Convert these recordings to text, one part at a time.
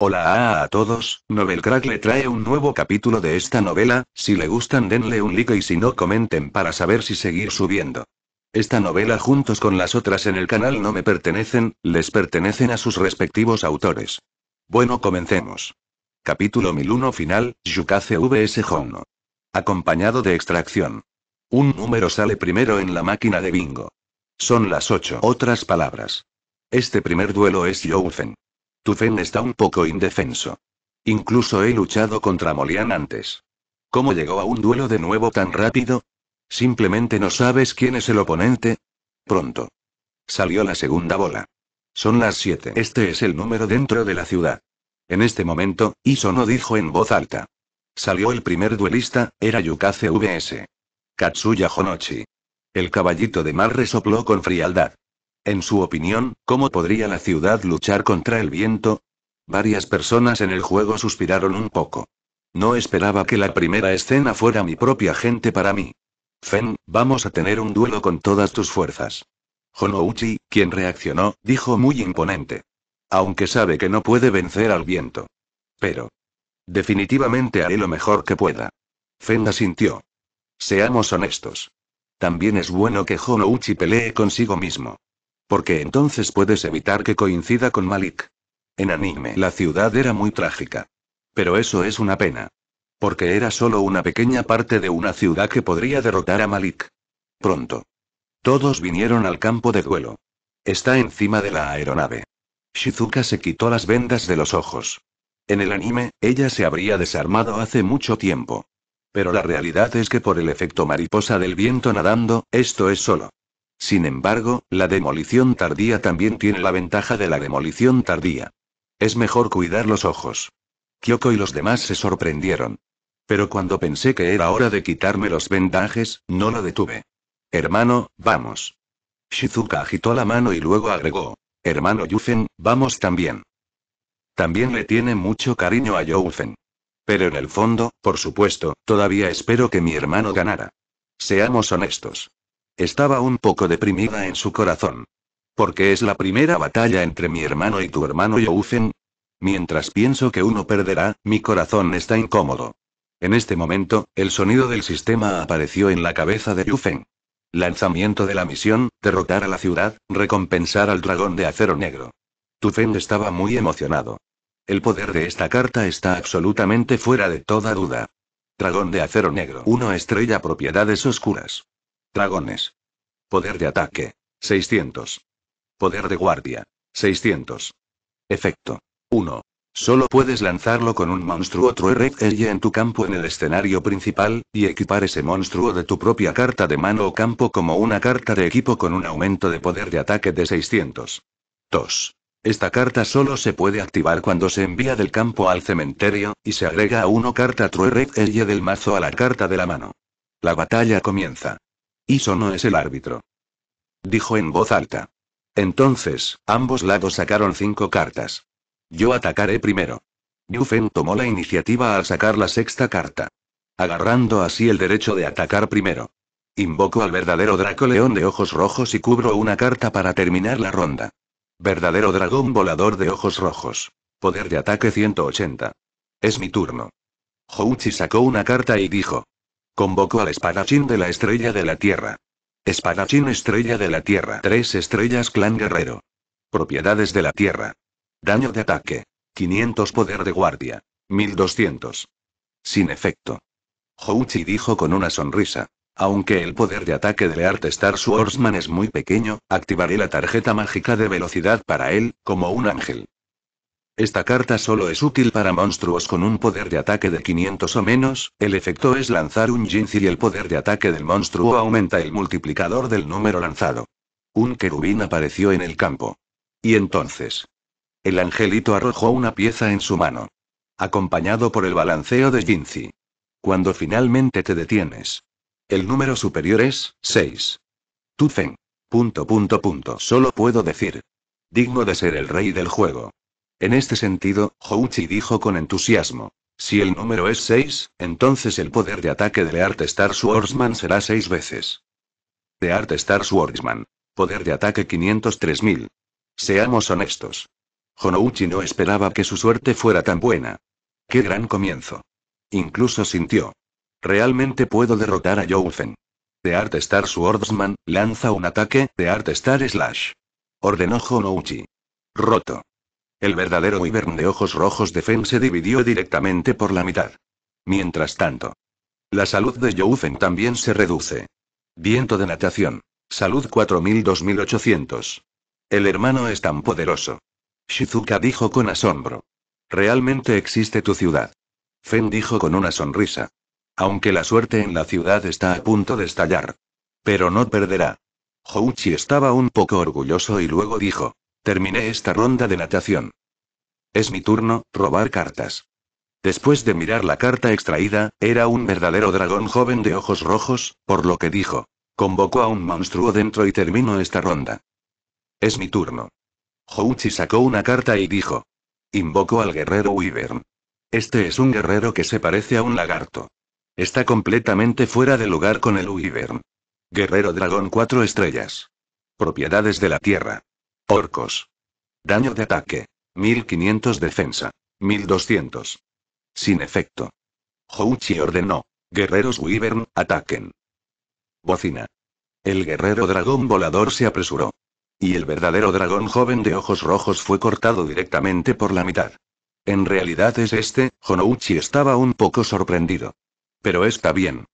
Hola a, todos, Novelcrack le trae un nuevo capítulo de esta novela, si le gustan denle un like y si no comenten para saber si seguir subiendo. Esta novela juntos con las otras en el canal no me pertenecen, les pertenecen a sus respectivos autores. Bueno comencemos. Capítulo 1001 final, Yukaze vs Hono. Acompañado de extracción. Un número sale primero en la máquina de bingo. Son las ocho otras palabras. Este primer duelo es Youfen. Fen está un poco indefenso. Incluso he luchado contra Molian antes. ¿Cómo llegó a un duelo de nuevo tan rápido? Simplemente no sabes quién es el oponente. Pronto. Salió la segunda bola. Son las siete. Este es el número dentro de la ciudad. En este momento, no dijo en voz alta. Salió el primer duelista, era Yukaze VS. Katsuya Honochi. El caballito de mar resopló con frialdad. En su opinión, ¿cómo podría la ciudad luchar contra el viento? Varias personas en el juego suspiraron un poco. No esperaba que la primera escena fuera mi propia gente para mí. Fen, vamos a tener un duelo con todas tus fuerzas. Honouchi, quien reaccionó, dijo muy imponente. Aunque sabe que no puede vencer al viento. Pero. Definitivamente haré lo mejor que pueda. Fen asintió. Seamos honestos. También es bueno que Honouchi pelee consigo mismo. Porque entonces puedes evitar que coincida con Malik. En anime la ciudad era muy trágica. Pero eso es una pena. Porque era solo una pequeña parte de una ciudad que podría derrotar a Malik. Pronto. Todos vinieron al campo de duelo. Está encima de la aeronave. Shizuka se quitó las vendas de los ojos. En el anime, ella se habría desarmado hace mucho tiempo. Pero la realidad es que por el efecto mariposa del viento nadando, esto es solo sin embargo, la demolición tardía también tiene la ventaja de la demolición tardía. Es mejor cuidar los ojos. Kyoko y los demás se sorprendieron. Pero cuando pensé que era hora de quitarme los vendajes, no lo detuve. Hermano, vamos. Shizuka agitó la mano y luego agregó. Hermano Yufen, vamos también. También le tiene mucho cariño a Yufen. Pero en el fondo, por supuesto, todavía espero que mi hermano ganara. Seamos honestos. Estaba un poco deprimida en su corazón. Porque es la primera batalla entre mi hermano y tu hermano Youfen. Mientras pienso que uno perderá, mi corazón está incómodo. En este momento, el sonido del sistema apareció en la cabeza de Yufen. Lanzamiento de la misión, derrotar a la ciudad, recompensar al dragón de acero negro. Tufen estaba muy emocionado. El poder de esta carta está absolutamente fuera de toda duda. Dragón de acero negro. Uno estrella propiedades oscuras. Dragones. Poder de ataque. 600. Poder de guardia. 600. Efecto. 1. Solo puedes lanzarlo con un monstruo True Red Ella en tu campo en el escenario principal, y equipar ese monstruo de tu propia carta de mano o campo como una carta de equipo con un aumento de poder de ataque de 600. 2. Esta carta solo se puede activar cuando se envía del campo al cementerio, y se agrega a una carta True Red Ella del mazo a la carta de la mano. La batalla comienza eso no es el árbitro. Dijo en voz alta. Entonces, ambos lados sacaron cinco cartas. Yo atacaré primero. Yufen tomó la iniciativa al sacar la sexta carta. Agarrando así el derecho de atacar primero. Invoco al verdadero Draco León de ojos rojos y cubro una carta para terminar la ronda. Verdadero dragón volador de ojos rojos. Poder de ataque 180. Es mi turno. Houchi sacó una carta y dijo, Convocó al espadachín de la Estrella de la Tierra. Espadachín Estrella de la Tierra. Tres estrellas clan guerrero. Propiedades de la Tierra. Daño de ataque. 500 poder de guardia. 1200. Sin efecto. Houchi dijo con una sonrisa. Aunque el poder de ataque de Leart Star Swordsman es muy pequeño, activaré la tarjeta mágica de velocidad para él, como un ángel. Esta carta solo es útil para monstruos con un poder de ataque de 500 o menos, el efecto es lanzar un Jinzi y el poder de ataque del monstruo aumenta el multiplicador del número lanzado. Un querubín apareció en el campo. Y entonces. El angelito arrojó una pieza en su mano. Acompañado por el balanceo de Jinzi. Cuando finalmente te detienes. El número superior es 6. Tufen. Punto punto punto. Solo puedo decir. Digno de ser el rey del juego. En este sentido, Houchi dijo con entusiasmo. Si el número es 6, entonces el poder de ataque de Art Star Swordsman será 6 veces. Art Star Swordsman. Poder de ataque 503.000. Seamos honestos. Honouchi no esperaba que su suerte fuera tan buena. ¡Qué gran comienzo! Incluso sintió. Realmente puedo derrotar a Joufen. The Art Star Swordsman, lanza un ataque, de Art Star Slash. Ordenó Honouchi. Roto. El verdadero Wyvern de ojos rojos de Fen se dividió directamente por la mitad. Mientras tanto, la salud de Joufen también se reduce. Viento de natación. Salud 42800. El hermano es tan poderoso. Shizuka dijo con asombro. ¿Realmente existe tu ciudad? Fen dijo con una sonrisa. Aunque la suerte en la ciudad está a punto de estallar. Pero no perderá. Houchi estaba un poco orgulloso y luego dijo. Terminé esta ronda de natación. Es mi turno, robar cartas. Después de mirar la carta extraída, era un verdadero dragón joven de ojos rojos, por lo que dijo. Convocó a un monstruo dentro y terminó esta ronda. Es mi turno. Houchi sacó una carta y dijo. invoco al guerrero Wyvern. Este es un guerrero que se parece a un lagarto. Está completamente fuera de lugar con el Wyvern. Guerrero Dragón cuatro estrellas. Propiedades de la Tierra. Orcos. Daño de ataque. 1500 defensa. 1200. Sin efecto. Houchi ordenó. Guerreros Wyvern, ataquen. Bocina. El guerrero dragón volador se apresuró. Y el verdadero dragón joven de ojos rojos fue cortado directamente por la mitad. En realidad es este, Honouchi estaba un poco sorprendido. Pero está bien.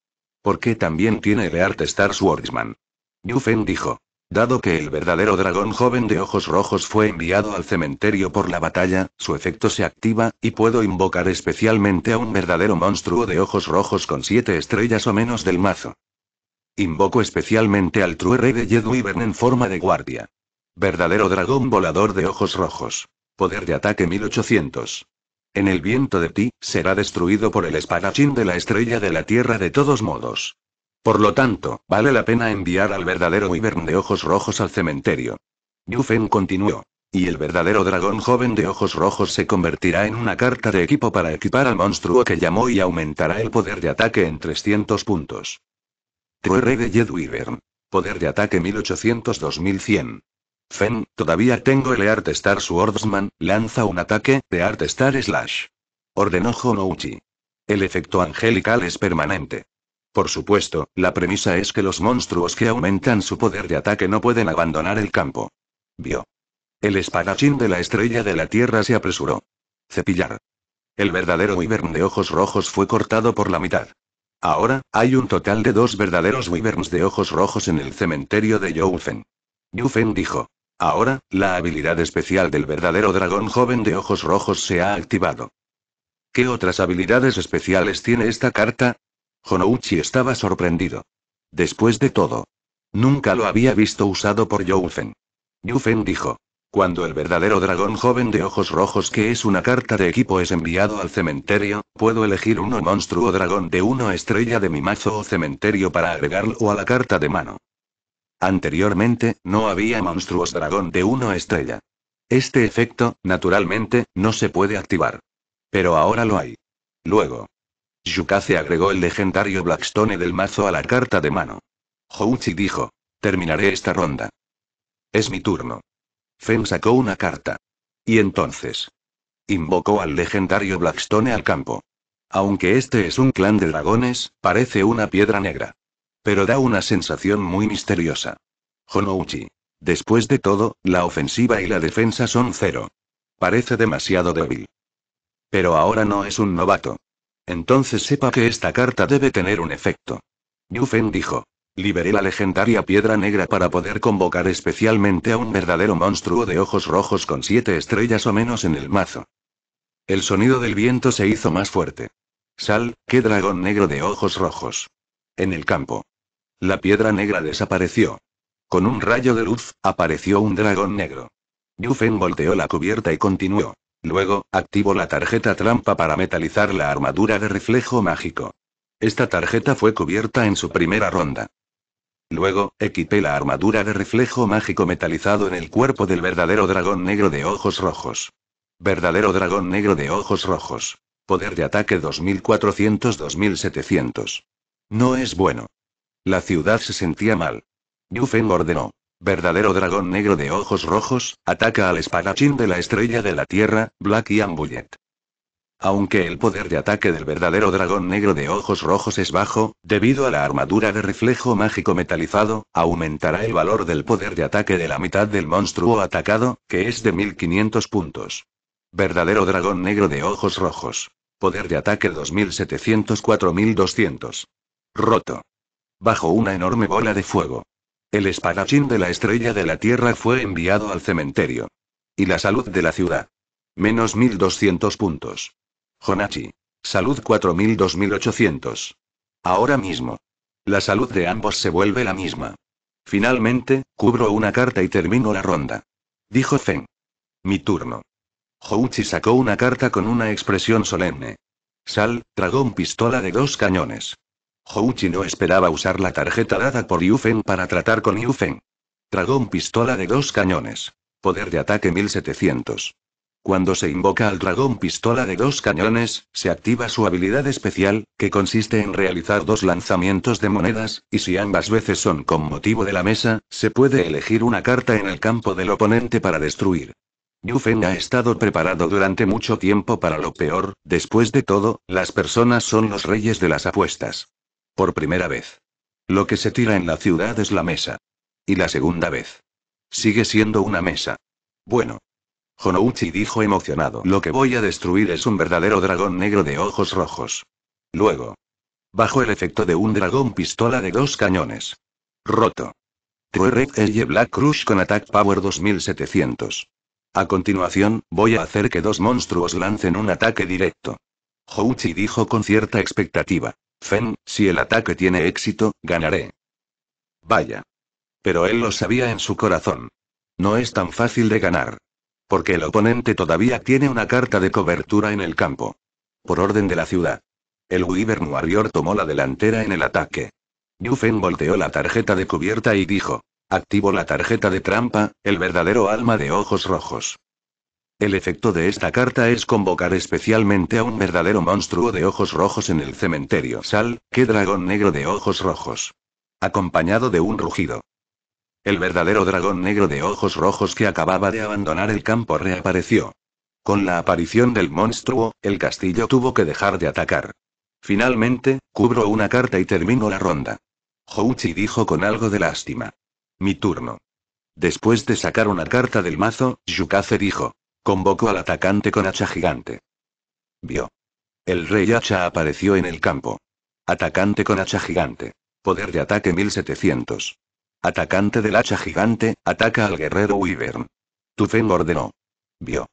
Porque también tiene el arte Star Swordsman. Yufen dijo. Dado que el verdadero dragón joven de ojos rojos fue enviado al cementerio por la batalla, su efecto se activa, y puedo invocar especialmente a un verdadero monstruo de ojos rojos con siete estrellas o menos del mazo. Invoco especialmente al True Rey de Jedwivern en forma de guardia. Verdadero dragón volador de ojos rojos. Poder de ataque 1800. En el viento de ti, será destruido por el espadachín de la estrella de la tierra de todos modos. Por lo tanto, vale la pena enviar al verdadero Wyvern de ojos rojos al cementerio. Fen continuó. Y el verdadero dragón joven de ojos rojos se convertirá en una carta de equipo para equipar al monstruo que llamó y aumentará el poder de ataque en 300 puntos. Rey de Jed Wyvern. Poder de ataque 1800-2100. Fen, todavía tengo el arte Star Swordsman, lanza un ataque, de Art Star Slash. Ordenó Honouchi. El efecto angelical es permanente. Por supuesto, la premisa es que los monstruos que aumentan su poder de ataque no pueden abandonar el campo. Vio. El espadachín de la estrella de la Tierra se apresuró. Cepillar. El verdadero Wyvern de ojos rojos fue cortado por la mitad. Ahora, hay un total de dos verdaderos Wyverns de ojos rojos en el cementerio de Youfen. Youfen dijo. Ahora, la habilidad especial del verdadero dragón joven de ojos rojos se ha activado. ¿Qué otras habilidades especiales tiene esta carta? Jonouchi estaba sorprendido. Después de todo. Nunca lo había visto usado por Youfen. Youfen dijo. Cuando el verdadero dragón joven de ojos rojos que es una carta de equipo es enviado al cementerio, puedo elegir uno monstruo dragón de una estrella de mi mazo o cementerio para agregarlo a la carta de mano. Anteriormente, no había monstruos dragón de una estrella. Este efecto, naturalmente, no se puede activar. Pero ahora lo hay. Luego. Yukaze agregó el legendario Blackstone del mazo a la carta de mano. Houchi dijo. Terminaré esta ronda. Es mi turno. Fen sacó una carta. Y entonces. Invocó al legendario Blackstone al campo. Aunque este es un clan de dragones, parece una piedra negra. Pero da una sensación muy misteriosa. Honouchi. Después de todo, la ofensiva y la defensa son cero. Parece demasiado débil. Pero ahora no es un novato. Entonces sepa que esta carta debe tener un efecto. Yu dijo. Liberé la legendaria piedra negra para poder convocar especialmente a un verdadero monstruo de ojos rojos con siete estrellas o menos en el mazo. El sonido del viento se hizo más fuerte. Sal, qué dragón negro de ojos rojos. En el campo. La piedra negra desapareció. Con un rayo de luz, apareció un dragón negro. Yufen volteó la cubierta y continuó. Luego, activo la tarjeta trampa para metalizar la armadura de reflejo mágico. Esta tarjeta fue cubierta en su primera ronda. Luego, equipé la armadura de reflejo mágico metalizado en el cuerpo del verdadero dragón negro de ojos rojos. Verdadero dragón negro de ojos rojos. Poder de ataque 2400-2700. No es bueno. La ciudad se sentía mal. Yufen ordenó verdadero dragón negro de ojos rojos, ataca al espadachín de la estrella de la tierra, Blacky Ambullet. Aunque el poder de ataque del verdadero dragón negro de ojos rojos es bajo, debido a la armadura de reflejo mágico metalizado, aumentará el valor del poder de ataque de la mitad del monstruo atacado, que es de 1500 puntos. Verdadero dragón negro de ojos rojos. Poder de ataque 2700-4200. Roto. Bajo una enorme bola de fuego. El espadachín de la estrella de la tierra fue enviado al cementerio. Y la salud de la ciudad. Menos 1200 puntos. Jonachi. Salud 4,2800. Ahora mismo. La salud de ambos se vuelve la misma. Finalmente, cubro una carta y termino la ronda. Dijo Fen. Mi turno. Houchi sacó una carta con una expresión solemne. Sal, un pistola de dos cañones. Houchi no esperaba usar la tarjeta dada por Yufen para tratar con Yufen. Dragón pistola de dos cañones. Poder de ataque 1700. Cuando se invoca al dragón pistola de dos cañones, se activa su habilidad especial, que consiste en realizar dos lanzamientos de monedas, y si ambas veces son con motivo de la mesa, se puede elegir una carta en el campo del oponente para destruir. Yufen ha estado preparado durante mucho tiempo para lo peor, después de todo, las personas son los reyes de las apuestas. Por primera vez. Lo que se tira en la ciudad es la mesa. Y la segunda vez. Sigue siendo una mesa. Bueno. Honouchi dijo emocionado. Lo que voy a destruir es un verdadero dragón negro de ojos rojos. Luego. Bajo el efecto de un dragón pistola de dos cañones. Roto. True Red Black Crush con Attack Power 2700. A continuación, voy a hacer que dos monstruos lancen un ataque directo. Jonouchi dijo con cierta expectativa. Fen, si el ataque tiene éxito, ganaré. Vaya. Pero él lo sabía en su corazón. No es tan fácil de ganar. Porque el oponente todavía tiene una carta de cobertura en el campo. Por orden de la ciudad. El Wyvern Warrior tomó la delantera en el ataque. Fen volteó la tarjeta de cubierta y dijo. Activo la tarjeta de trampa, el verdadero alma de ojos rojos. El efecto de esta carta es convocar especialmente a un verdadero monstruo de ojos rojos en el cementerio Sal, qué dragón negro de ojos rojos. Acompañado de un rugido. El verdadero dragón negro de ojos rojos que acababa de abandonar el campo reapareció. Con la aparición del monstruo, el castillo tuvo que dejar de atacar. Finalmente, cubro una carta y termino la ronda. Houchi dijo con algo de lástima. Mi turno. Después de sacar una carta del mazo, Yukaze dijo. Convocó al atacante con hacha gigante. Vio. El rey hacha apareció en el campo. Atacante con hacha gigante. Poder de ataque 1700. Atacante del hacha gigante, ataca al guerrero Wyvern. Tufen ordenó. Vio.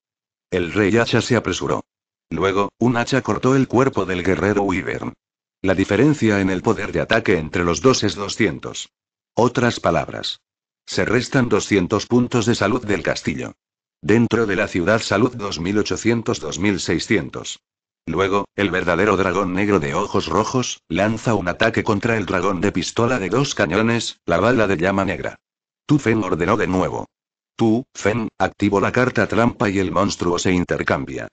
El rey hacha se apresuró. Luego, un hacha cortó el cuerpo del guerrero Wyvern. La diferencia en el poder de ataque entre los dos es 200. Otras palabras. Se restan 200 puntos de salud del castillo. Dentro de la ciudad Salud 2800-2600. Luego, el verdadero dragón negro de ojos rojos, lanza un ataque contra el dragón de pistola de dos cañones, la bala de llama negra. Tu Fen ordenó de nuevo. Tu Fen, activo la carta trampa y el monstruo se intercambia.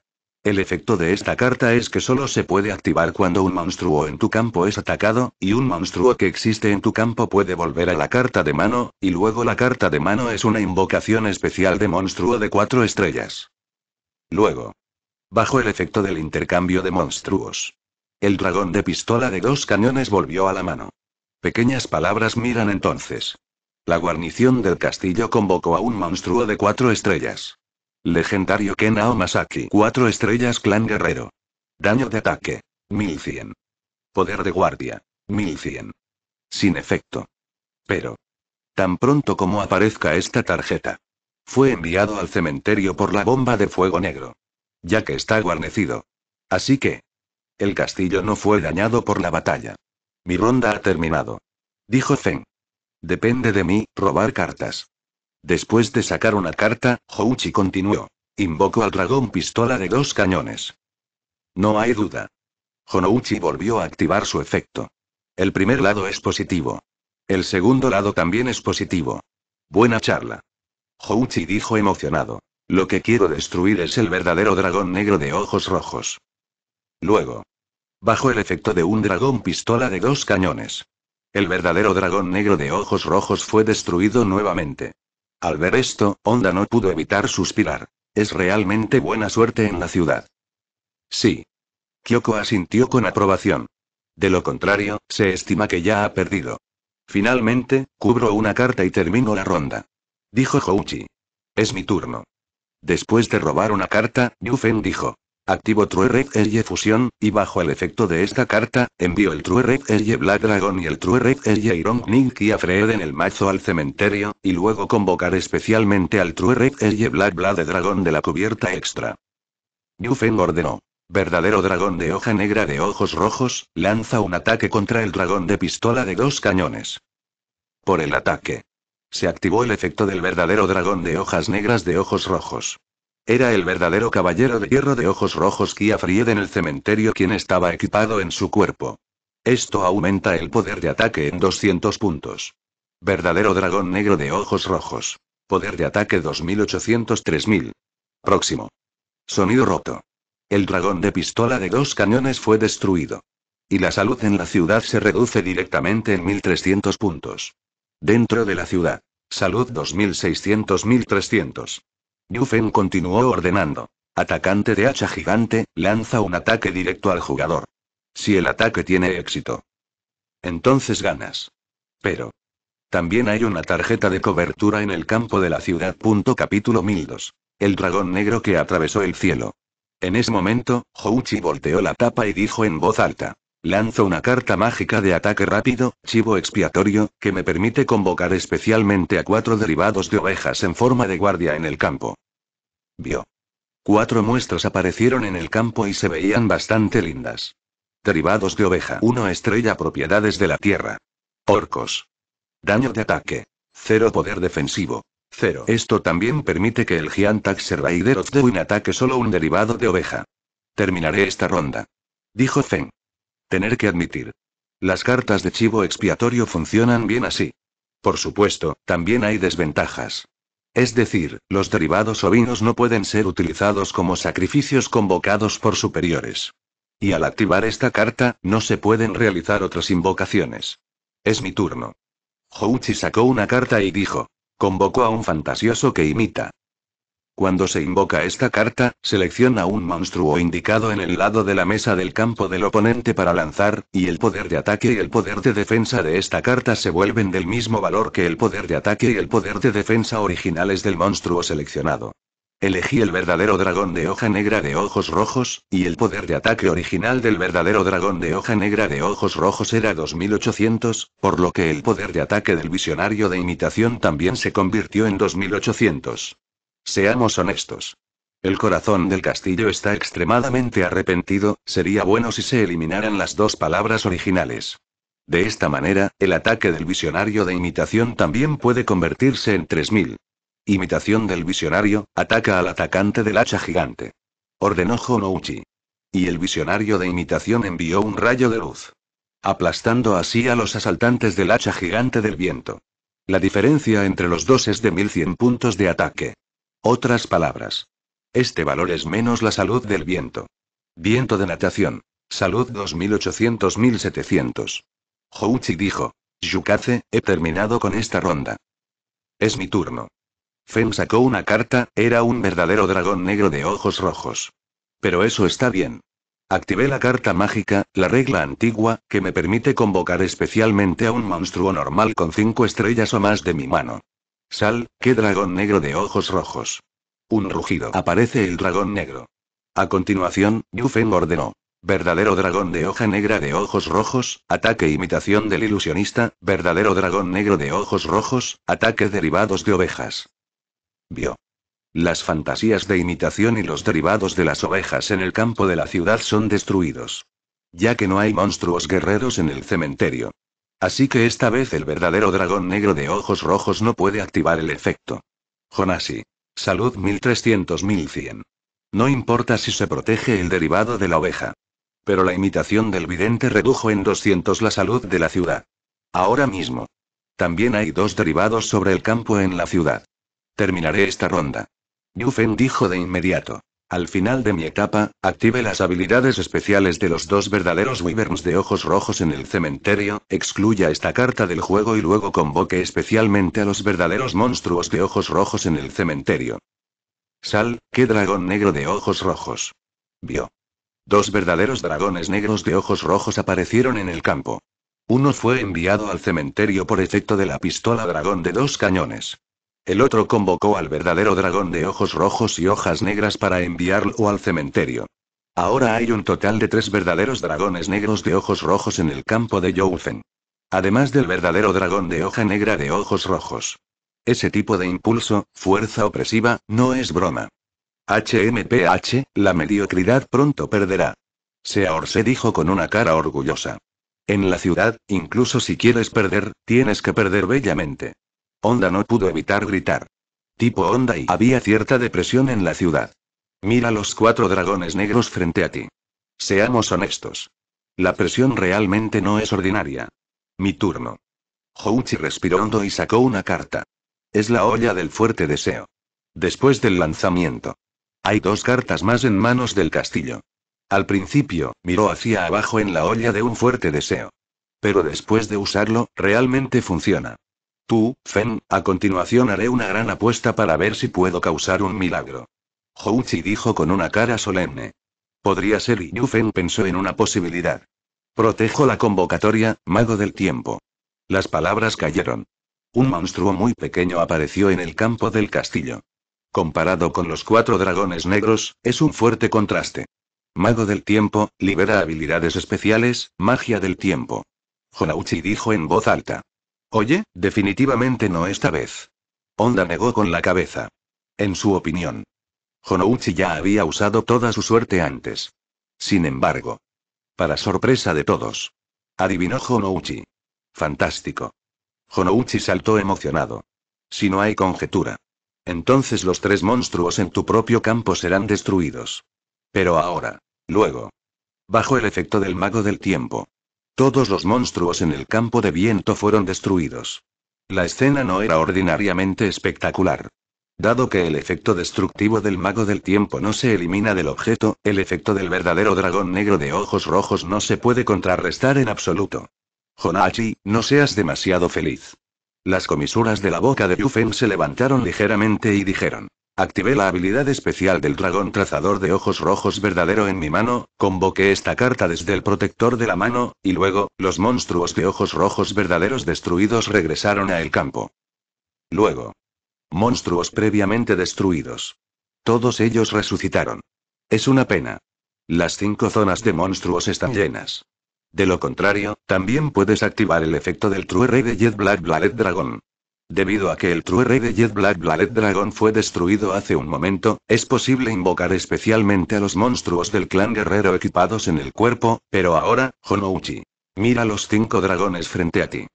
El efecto de esta carta es que solo se puede activar cuando un monstruo en tu campo es atacado, y un monstruo que existe en tu campo puede volver a la carta de mano, y luego la carta de mano es una invocación especial de monstruo de cuatro estrellas. Luego. Bajo el efecto del intercambio de monstruos. El dragón de pistola de dos cañones volvió a la mano. Pequeñas palabras miran entonces. La guarnición del castillo convocó a un monstruo de cuatro estrellas. Legendario Ken Aomasaki. Cuatro estrellas Clan Guerrero. Daño de ataque. 1100. Poder de guardia. 1100. Sin efecto. Pero. Tan pronto como aparezca esta tarjeta. Fue enviado al cementerio por la bomba de fuego negro. Ya que está guarnecido. Así que. El castillo no fue dañado por la batalla. Mi ronda ha terminado. Dijo Zen. Depende de mí, robar cartas. Después de sacar una carta, Houchi continuó. Invocó al dragón pistola de dos cañones. No hay duda. Honouchi volvió a activar su efecto. El primer lado es positivo. El segundo lado también es positivo. Buena charla. Houchi dijo emocionado. Lo que quiero destruir es el verdadero dragón negro de ojos rojos. Luego. Bajo el efecto de un dragón pistola de dos cañones. El verdadero dragón negro de ojos rojos fue destruido nuevamente. Al ver esto, Onda no pudo evitar suspirar. Es realmente buena suerte en la ciudad. Sí. Kyoko asintió con aprobación. De lo contrario, se estima que ya ha perdido. Finalmente, cubro una carta y termino la ronda. Dijo Houchi. Es mi turno. Después de robar una carta, Yufen dijo. Activo True Red Eye Fusión, y bajo el efecto de esta carta, envío el True Red Black Dragon y el True Red Edge Iron Knight y a Freud en el mazo al cementerio, y luego convocar especialmente al True Red Edge Black Blade Dragon de la cubierta extra. Yufen ordenó. Verdadero dragón de hoja negra de ojos rojos, lanza un ataque contra el dragón de pistola de dos cañones. Por el ataque. Se activó el efecto del verdadero dragón de hojas negras de ojos rojos. Era el verdadero caballero de hierro de ojos rojos Kia Fried en el cementerio quien estaba equipado en su cuerpo. Esto aumenta el poder de ataque en 200 puntos. Verdadero dragón negro de ojos rojos. Poder de ataque 2800-3000. Próximo. Sonido roto. El dragón de pistola de dos cañones fue destruido. Y la salud en la ciudad se reduce directamente en 1300 puntos. Dentro de la ciudad. Salud 2600-1300. Yufen continuó ordenando. Atacante de hacha gigante, lanza un ataque directo al jugador. Si el ataque tiene éxito. Entonces ganas. Pero. También hay una tarjeta de cobertura en el campo de la ciudad. capítulo 1002. El dragón negro que atravesó el cielo. En ese momento, Houchi volteó la tapa y dijo en voz alta. Lanzo una carta mágica de ataque rápido, chivo expiatorio, que me permite convocar especialmente a cuatro derivados de ovejas en forma de guardia en el campo. Vio. Cuatro muestras aparecieron en el campo y se veían bastante lindas. Derivados de oveja. 1 estrella propiedades de la tierra. Orcos. Daño de ataque. Cero poder defensivo. Cero. Esto también permite que el Giantax Raider of the ataque solo un derivado de oveja. Terminaré esta ronda. Dijo Feng tener que admitir. Las cartas de chivo expiatorio funcionan bien así. Por supuesto, también hay desventajas. Es decir, los derivados ovinos no pueden ser utilizados como sacrificios convocados por superiores. Y al activar esta carta, no se pueden realizar otras invocaciones. Es mi turno. Houchi sacó una carta y dijo. Convocó a un fantasioso que imita cuando se invoca esta carta, selecciona un monstruo indicado en el lado de la mesa del campo del oponente para lanzar, y el poder de ataque y el poder de defensa de esta carta se vuelven del mismo valor que el poder de ataque y el poder de defensa originales del monstruo seleccionado. Elegí el verdadero dragón de hoja negra de ojos rojos, y el poder de ataque original del verdadero dragón de hoja negra de ojos rojos era 2800, por lo que el poder de ataque del visionario de imitación también se convirtió en 2800. Seamos honestos. El corazón del castillo está extremadamente arrepentido, sería bueno si se eliminaran las dos palabras originales. De esta manera, el ataque del visionario de imitación también puede convertirse en 3000. Imitación del visionario, ataca al atacante del hacha gigante. Ordenó Honouchi. Y el visionario de imitación envió un rayo de luz. Aplastando así a los asaltantes del hacha gigante del viento. La diferencia entre los dos es de 1100 puntos de ataque. Otras palabras. Este valor es menos la salud del viento. Viento de natación. Salud 2800-1700. Houchi dijo. Yukaze, he terminado con esta ronda. Es mi turno. Fen sacó una carta, era un verdadero dragón negro de ojos rojos. Pero eso está bien. Activé la carta mágica, la regla antigua, que me permite convocar especialmente a un monstruo normal con cinco estrellas o más de mi mano. Sal, qué dragón negro de ojos rojos. Un rugido. Aparece el dragón negro. A continuación, Yufen ordenó. Verdadero dragón de hoja negra de ojos rojos, ataque e imitación del ilusionista, verdadero dragón negro de ojos rojos, ataque derivados de ovejas. Vio. Las fantasías de imitación y los derivados de las ovejas en el campo de la ciudad son destruidos. Ya que no hay monstruos guerreros en el cementerio. Así que esta vez el verdadero dragón negro de ojos rojos no puede activar el efecto. Jonasi. Salud 1300-1100. No importa si se protege el derivado de la oveja. Pero la imitación del vidente redujo en 200 la salud de la ciudad. Ahora mismo. También hay dos derivados sobre el campo en la ciudad. Terminaré esta ronda. Yufen dijo de inmediato. Al final de mi etapa, active las habilidades especiales de los dos verdaderos Wyverns de ojos rojos en el cementerio, excluya esta carta del juego y luego convoque especialmente a los verdaderos monstruos de ojos rojos en el cementerio. Sal, qué dragón negro de ojos rojos. Vio. Dos verdaderos dragones negros de ojos rojos aparecieron en el campo. Uno fue enviado al cementerio por efecto de la pistola dragón de dos cañones. El otro convocó al verdadero dragón de ojos rojos y hojas negras para enviarlo al cementerio. Ahora hay un total de tres verdaderos dragones negros de ojos rojos en el campo de Joufen. Además del verdadero dragón de hoja negra de ojos rojos. Ese tipo de impulso, fuerza opresiva, no es broma. HMPH, la mediocridad pronto perderá. Seaor se dijo con una cara orgullosa. En la ciudad, incluso si quieres perder, tienes que perder bellamente. Onda no pudo evitar gritar. Tipo Onda y había cierta depresión en la ciudad. Mira los cuatro dragones negros frente a ti. Seamos honestos. La presión realmente no es ordinaria. Mi turno. Houchi respiró hondo y sacó una carta. Es la olla del fuerte deseo. Después del lanzamiento. Hay dos cartas más en manos del castillo. Al principio, miró hacia abajo en la olla de un fuerte deseo. Pero después de usarlo, realmente funciona. Tú, Fen, a continuación haré una gran apuesta para ver si puedo causar un milagro. Houchi dijo con una cara solemne. Podría ser y Yu Fen pensó en una posibilidad. Protejo la convocatoria, mago del tiempo. Las palabras cayeron. Un monstruo muy pequeño apareció en el campo del castillo. Comparado con los cuatro dragones negros, es un fuerte contraste. Mago del tiempo, libera habilidades especiales, magia del tiempo. Honauchi dijo en voz alta. Oye, definitivamente no esta vez. Honda negó con la cabeza. En su opinión. Honouchi ya había usado toda su suerte antes. Sin embargo. Para sorpresa de todos. Adivinó Honouchi. Fantástico. Honouchi saltó emocionado. Si no hay conjetura. Entonces los tres monstruos en tu propio campo serán destruidos. Pero ahora. Luego. Bajo el efecto del mago del tiempo. Todos los monstruos en el campo de viento fueron destruidos. La escena no era ordinariamente espectacular. Dado que el efecto destructivo del mago del tiempo no se elimina del objeto, el efecto del verdadero dragón negro de ojos rojos no se puede contrarrestar en absoluto. Jonachi, no seas demasiado feliz. Las comisuras de la boca de Yufen se levantaron ligeramente y dijeron. Activé la habilidad especial del dragón trazador de ojos rojos verdadero en mi mano, convoqué esta carta desde el protector de la mano, y luego, los monstruos de ojos rojos verdaderos destruidos regresaron a el campo. Luego. Monstruos previamente destruidos. Todos ellos resucitaron. Es una pena. Las cinco zonas de monstruos están llenas. De lo contrario, también puedes activar el efecto del True rey de Jet Black Blood Dragon. Debido a que el True Rey de Jet Black Blood Dragon fue destruido hace un momento, es posible invocar especialmente a los monstruos del clan guerrero equipados en el cuerpo, pero ahora, Honouchi. Mira los cinco dragones frente a ti.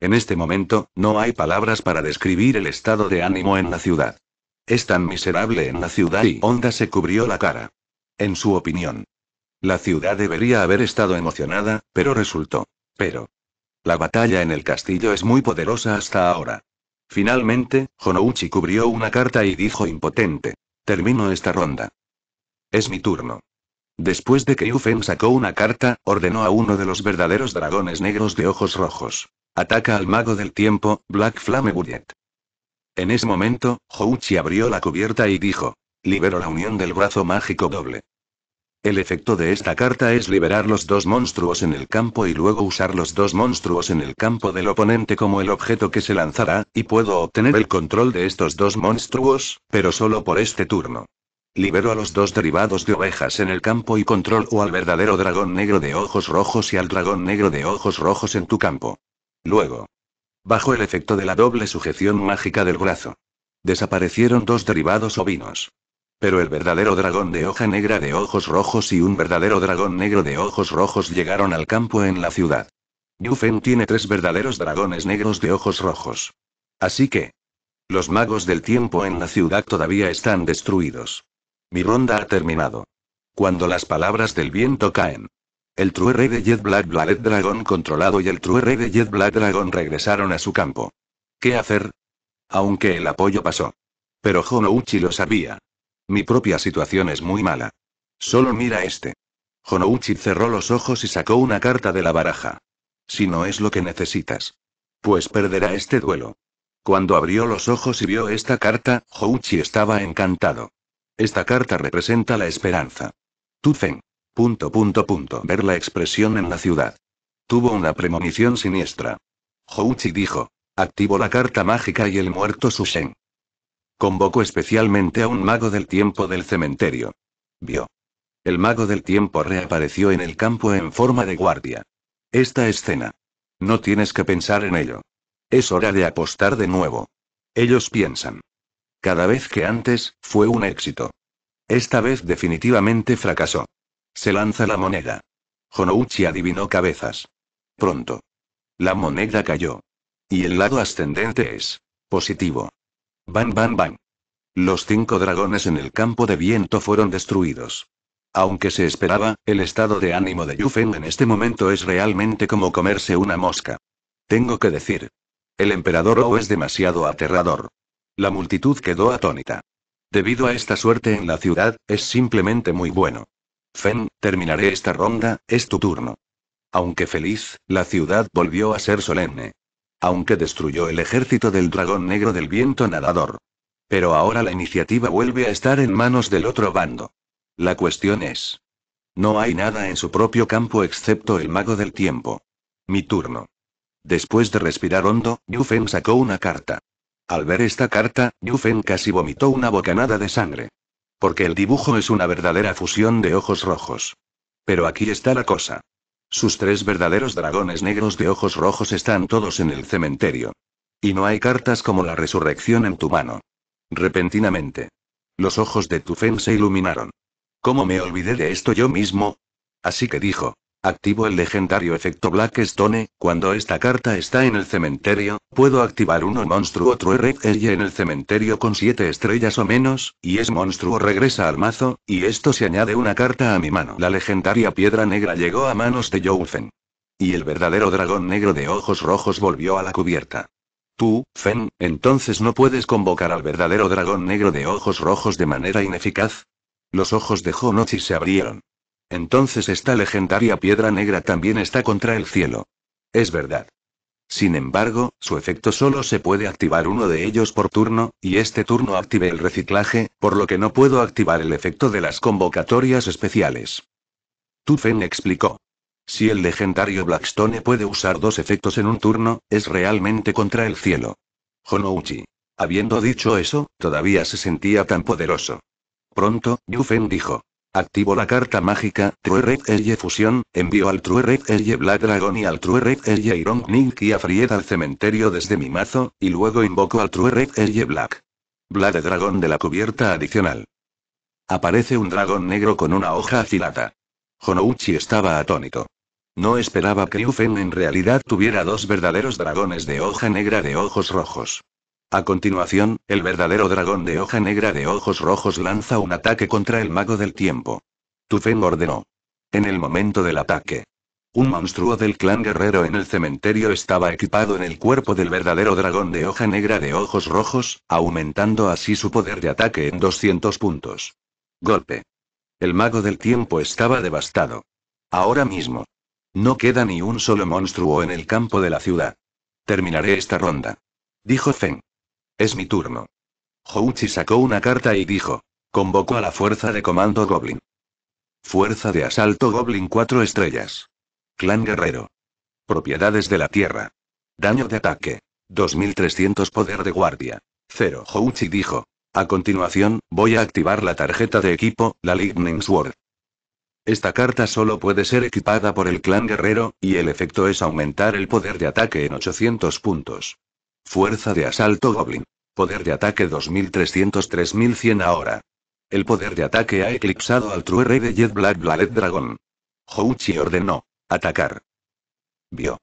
En este momento, no hay palabras para describir el estado de ánimo en la ciudad. Es tan miserable en la ciudad y Honda se cubrió la cara. En su opinión. La ciudad debería haber estado emocionada, pero resultó. Pero. La batalla en el castillo es muy poderosa hasta ahora. Finalmente, Honouchi cubrió una carta y dijo impotente. Termino esta ronda. Es mi turno. Después de que Yufen sacó una carta, ordenó a uno de los verdaderos dragones negros de ojos rojos. Ataca al mago del tiempo, Black Flame Budget. En ese momento, Jonouchi abrió la cubierta y dijo. Libero la unión del brazo mágico doble. El efecto de esta carta es liberar los dos monstruos en el campo y luego usar los dos monstruos en el campo del oponente como el objeto que se lanzará, y puedo obtener el control de estos dos monstruos, pero solo por este turno. Libero a los dos derivados de ovejas en el campo y control o al verdadero dragón negro de ojos rojos y al dragón negro de ojos rojos en tu campo. Luego. Bajo el efecto de la doble sujeción mágica del brazo. Desaparecieron dos derivados ovinos. Pero el verdadero dragón de hoja negra de ojos rojos y un verdadero dragón negro de ojos rojos llegaron al campo en la ciudad. Yufen tiene tres verdaderos dragones negros de ojos rojos. Así que... Los magos del tiempo en la ciudad todavía están destruidos. Mi ronda ha terminado. Cuando las palabras del viento caen. El True Rey de Jet Black Black Dragon controlado y el True Rey de Jet Black Dragon regresaron a su campo. ¿Qué hacer? Aunque el apoyo pasó. Pero Honouchi lo sabía. Mi propia situación es muy mala. Solo mira este. Honouchi cerró los ojos y sacó una carta de la baraja. Si no es lo que necesitas. Pues perderá este duelo. Cuando abrió los ojos y vio esta carta, Houchi estaba encantado. Esta carta representa la esperanza. Tufen. Punto, punto, punto. Ver la expresión en la ciudad. Tuvo una premonición siniestra. Houchi dijo. Activo la carta mágica y el muerto Sushen. Convocó especialmente a un mago del tiempo del cementerio. Vio. El mago del tiempo reapareció en el campo en forma de guardia. Esta escena. No tienes que pensar en ello. Es hora de apostar de nuevo. Ellos piensan. Cada vez que antes, fue un éxito. Esta vez definitivamente fracasó. Se lanza la moneda. Honouchi adivinó cabezas. Pronto. La moneda cayó. Y el lado ascendente es positivo. Bam, bam, bam. Los cinco dragones en el campo de viento fueron destruidos. Aunque se esperaba, el estado de ánimo de Feng en este momento es realmente como comerse una mosca. Tengo que decir. El emperador O es demasiado aterrador. La multitud quedó atónita. Debido a esta suerte en la ciudad, es simplemente muy bueno. Fen, terminaré esta ronda, es tu turno. Aunque feliz, la ciudad volvió a ser solemne aunque destruyó el ejército del dragón negro del viento nadador. Pero ahora la iniciativa vuelve a estar en manos del otro bando. La cuestión es. No hay nada en su propio campo excepto el mago del tiempo. Mi turno. Después de respirar hondo, Yufen sacó una carta. Al ver esta carta, Yufen casi vomitó una bocanada de sangre. Porque el dibujo es una verdadera fusión de ojos rojos. Pero aquí está la cosa. Sus tres verdaderos dragones negros de ojos rojos están todos en el cementerio. Y no hay cartas como la resurrección en tu mano. Repentinamente. Los ojos de Tufen se iluminaron. ¿Cómo me olvidé de esto yo mismo? Así que dijo, Activo el legendario efecto Black Stone, cuando esta carta está en el cementerio, puedo activar uno monstruo otro y en el cementerio con 7 estrellas o menos, y es monstruo regresa al mazo, y esto se añade una carta a mi mano. La legendaria piedra negra llegó a manos de Joufen. Y el verdadero dragón negro de ojos rojos volvió a la cubierta. Tú, Fen, entonces no puedes convocar al verdadero dragón negro de ojos rojos de manera ineficaz. Los ojos de Honochi se abrieron. Entonces esta legendaria piedra negra también está contra el cielo. Es verdad. Sin embargo, su efecto solo se puede activar uno de ellos por turno, y este turno active el reciclaje, por lo que no puedo activar el efecto de las convocatorias especiales. Tufen explicó. Si el legendario Blackstone puede usar dos efectos en un turno, es realmente contra el cielo. Honouchi. Habiendo dicho eso, todavía se sentía tan poderoso. Pronto, Yufen dijo. Activó la carta mágica, True Red Fusión, envió al True Red Black Dragon y al True Red Eye Iron Nink y a Fried al cementerio desde mi mazo, y luego invocó al True Red Eye Black. Black Dragon de la cubierta adicional. Aparece un dragón negro con una hoja afilada. Honouchi estaba atónito. No esperaba que Yufen en realidad tuviera dos verdaderos dragones de hoja negra de ojos rojos. A continuación, el verdadero dragón de hoja negra de ojos rojos lanza un ataque contra el mago del tiempo. Tufen ordenó. En el momento del ataque. Un monstruo del clan guerrero en el cementerio estaba equipado en el cuerpo del verdadero dragón de hoja negra de ojos rojos, aumentando así su poder de ataque en 200 puntos. Golpe. El mago del tiempo estaba devastado. Ahora mismo. No queda ni un solo monstruo en el campo de la ciudad. Terminaré esta ronda. Dijo Feng. Es mi turno. Houchi sacó una carta y dijo. Convocó a la fuerza de comando Goblin. Fuerza de asalto Goblin 4 estrellas. Clan Guerrero. Propiedades de la Tierra. Daño de ataque. 2300 poder de guardia. 0. Houchi dijo. A continuación, voy a activar la tarjeta de equipo, la Lightning Sword. Esta carta solo puede ser equipada por el clan guerrero, y el efecto es aumentar el poder de ataque en 800 puntos. Fuerza de asalto Goblin. Poder de ataque 2300-3100 ahora. El poder de ataque ha eclipsado al True Rey de Jet Black dragón Dragon. Houchi ordenó. Atacar. Vio.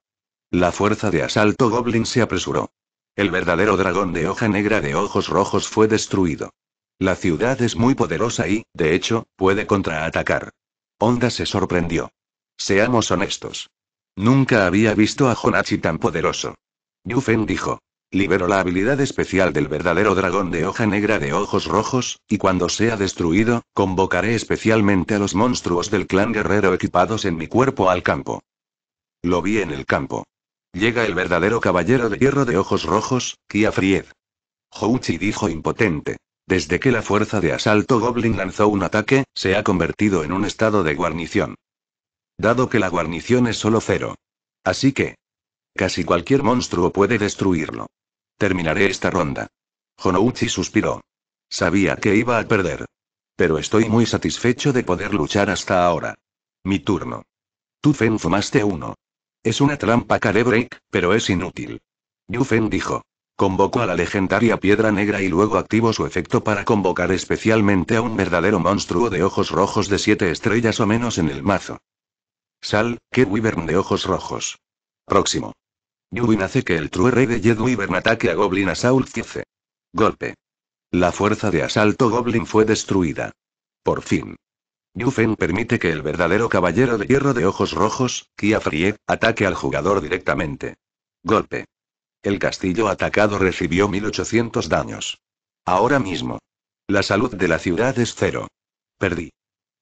La fuerza de asalto Goblin se apresuró. El verdadero dragón de hoja negra de ojos rojos fue destruido. La ciudad es muy poderosa y, de hecho, puede contraatacar. Onda se sorprendió. Seamos honestos. Nunca había visto a Honachi tan poderoso. Yufen dijo. Libero la habilidad especial del verdadero dragón de hoja negra de ojos rojos, y cuando sea destruido, convocaré especialmente a los monstruos del clan guerrero equipados en mi cuerpo al campo. Lo vi en el campo. Llega el verdadero caballero de hierro de ojos rojos, Kia Fried. Houchi dijo impotente. Desde que la fuerza de asalto Goblin lanzó un ataque, se ha convertido en un estado de guarnición. Dado que la guarnición es solo cero. Así que, Casi cualquier monstruo puede destruirlo. Terminaré esta ronda. Honouchi suspiró. Sabía que iba a perder. Pero estoy muy satisfecho de poder luchar hasta ahora. Mi turno. Tú Fen fumaste uno. Es una trampa Carebreak, pero es inútil. Fen dijo. Convocó a la legendaria piedra negra y luego activó su efecto para convocar especialmente a un verdadero monstruo de ojos rojos de siete estrellas o menos en el mazo. Sal, que Wyvern de ojos rojos. Próximo. Yuvin hace que el True Rey de ataque a Goblin Assault 15. Golpe. La fuerza de asalto Goblin fue destruida. Por fin. Yufen permite que el verdadero caballero de hierro de ojos rojos, Kia Frie, ataque al jugador directamente. Golpe. El castillo atacado recibió 1800 daños. Ahora mismo. La salud de la ciudad es cero. Perdí.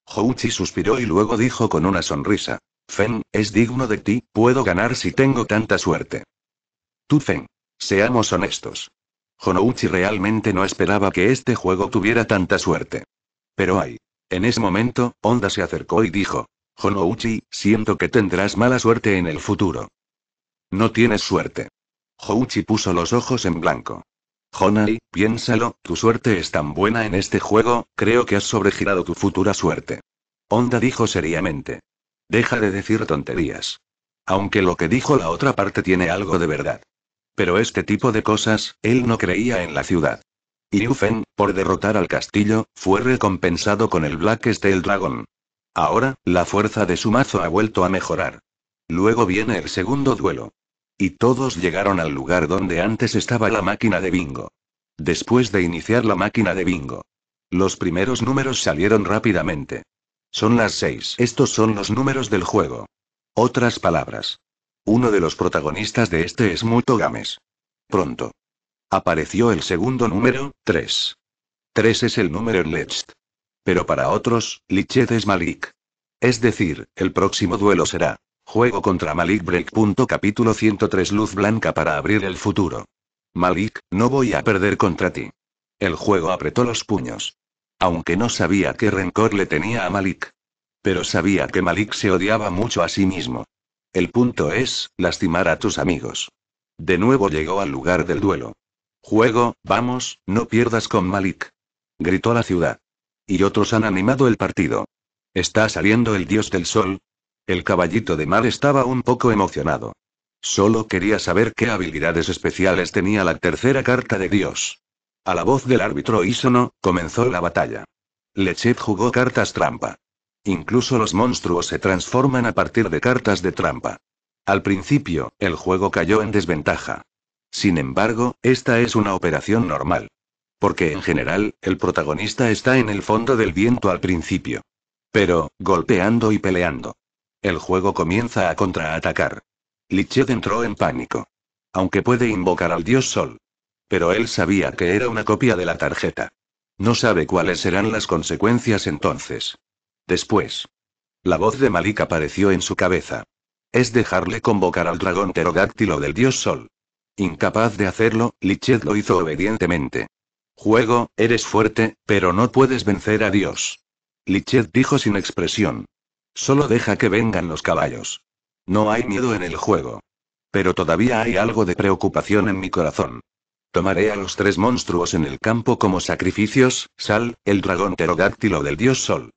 Houchi suspiró y luego dijo con una sonrisa. Fen, es digno de ti, puedo ganar si tengo tanta suerte. Tú Fen. Seamos honestos. Honouchi realmente no esperaba que este juego tuviera tanta suerte. Pero ay, En ese momento, Honda se acercó y dijo. Honouchi, siento que tendrás mala suerte en el futuro. No tienes suerte. Houchi puso los ojos en blanco. Honai, piénsalo, tu suerte es tan buena en este juego, creo que has sobregirado tu futura suerte. Honda dijo seriamente. Deja de decir tonterías. Aunque lo que dijo la otra parte tiene algo de verdad. Pero este tipo de cosas, él no creía en la ciudad. Y Yufen, por derrotar al castillo, fue recompensado con el Black Steel Dragon. Ahora, la fuerza de su mazo ha vuelto a mejorar. Luego viene el segundo duelo. Y todos llegaron al lugar donde antes estaba la máquina de bingo. Después de iniciar la máquina de bingo. Los primeros números salieron rápidamente. Son las seis. Estos son los números del juego. Otras palabras. Uno de los protagonistas de este es Muto Games. Pronto. Apareció el segundo número, 3. 3 es el número en Pero para otros, Lichet es Malik. Es decir, el próximo duelo será. Juego contra Malik Break. Capítulo 103 Luz Blanca para abrir el futuro. Malik, no voy a perder contra ti. El juego apretó los puños. Aunque no sabía qué rencor le tenía a Malik. Pero sabía que Malik se odiaba mucho a sí mismo. El punto es, lastimar a tus amigos. De nuevo llegó al lugar del duelo. Juego, vamos, no pierdas con Malik. Gritó la ciudad. Y otros han animado el partido. Está saliendo el dios del sol. El caballito de mar estaba un poco emocionado. Solo quería saber qué habilidades especiales tenía la tercera carta de dios. A la voz del árbitro Isono, comenzó la batalla. Lechet jugó cartas trampa. Incluso los monstruos se transforman a partir de cartas de trampa. Al principio, el juego cayó en desventaja. Sin embargo, esta es una operación normal. Porque en general, el protagonista está en el fondo del viento al principio. Pero, golpeando y peleando. El juego comienza a contraatacar. Lichet entró en pánico. Aunque puede invocar al dios Sol. Pero él sabía que era una copia de la tarjeta. No sabe cuáles serán las consecuencias entonces. Después. La voz de Malik apareció en su cabeza. Es dejarle convocar al dragón pterodáctilo del dios Sol. Incapaz de hacerlo, Lichet lo hizo obedientemente. Juego, eres fuerte, pero no puedes vencer a Dios. Lichet dijo sin expresión. Solo deja que vengan los caballos. No hay miedo en el juego. Pero todavía hay algo de preocupación en mi corazón. Tomaré a los tres monstruos en el campo como sacrificios, Sal, el dragón terodáctilo del dios Sol.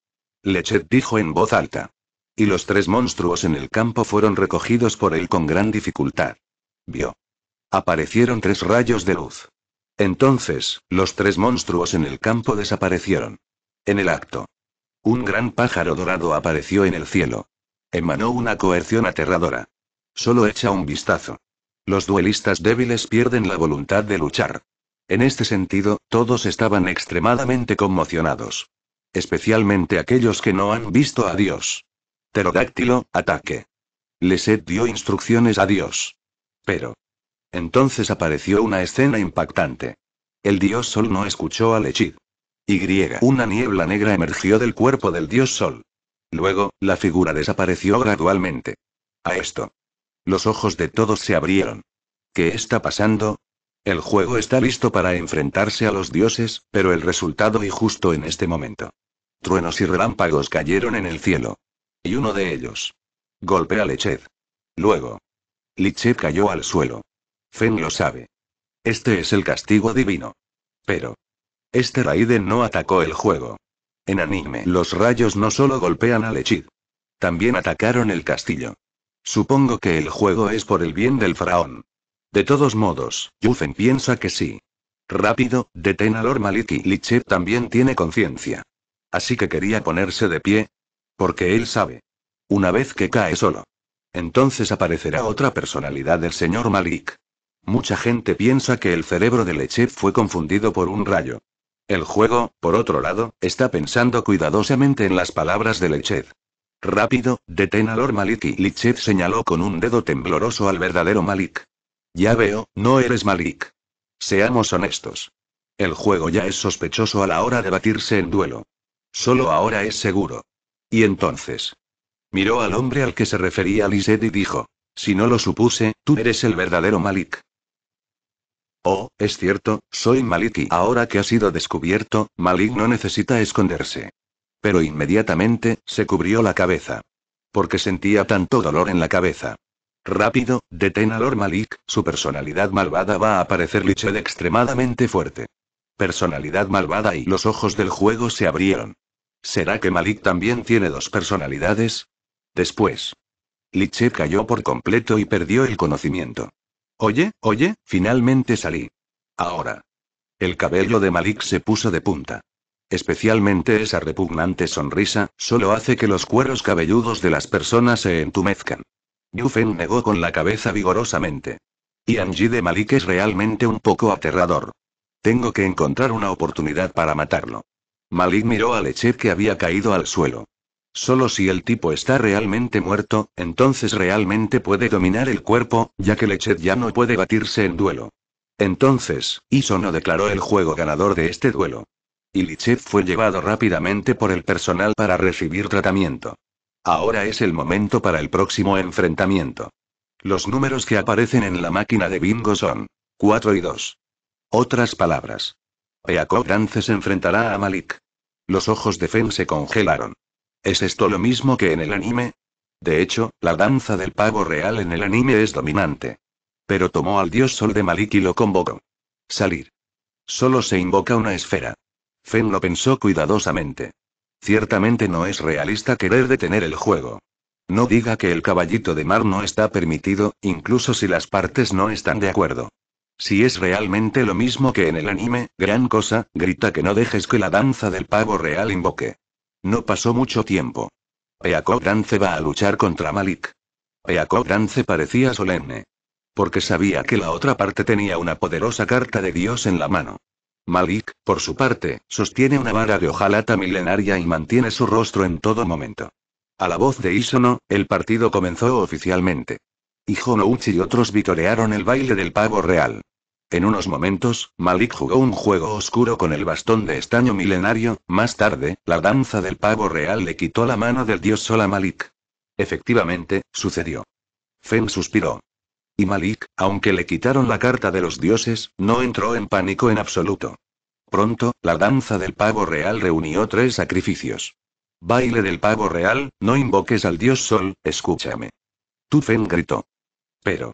Lechet dijo en voz alta. Y los tres monstruos en el campo fueron recogidos por él con gran dificultad. Vio. Aparecieron tres rayos de luz. Entonces, los tres monstruos en el campo desaparecieron. En el acto. Un gran pájaro dorado apareció en el cielo. Emanó una coerción aterradora. Solo echa un vistazo. Los duelistas débiles pierden la voluntad de luchar. En este sentido, todos estaban extremadamente conmocionados. Especialmente aquellos que no han visto a Dios. Pterodáctilo, ataque. Leset dio instrucciones a Dios. Pero. Entonces apareció una escena impactante. El dios Sol no escuchó a Lechid. Y. Una niebla negra emergió del cuerpo del dios Sol. Luego, la figura desapareció gradualmente. A esto. Los ojos de todos se abrieron. ¿Qué está pasando? El juego está listo para enfrentarse a los dioses, pero el resultado y justo en este momento. Truenos y relámpagos cayeron en el cielo. Y uno de ellos. Golpea a Luego. lechid cayó al suelo. Fen lo sabe. Este es el castigo divino. Pero. Este Raiden no atacó el juego. En anime, los rayos no solo golpean a Lechid. También atacaron el castillo. Supongo que el juego es por el bien del faraón. De todos modos, Yufen piensa que sí. Rápido, detén a Lord Maliki. Lichet también tiene conciencia. Así que quería ponerse de pie. Porque él sabe. Una vez que cae solo. Entonces aparecerá otra personalidad del señor Malik. Mucha gente piensa que el cerebro de Lechet fue confundido por un rayo. El juego, por otro lado, está pensando cuidadosamente en las palabras de Lechet. Rápido, detén a Lord Malik y Lichet señaló con un dedo tembloroso al verdadero Malik. Ya veo, no eres Malik. Seamos honestos. El juego ya es sospechoso a la hora de batirse en duelo. Solo ahora es seguro. Y entonces. Miró al hombre al que se refería Lichet y dijo: Si no lo supuse, tú eres el verdadero Malik. Oh, es cierto, soy Malik ahora que ha sido descubierto, Malik no necesita esconderse. Pero inmediatamente, se cubrió la cabeza. Porque sentía tanto dolor en la cabeza. Rápido, detén a Malik, su personalidad malvada va a aparecer Liched extremadamente fuerte. Personalidad malvada y los ojos del juego se abrieron. ¿Será que Malik también tiene dos personalidades? Después. Liched cayó por completo y perdió el conocimiento. Oye, oye, finalmente salí. Ahora. El cabello de Malik se puso de punta especialmente esa repugnante sonrisa, solo hace que los cueros cabelludos de las personas se entumezcan. Yufen negó con la cabeza vigorosamente. Y Angie de Malik es realmente un poco aterrador. Tengo que encontrar una oportunidad para matarlo. Malik miró a Lechet que había caído al suelo. Solo si el tipo está realmente muerto, entonces realmente puede dominar el cuerpo, ya que Lechet ya no puede batirse en duelo. Entonces, no declaró el juego ganador de este duelo. Lichet fue llevado rápidamente por el personal para recibir tratamiento. Ahora es el momento para el próximo enfrentamiento. Los números que aparecen en la máquina de bingo son 4 y 2. Otras palabras. Peacock Dance se enfrentará a Malik. Los ojos de Fen se congelaron. ¿Es esto lo mismo que en el anime? De hecho, la danza del pavo real en el anime es dominante. Pero tomó al dios sol de Malik y lo convocó. Salir. Solo se invoca una esfera. Fen lo pensó cuidadosamente. Ciertamente no es realista querer detener el juego. No diga que el caballito de mar no está permitido, incluso si las partes no están de acuerdo. Si es realmente lo mismo que en el anime, gran cosa, grita que no dejes que la danza del pavo real invoque. No pasó mucho tiempo. Peacock Grance va a luchar contra Malik. Peacock Grance parecía solemne. Porque sabía que la otra parte tenía una poderosa carta de Dios en la mano. Malik, por su parte, sostiene una vara de hojalata milenaria y mantiene su rostro en todo momento. A la voz de Isono, el partido comenzó oficialmente. Hijo Nouchi y otros vitorearon el baile del pavo real. En unos momentos, Malik jugó un juego oscuro con el bastón de estaño milenario, más tarde, la danza del pavo real le quitó la mano del dios Sola Malik. Efectivamente, sucedió. Fen suspiró. Y Malik, aunque le quitaron la carta de los dioses, no entró en pánico en absoluto. Pronto, la danza del pavo real reunió tres sacrificios. Baile del pavo real, no invoques al dios sol, escúchame. Tufen gritó. Pero.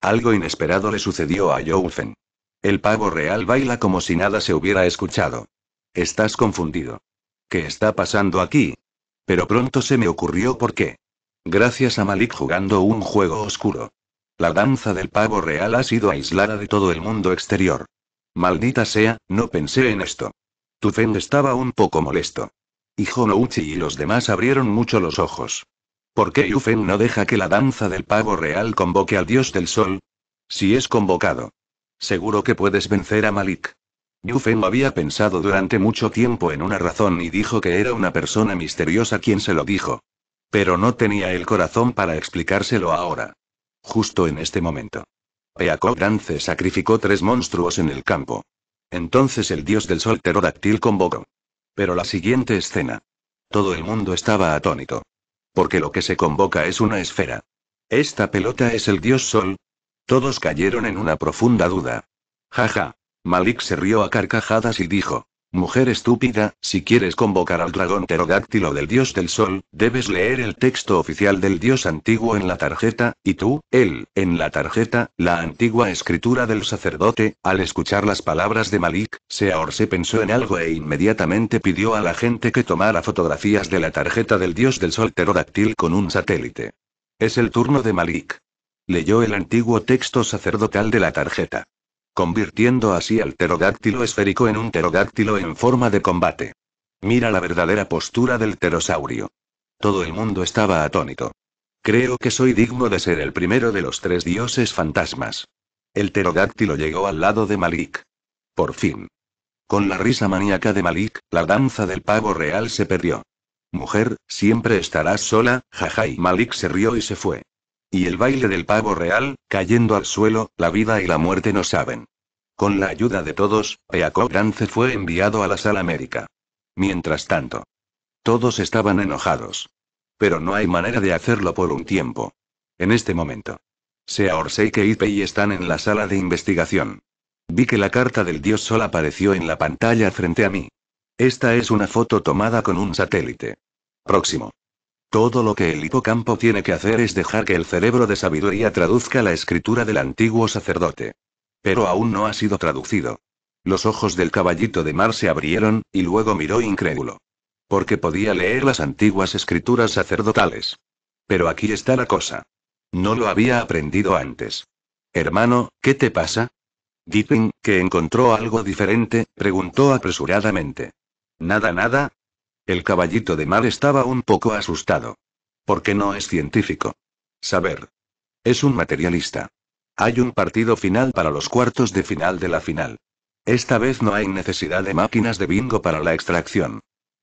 Algo inesperado le sucedió a Youfen. El pavo real baila como si nada se hubiera escuchado. Estás confundido. ¿Qué está pasando aquí? Pero pronto se me ocurrió por qué. Gracias a Malik jugando un juego oscuro. La danza del pavo real ha sido aislada de todo el mundo exterior. Maldita sea, no pensé en esto. Tufen estaba un poco molesto. Y Honouchi y los demás abrieron mucho los ojos. ¿Por qué Yufen no deja que la danza del pavo real convoque al dios del sol? Si es convocado. Seguro que puedes vencer a Malik. Yufen había pensado durante mucho tiempo en una razón y dijo que era una persona misteriosa quien se lo dijo. Pero no tenía el corazón para explicárselo ahora. Justo en este momento. Peacock Grance sacrificó tres monstruos en el campo. Entonces el dios del sol pterodáctil convocó. Pero la siguiente escena. Todo el mundo estaba atónito. Porque lo que se convoca es una esfera. ¿Esta pelota es el dios sol? Todos cayeron en una profunda duda. Jaja. Malik se rió a carcajadas y dijo. Mujer estúpida, si quieres convocar al dragón pterodáctilo del dios del sol, debes leer el texto oficial del dios antiguo en la tarjeta, y tú, él, en la tarjeta, la antigua escritura del sacerdote, al escuchar las palabras de Malik, se pensó en algo e inmediatamente pidió a la gente que tomara fotografías de la tarjeta del dios del sol pterodáctil con un satélite. Es el turno de Malik. Leyó el antiguo texto sacerdotal de la tarjeta convirtiendo así al pterodáctilo esférico en un pterodáctilo en forma de combate. Mira la verdadera postura del pterosaurio. Todo el mundo estaba atónito. Creo que soy digno de ser el primero de los tres dioses fantasmas. El pterodáctilo llegó al lado de Malik. Por fin. Con la risa maníaca de Malik, la danza del pavo real se perdió. Mujer, siempre estarás sola, jaja y Malik se rió y se fue. Y el baile del pavo real, cayendo al suelo, la vida y la muerte no saben. Con la ayuda de todos, Peacock Grance fue enviado a la sala médica. Mientras tanto, todos estaban enojados. Pero no hay manera de hacerlo por un tiempo. En este momento. Sea Orseike y Ipei están en la sala de investigación. Vi que la carta del dios Sol apareció en la pantalla frente a mí. Esta es una foto tomada con un satélite. Próximo. Todo lo que el hipocampo tiene que hacer es dejar que el cerebro de sabiduría traduzca la escritura del antiguo sacerdote. Pero aún no ha sido traducido. Los ojos del caballito de mar se abrieron, y luego miró incrédulo. Porque podía leer las antiguas escrituras sacerdotales. Pero aquí está la cosa. No lo había aprendido antes. Hermano, ¿qué te pasa? dipping que encontró algo diferente, preguntó apresuradamente. Nada, nada, el caballito de mar estaba un poco asustado. Porque no es científico. Saber. Es un materialista. Hay un partido final para los cuartos de final de la final. Esta vez no hay necesidad de máquinas de bingo para la extracción.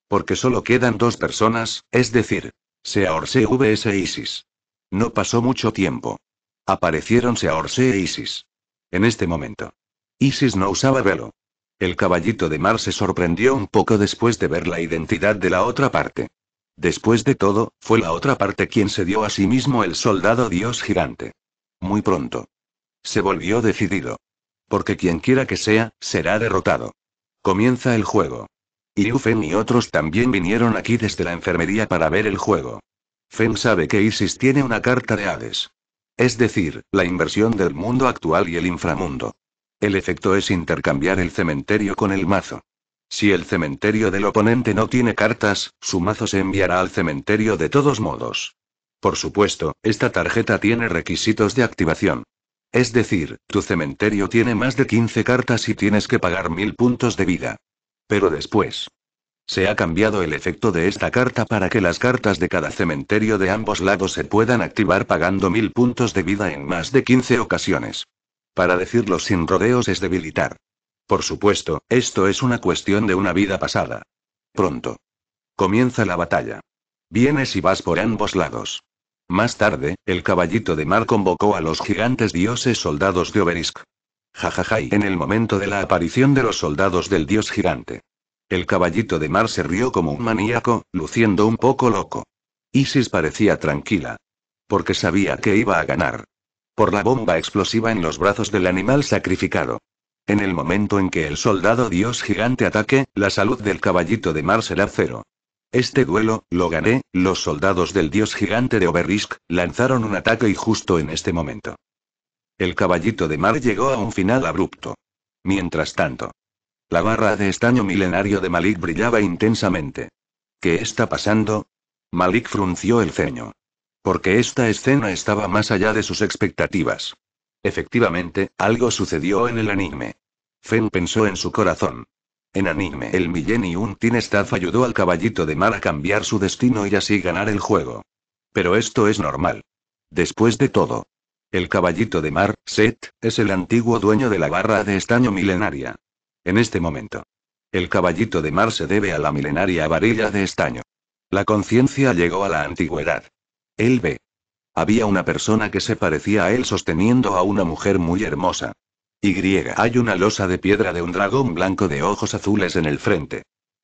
Porque solo quedan dos personas, es decir, Seaorse vs Isis. No pasó mucho tiempo. Aparecieron Seaorse e Isis. En este momento. Isis no usaba velo. El caballito de mar se sorprendió un poco después de ver la identidad de la otra parte. Después de todo, fue la otra parte quien se dio a sí mismo el soldado dios gigante. Muy pronto. Se volvió decidido. Porque quien quiera que sea, será derrotado. Comienza el juego. Y y otros también vinieron aquí desde la enfermería para ver el juego. Fen sabe que Isis tiene una carta de Hades. Es decir, la inversión del mundo actual y el inframundo. El efecto es intercambiar el cementerio con el mazo. Si el cementerio del oponente no tiene cartas, su mazo se enviará al cementerio de todos modos. Por supuesto, esta tarjeta tiene requisitos de activación. Es decir, tu cementerio tiene más de 15 cartas y tienes que pagar 1000 puntos de vida. Pero después. Se ha cambiado el efecto de esta carta para que las cartas de cada cementerio de ambos lados se puedan activar pagando 1000 puntos de vida en más de 15 ocasiones. Para decirlo sin rodeos es debilitar. Por supuesto, esto es una cuestión de una vida pasada. Pronto. Comienza la batalla. Vienes y vas por ambos lados. Más tarde, el caballito de mar convocó a los gigantes dioses soldados de Oberisk. y en el momento de la aparición de los soldados del dios gigante. El caballito de mar se rió como un maníaco, luciendo un poco loco. Isis parecía tranquila. Porque sabía que iba a ganar por la bomba explosiva en los brazos del animal sacrificado. En el momento en que el soldado dios gigante ataque, la salud del caballito de mar será cero. Este duelo, lo gané, los soldados del dios gigante de Oberisk, lanzaron un ataque y justo en este momento. El caballito de mar llegó a un final abrupto. Mientras tanto, la barra de estaño milenario de Malik brillaba intensamente. ¿Qué está pasando? Malik frunció el ceño. Porque esta escena estaba más allá de sus expectativas. Efectivamente, algo sucedió en el anime. Fen pensó en su corazón. En anime, el Millennium Teen Staff ayudó al caballito de mar a cambiar su destino y así ganar el juego. Pero esto es normal. Después de todo, el caballito de mar, Set, es el antiguo dueño de la barra de estaño milenaria. En este momento. El caballito de mar se debe a la milenaria varilla de estaño. La conciencia llegó a la antigüedad. Él ve. Había una persona que se parecía a él sosteniendo a una mujer muy hermosa. Y hay una losa de piedra de un dragón blanco de ojos azules en el frente.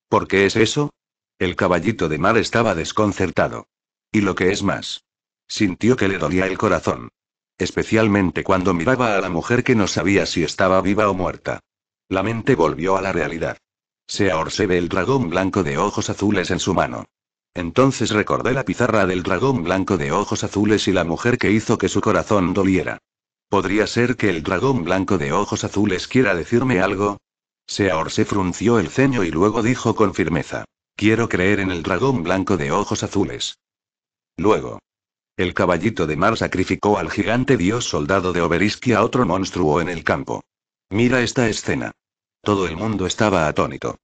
¿Por qué es eso? El caballito de mar estaba desconcertado. Y lo que es más. Sintió que le dolía el corazón. Especialmente cuando miraba a la mujer que no sabía si estaba viva o muerta. La mente volvió a la realidad. Se ve el dragón blanco de ojos azules en su mano. Entonces recordé la pizarra del dragón blanco de ojos azules y la mujer que hizo que su corazón doliera. ¿Podría ser que el dragón blanco de ojos azules quiera decirme algo? Seaor se frunció el ceño y luego dijo con firmeza. Quiero creer en el dragón blanco de ojos azules. Luego. El caballito de mar sacrificó al gigante dios soldado de Oberiski a otro monstruo en el campo. Mira esta escena. Todo el mundo estaba atónito.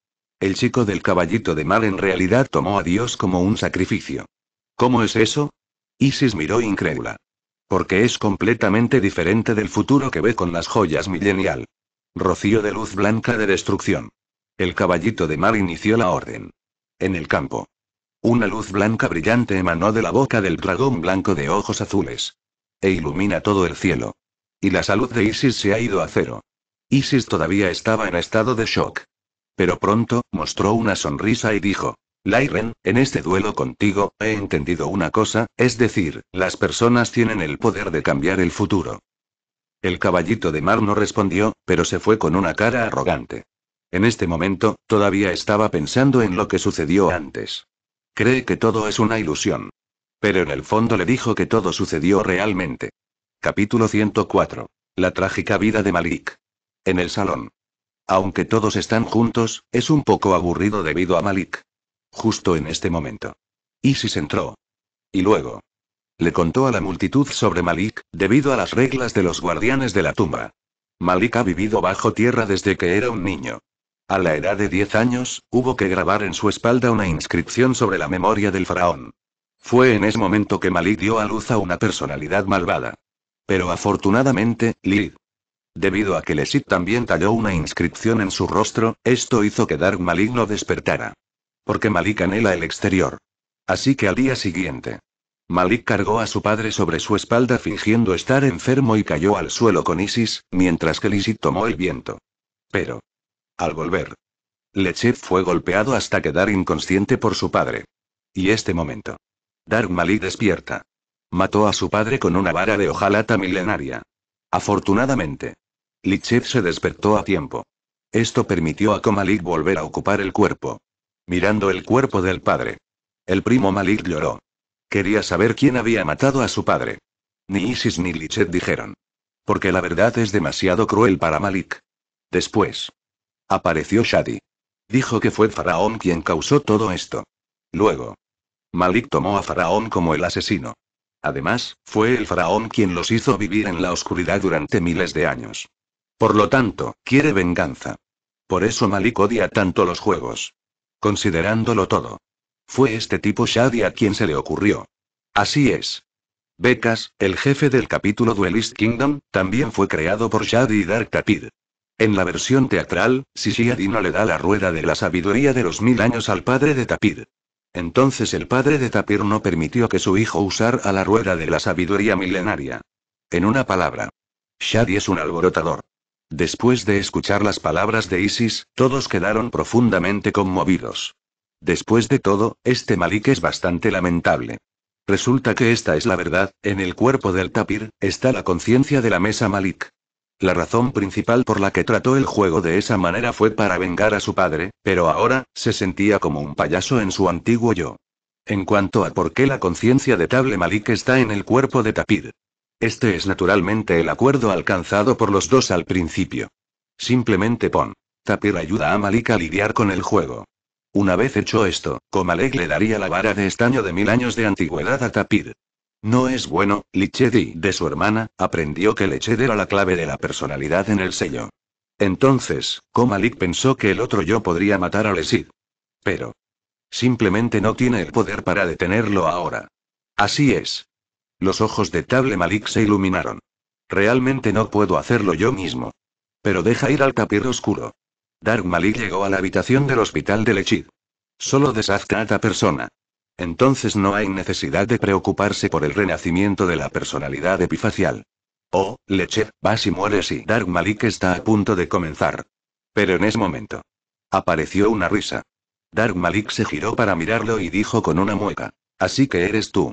El chico del caballito de mar en realidad tomó a Dios como un sacrificio. ¿Cómo es eso? Isis miró incrédula. Porque es completamente diferente del futuro que ve con las joyas milenial. Rocío de luz blanca de destrucción. El caballito de mar inició la orden. En el campo. Una luz blanca brillante emanó de la boca del dragón blanco de ojos azules. E ilumina todo el cielo. Y la salud de Isis se ha ido a cero. Isis todavía estaba en estado de shock pero pronto, mostró una sonrisa y dijo, Lairen, en este duelo contigo, he entendido una cosa, es decir, las personas tienen el poder de cambiar el futuro. El caballito de mar no respondió, pero se fue con una cara arrogante. En este momento, todavía estaba pensando en lo que sucedió antes. Cree que todo es una ilusión. Pero en el fondo le dijo que todo sucedió realmente. Capítulo 104. La trágica vida de Malik. En el salón. Aunque todos están juntos, es un poco aburrido debido a Malik. Justo en este momento. Isis entró. Y luego. Le contó a la multitud sobre Malik, debido a las reglas de los guardianes de la tumba. Malik ha vivido bajo tierra desde que era un niño. A la edad de 10 años, hubo que grabar en su espalda una inscripción sobre la memoria del faraón. Fue en ese momento que Malik dio a luz a una personalidad malvada. Pero afortunadamente, Lid Debido a que Lesit también talló una inscripción en su rostro, esto hizo que Dark lo despertara. Porque Malik anhela el exterior. Así que al día siguiente. Malik cargó a su padre sobre su espalda fingiendo estar enfermo y cayó al suelo con Isis, mientras que Lisit tomó el viento. Pero. Al volver. Lechev fue golpeado hasta quedar inconsciente por su padre. Y este momento. Dark Malik despierta. Mató a su padre con una vara de hojalata milenaria. Afortunadamente. Lichet se despertó a tiempo. Esto permitió a Komalik volver a ocupar el cuerpo. Mirando el cuerpo del padre. El primo Malik lloró. Quería saber quién había matado a su padre. Ni Isis ni Lichet dijeron. Porque la verdad es demasiado cruel para Malik. Después. Apareció Shadi. Dijo que fue Faraón quien causó todo esto. Luego. Malik tomó a Faraón como el asesino. Además, fue el Faraón quien los hizo vivir en la oscuridad durante miles de años. Por lo tanto, quiere venganza. Por eso Malik odia tanto los juegos. Considerándolo todo. Fue este tipo Shadi a quien se le ocurrió. Así es. Becas, el jefe del capítulo Duelist Kingdom, también fue creado por Shadi y Dark Tapir. En la versión teatral, Shadi no le da la rueda de la sabiduría de los mil años al padre de Tapir. Entonces el padre de Tapir no permitió que su hijo usara la rueda de la sabiduría milenaria. En una palabra, Shadi es un alborotador. Después de escuchar las palabras de Isis, todos quedaron profundamente conmovidos. Después de todo, este Malik es bastante lamentable. Resulta que esta es la verdad, en el cuerpo del tapir, está la conciencia de la mesa Malik. La razón principal por la que trató el juego de esa manera fue para vengar a su padre, pero ahora, se sentía como un payaso en su antiguo yo. En cuanto a por qué la conciencia de Table Malik está en el cuerpo de Tapir, este es naturalmente el acuerdo alcanzado por los dos al principio. Simplemente pon. Tapir ayuda a Malik a lidiar con el juego. Una vez hecho esto, Comalek le daría la vara de estaño de mil años de antigüedad a Tapir. No es bueno, Lichedi de su hermana, aprendió que Lichedi era la clave de la personalidad en el sello. Entonces, Comalik pensó que el otro yo podría matar a Lesid. Pero. Simplemente no tiene el poder para detenerlo ahora. Así es, los ojos de Table Malik se iluminaron. Realmente no puedo hacerlo yo mismo. Pero deja ir al tapir oscuro. Dark Malik llegó a la habitación del hospital de Lechid. Solo deshaz a persona. Entonces no hay necesidad de preocuparse por el renacimiento de la personalidad epifacial. Oh, Lechid, vas y mueres y Dark Malik está a punto de comenzar. Pero en ese momento. Apareció una risa. Dark Malik se giró para mirarlo y dijo con una mueca. Así que eres tú.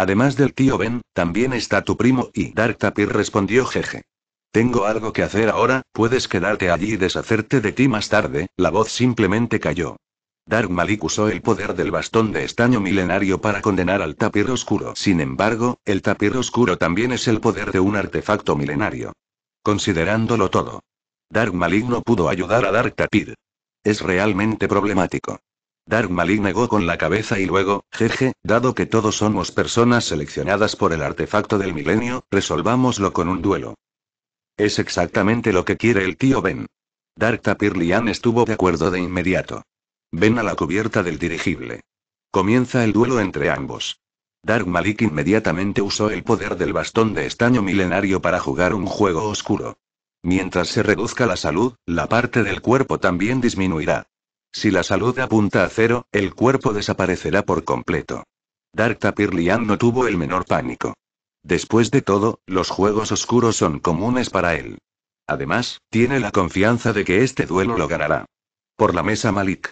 Además del tío Ben, también está tu primo y Dark Tapir respondió jeje. Tengo algo que hacer ahora, puedes quedarte allí y deshacerte de ti más tarde, la voz simplemente cayó. Dark Malik usó el poder del bastón de estaño milenario para condenar al tapir oscuro. Sin embargo, el tapir oscuro también es el poder de un artefacto milenario. Considerándolo todo. Dark Malik no pudo ayudar a Dark Tapir. Es realmente problemático. Dark Malik negó con la cabeza y luego, jeje, dado que todos somos personas seleccionadas por el artefacto del milenio, resolvámoslo con un duelo. Es exactamente lo que quiere el tío Ben. Dark Tapir estuvo de acuerdo de inmediato. Ven a la cubierta del dirigible. Comienza el duelo entre ambos. Dark Malik inmediatamente usó el poder del bastón de estaño milenario para jugar un juego oscuro. Mientras se reduzca la salud, la parte del cuerpo también disminuirá. Si la salud apunta a cero, el cuerpo desaparecerá por completo. Dark Lian no tuvo el menor pánico. Después de todo, los juegos oscuros son comunes para él. Además, tiene la confianza de que este duelo lo ganará. Por la mesa Malik.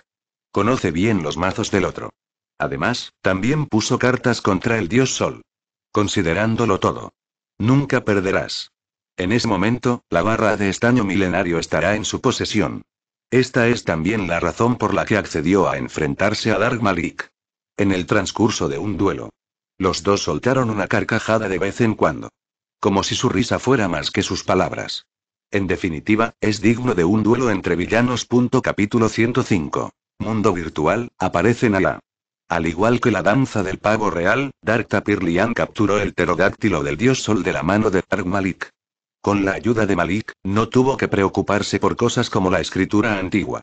Conoce bien los mazos del otro. Además, también puso cartas contra el dios Sol. Considerándolo todo. Nunca perderás. En ese momento, la barra de estaño milenario estará en su posesión. Esta es también la razón por la que accedió a enfrentarse a Dark Malik. En el transcurso de un duelo. Los dos soltaron una carcajada de vez en cuando. Como si su risa fuera más que sus palabras. En definitiva, es digno de un duelo entre villanos. Capítulo 105. Mundo virtual, aparecen a la. Al igual que la danza del pavo real, Dark Tapirlian capturó el pterodáctilo del dios sol de la mano de Dark Malik. Con la ayuda de Malik, no tuvo que preocuparse por cosas como la escritura antigua.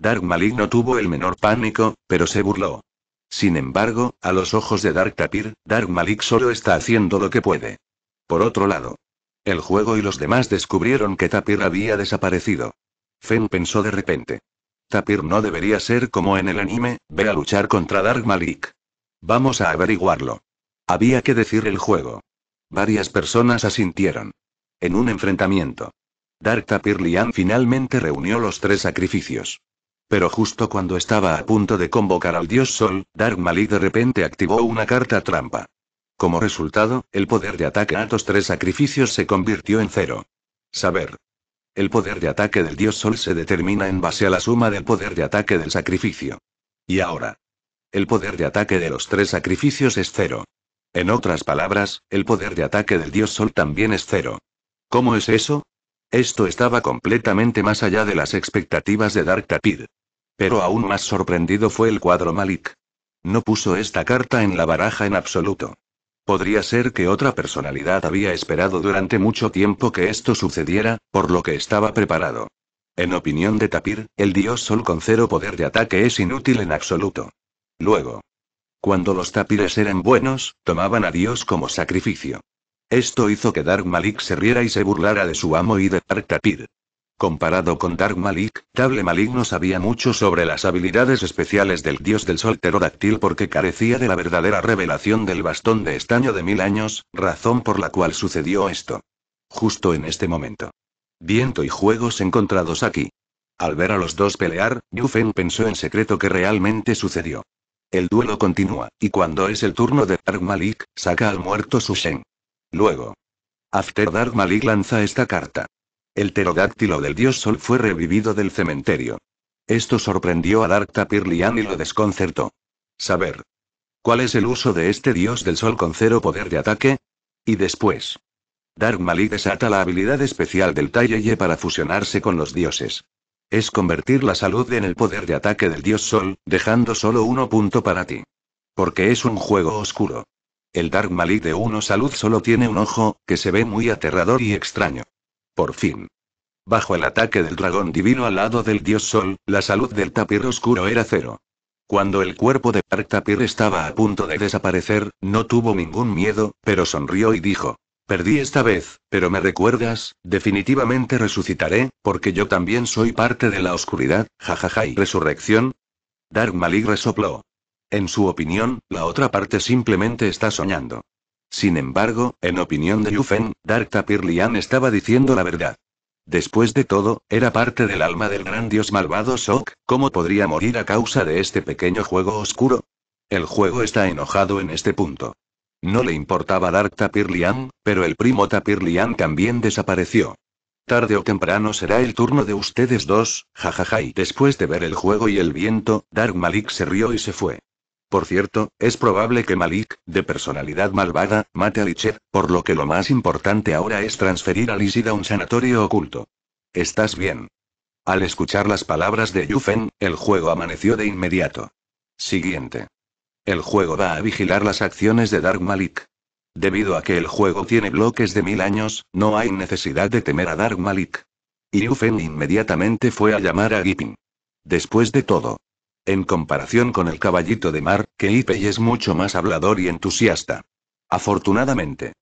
Dark Malik no tuvo el menor pánico, pero se burló. Sin embargo, a los ojos de Dark Tapir, Dark Malik solo está haciendo lo que puede. Por otro lado, el juego y los demás descubrieron que Tapir había desaparecido. Fen pensó de repente. Tapir no debería ser como en el anime, ve a luchar contra Dark Malik. Vamos a averiguarlo. Había que decir el juego. Varias personas asintieron. En un enfrentamiento. Dark Tapir finalmente reunió los tres sacrificios. Pero justo cuando estaba a punto de convocar al dios Sol, Dark Mali de repente activó una carta trampa. Como resultado, el poder de ataque a estos tres sacrificios se convirtió en cero. Saber. El poder de ataque del dios Sol se determina en base a la suma del poder de ataque del sacrificio. Y ahora. El poder de ataque de los tres sacrificios es cero. En otras palabras, el poder de ataque del dios Sol también es cero. ¿Cómo es eso? Esto estaba completamente más allá de las expectativas de Dark Tapir. Pero aún más sorprendido fue el cuadro Malik. No puso esta carta en la baraja en absoluto. Podría ser que otra personalidad había esperado durante mucho tiempo que esto sucediera, por lo que estaba preparado. En opinión de Tapir, el dios Sol con cero poder de ataque es inútil en absoluto. Luego. Cuando los tapires eran buenos, tomaban a Dios como sacrificio. Esto hizo que Dark Malik se riera y se burlara de su amo y de Dark Tapir. Comparado con Dark Malik, Table Malik no sabía mucho sobre las habilidades especiales del dios del sol dactil porque carecía de la verdadera revelación del bastón de estaño de mil años, razón por la cual sucedió esto. Justo en este momento. Viento y juegos encontrados aquí. Al ver a los dos pelear, Yufen pensó en secreto que realmente sucedió. El duelo continúa, y cuando es el turno de Dark Malik, saca al muerto Shen. Luego. After Dark Malik lanza esta carta. El pterodáctilo del dios Sol fue revivido del cementerio. Esto sorprendió a Dark Tapirlian y lo desconcertó. Saber. ¿Cuál es el uso de este dios del sol con cero poder de ataque? Y después. Dark Malik desata la habilidad especial del Taiyeye para fusionarse con los dioses. Es convertir la salud en el poder de ataque del dios sol, dejando solo uno punto para ti. Porque es un juego oscuro. El Dark Malik de Uno Salud solo tiene un ojo, que se ve muy aterrador y extraño. Por fin. Bajo el ataque del dragón divino al lado del dios Sol, la salud del tapir oscuro era cero. Cuando el cuerpo de Dark Tapir estaba a punto de desaparecer, no tuvo ningún miedo, pero sonrió y dijo. Perdí esta vez, pero me recuerdas, definitivamente resucitaré, porque yo también soy parte de la oscuridad, jajaja y resurrección. Dark Malik resopló. En su opinión, la otra parte simplemente está soñando. Sin embargo, en opinión de Yufen, Dark Tapir estaba diciendo la verdad. Después de todo, era parte del alma del gran dios malvado Sok, ¿cómo podría morir a causa de este pequeño juego oscuro? El juego está enojado en este punto. No le importaba Dark Tapir pero el primo Tapir también desapareció. Tarde o temprano será el turno de ustedes dos, jajaja. Y después de ver el juego y el viento, Dark Malik se rió y se fue. Por cierto, es probable que Malik, de personalidad malvada, mate a Richard, por lo que lo más importante ahora es transferir a Lisida a un sanatorio oculto. ¿Estás bien? Al escuchar las palabras de Yufen, el juego amaneció de inmediato. Siguiente. El juego va a vigilar las acciones de Dark Malik. Debido a que el juego tiene bloques de mil años, no hay necesidad de temer a Dark Malik. Y Yufen inmediatamente fue a llamar a Gippin. Después de todo, en comparación con el caballito de mar, que Ipey es mucho más hablador y entusiasta. Afortunadamente.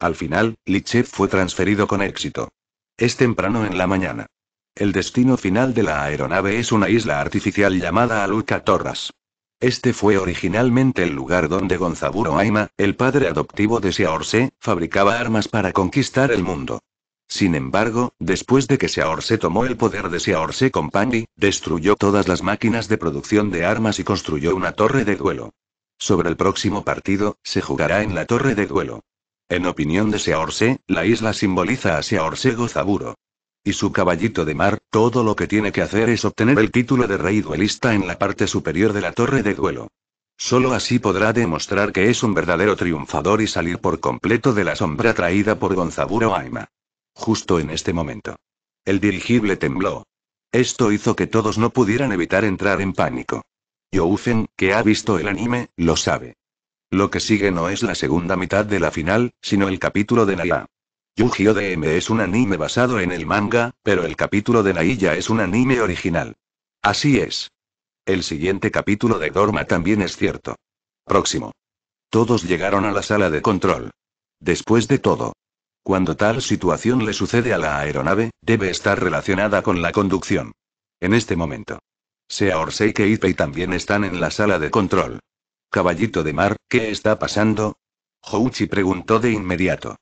Al final, Lichev fue transferido con éxito. Es temprano en la mañana. El destino final de la aeronave es una isla artificial llamada Aluca Torras. Este fue originalmente el lugar donde Gonzaburo Aima, el padre adoptivo de Siaorse, fabricaba armas para conquistar el mundo. Sin embargo, después de que Seaorse tomó el poder de con Company, destruyó todas las máquinas de producción de armas y construyó una torre de duelo. Sobre el próximo partido, se jugará en la torre de duelo. En opinión de Seahorse, la isla simboliza a Seaorse Gozaburo. Y su caballito de mar, todo lo que tiene que hacer es obtener el título de rey duelista en la parte superior de la torre de duelo. Solo así podrá demostrar que es un verdadero triunfador y salir por completo de la sombra traída por Gonzaburo Aima. Justo en este momento. El dirigible tembló. Esto hizo que todos no pudieran evitar entrar en pánico. Youfen, que ha visto el anime, lo sabe. Lo que sigue no es la segunda mitad de la final, sino el capítulo de Naya. yu de m es un anime basado en el manga, pero el capítulo de Naya es un anime original. Así es. El siguiente capítulo de Dorma también es cierto. Próximo. Todos llegaron a la sala de control. Después de todo, cuando tal situación le sucede a la aeronave, debe estar relacionada con la conducción. En este momento. Sea y que Ipei también están en la sala de control. Caballito de mar, ¿qué está pasando? Houchi preguntó de inmediato.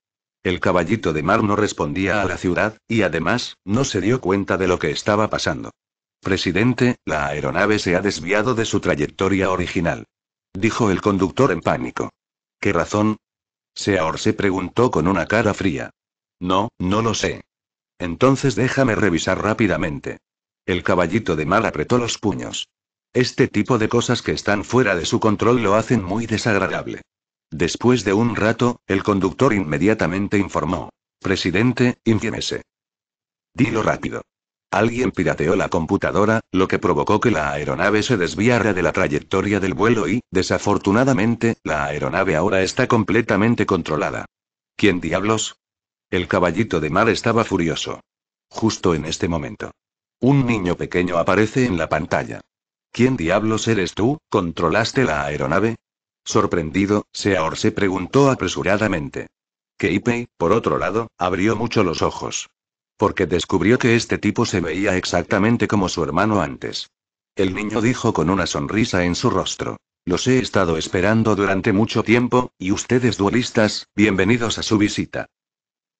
El caballito de mar no respondía a la ciudad, y además, no se dio cuenta de lo que estaba pasando. Presidente, la aeronave se ha desviado de su trayectoria original. Dijo el conductor en pánico. ¿Qué razón? Seor se preguntó con una cara fría. No, no lo sé. Entonces déjame revisar rápidamente. El caballito de mal apretó los puños. Este tipo de cosas que están fuera de su control lo hacen muy desagradable. Después de un rato, el conductor inmediatamente informó. Presidente, infiémese. Dilo rápido. Alguien pirateó la computadora, lo que provocó que la aeronave se desviara de la trayectoria del vuelo y, desafortunadamente, la aeronave ahora está completamente controlada. ¿Quién diablos? El caballito de mar estaba furioso. Justo en este momento. Un niño pequeño aparece en la pantalla. ¿Quién diablos eres tú? ¿Controlaste la aeronave? Sorprendido, Seahorse se preguntó apresuradamente. Keipei, por otro lado, abrió mucho los ojos. Porque descubrió que este tipo se veía exactamente como su hermano antes. El niño dijo con una sonrisa en su rostro. Los he estado esperando durante mucho tiempo, y ustedes duelistas, bienvenidos a su visita.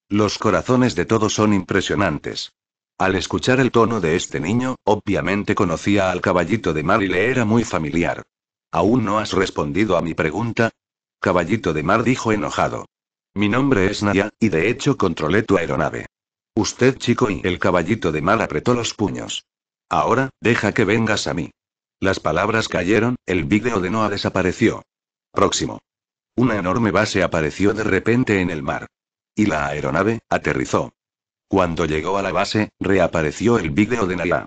Los corazones de todos son impresionantes. Al escuchar el tono de este niño, obviamente conocía al caballito de mar y le era muy familiar. ¿Aún no has respondido a mi pregunta? Caballito de mar dijo enojado. Mi nombre es Naya, y de hecho controlé tu aeronave. Usted chico y el caballito de mal apretó los puños. Ahora, deja que vengas a mí. Las palabras cayeron, el vídeo de Noah desapareció. Próximo. Una enorme base apareció de repente en el mar. Y la aeronave, aterrizó. Cuando llegó a la base, reapareció el vídeo de Naya.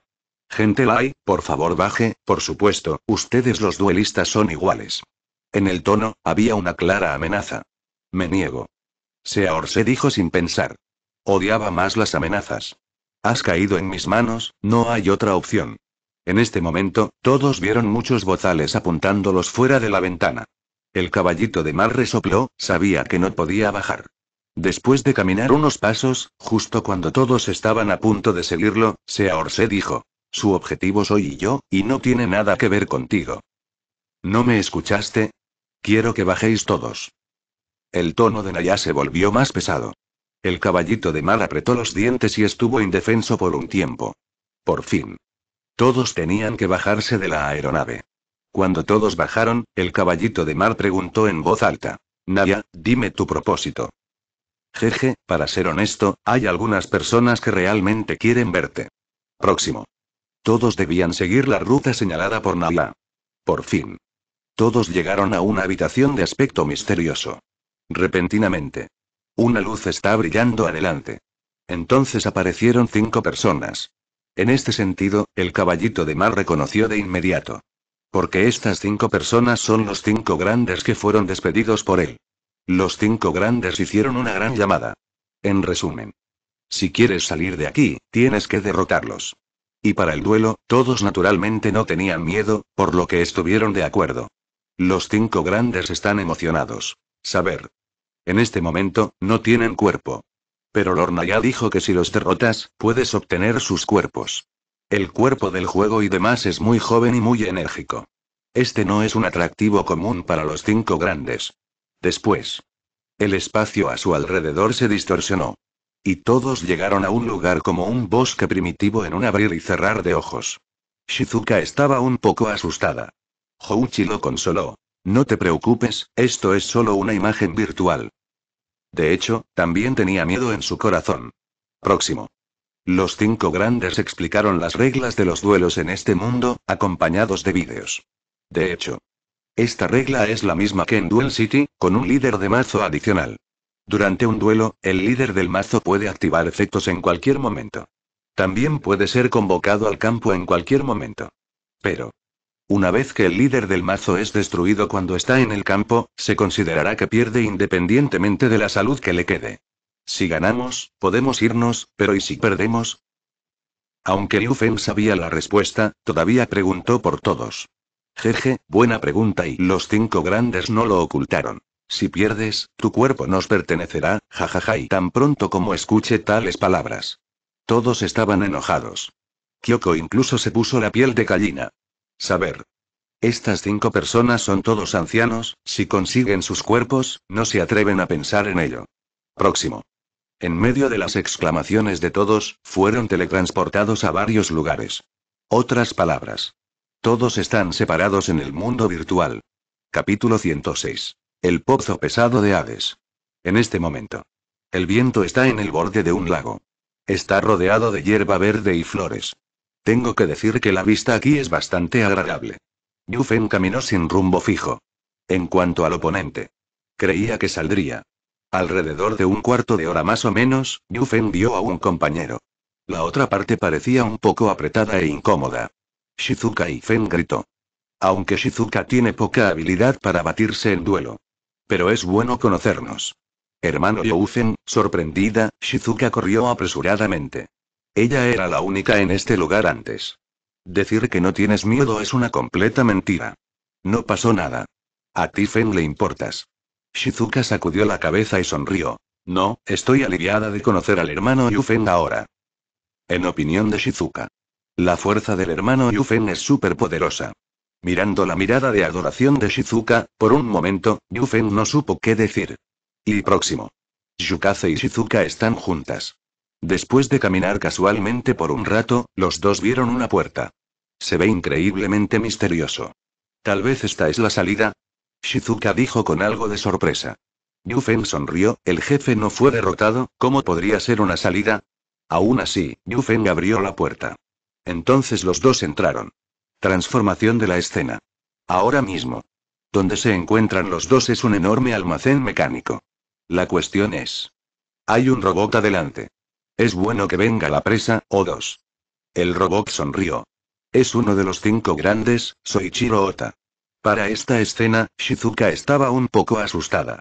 Gente Lai, por favor baje, por supuesto, ustedes los duelistas son iguales. En el tono, había una clara amenaza. Me niego. Se dijo sin pensar. Odiaba más las amenazas. Has caído en mis manos, no hay otra opción. En este momento, todos vieron muchos bozales apuntándolos fuera de la ventana. El caballito de mal resopló, sabía que no podía bajar. Después de caminar unos pasos, justo cuando todos estaban a punto de seguirlo, Seaorse dijo. Su objetivo soy yo, y no tiene nada que ver contigo. ¿No me escuchaste? Quiero que bajéis todos. El tono de Naya se volvió más pesado. El caballito de mar apretó los dientes y estuvo indefenso por un tiempo. Por fin. Todos tenían que bajarse de la aeronave. Cuando todos bajaron, el caballito de mar preguntó en voz alta. Naya, dime tu propósito. Jeje, para ser honesto, hay algunas personas que realmente quieren verte. Próximo. Todos debían seguir la ruta señalada por Naya. Por fin. Todos llegaron a una habitación de aspecto misterioso. Repentinamente. Una luz está brillando adelante. Entonces aparecieron cinco personas. En este sentido, el caballito de mar reconoció de inmediato. Porque estas cinco personas son los cinco grandes que fueron despedidos por él. Los cinco grandes hicieron una gran llamada. En resumen. Si quieres salir de aquí, tienes que derrotarlos. Y para el duelo, todos naturalmente no tenían miedo, por lo que estuvieron de acuerdo. Los cinco grandes están emocionados. Saber, en este momento, no tienen cuerpo. Pero Lorna ya dijo que si los derrotas, puedes obtener sus cuerpos. El cuerpo del juego y demás es muy joven y muy enérgico. Este no es un atractivo común para los cinco grandes. Después. El espacio a su alrededor se distorsionó. Y todos llegaron a un lugar como un bosque primitivo en un abrir y cerrar de ojos. Shizuka estaba un poco asustada. Houchi lo consoló. No te preocupes, esto es solo una imagen virtual. De hecho, también tenía miedo en su corazón. Próximo. Los cinco grandes explicaron las reglas de los duelos en este mundo, acompañados de vídeos. De hecho, esta regla es la misma que en Duel City, con un líder de mazo adicional. Durante un duelo, el líder del mazo puede activar efectos en cualquier momento. También puede ser convocado al campo en cualquier momento. Pero, una vez que el líder del mazo es destruido cuando está en el campo, se considerará que pierde independientemente de la salud que le quede. Si ganamos, podemos irnos, pero ¿y si perdemos? Aunque Liu Feng sabía la respuesta, todavía preguntó por todos. Jeje, buena pregunta y los cinco grandes no lo ocultaron. Si pierdes, tu cuerpo nos pertenecerá, jajaja y tan pronto como escuche tales palabras. Todos estaban enojados. Kyoko incluso se puso la piel de gallina. Saber. Estas cinco personas son todos ancianos, si consiguen sus cuerpos, no se atreven a pensar en ello. Próximo. En medio de las exclamaciones de todos, fueron teletransportados a varios lugares. Otras palabras. Todos están separados en el mundo virtual. Capítulo 106. El pozo pesado de Hades. En este momento. El viento está en el borde de un lago. Está rodeado de hierba verde y flores. Tengo que decir que la vista aquí es bastante agradable. Yufen caminó sin rumbo fijo. En cuanto al oponente, creía que saldría. Alrededor de un cuarto de hora más o menos, Yufen vio a un compañero. La otra parte parecía un poco apretada e incómoda. Shizuka y Fen gritó. Aunque Shizuka tiene poca habilidad para batirse en duelo. Pero es bueno conocernos. Hermano Youfen, sorprendida, Shizuka corrió apresuradamente. Ella era la única en este lugar antes. Decir que no tienes miedo es una completa mentira. No pasó nada. A Feng le importas. Shizuka sacudió la cabeza y sonrió. No, estoy aliviada de conocer al hermano Yufen ahora. En opinión de Shizuka. La fuerza del hermano Yufen es súper poderosa. Mirando la mirada de adoración de Shizuka, por un momento, Yufen no supo qué decir. Y próximo. Yukaze y Shizuka están juntas. Después de caminar casualmente por un rato, los dos vieron una puerta. Se ve increíblemente misterioso. Tal vez esta es la salida. Shizuka dijo con algo de sorpresa. Yufeng sonrió, el jefe no fue derrotado, ¿cómo podría ser una salida? Aún así, Yufeng abrió la puerta. Entonces los dos entraron. Transformación de la escena. Ahora mismo. Donde se encuentran los dos es un enorme almacén mecánico. La cuestión es. Hay un robot adelante. Es bueno que venga la presa, o dos. El robot sonrió. Es uno de los cinco grandes, Soy Ota. Para esta escena, Shizuka estaba un poco asustada.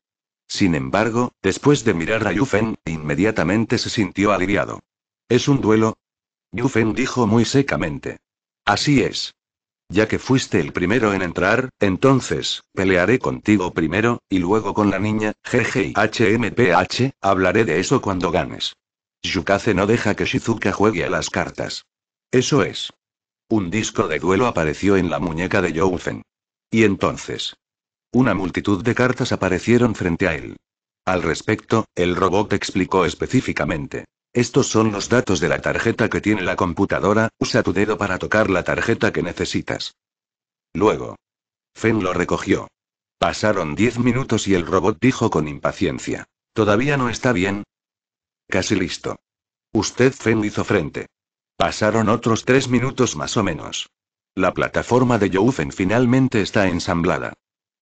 Sin embargo, después de mirar a Yufen, inmediatamente se sintió aliviado. ¿Es un duelo? Yufen dijo muy secamente. Así es. Ya que fuiste el primero en entrar, entonces, pelearé contigo primero, y luego con la niña, GG y HMPH, hablaré de eso cuando ganes. Yukaze no deja que Shizuka juegue a las cartas. Eso es. Un disco de duelo apareció en la muñeca de Youfen. Y entonces. Una multitud de cartas aparecieron frente a él. Al respecto, el robot explicó específicamente. Estos son los datos de la tarjeta que tiene la computadora, usa tu dedo para tocar la tarjeta que necesitas. Luego. Fen lo recogió. Pasaron diez minutos y el robot dijo con impaciencia. Todavía no está bien, Casi listo. Usted Fen hizo frente. Pasaron otros tres minutos más o menos. La plataforma de Youfen finalmente está ensamblada.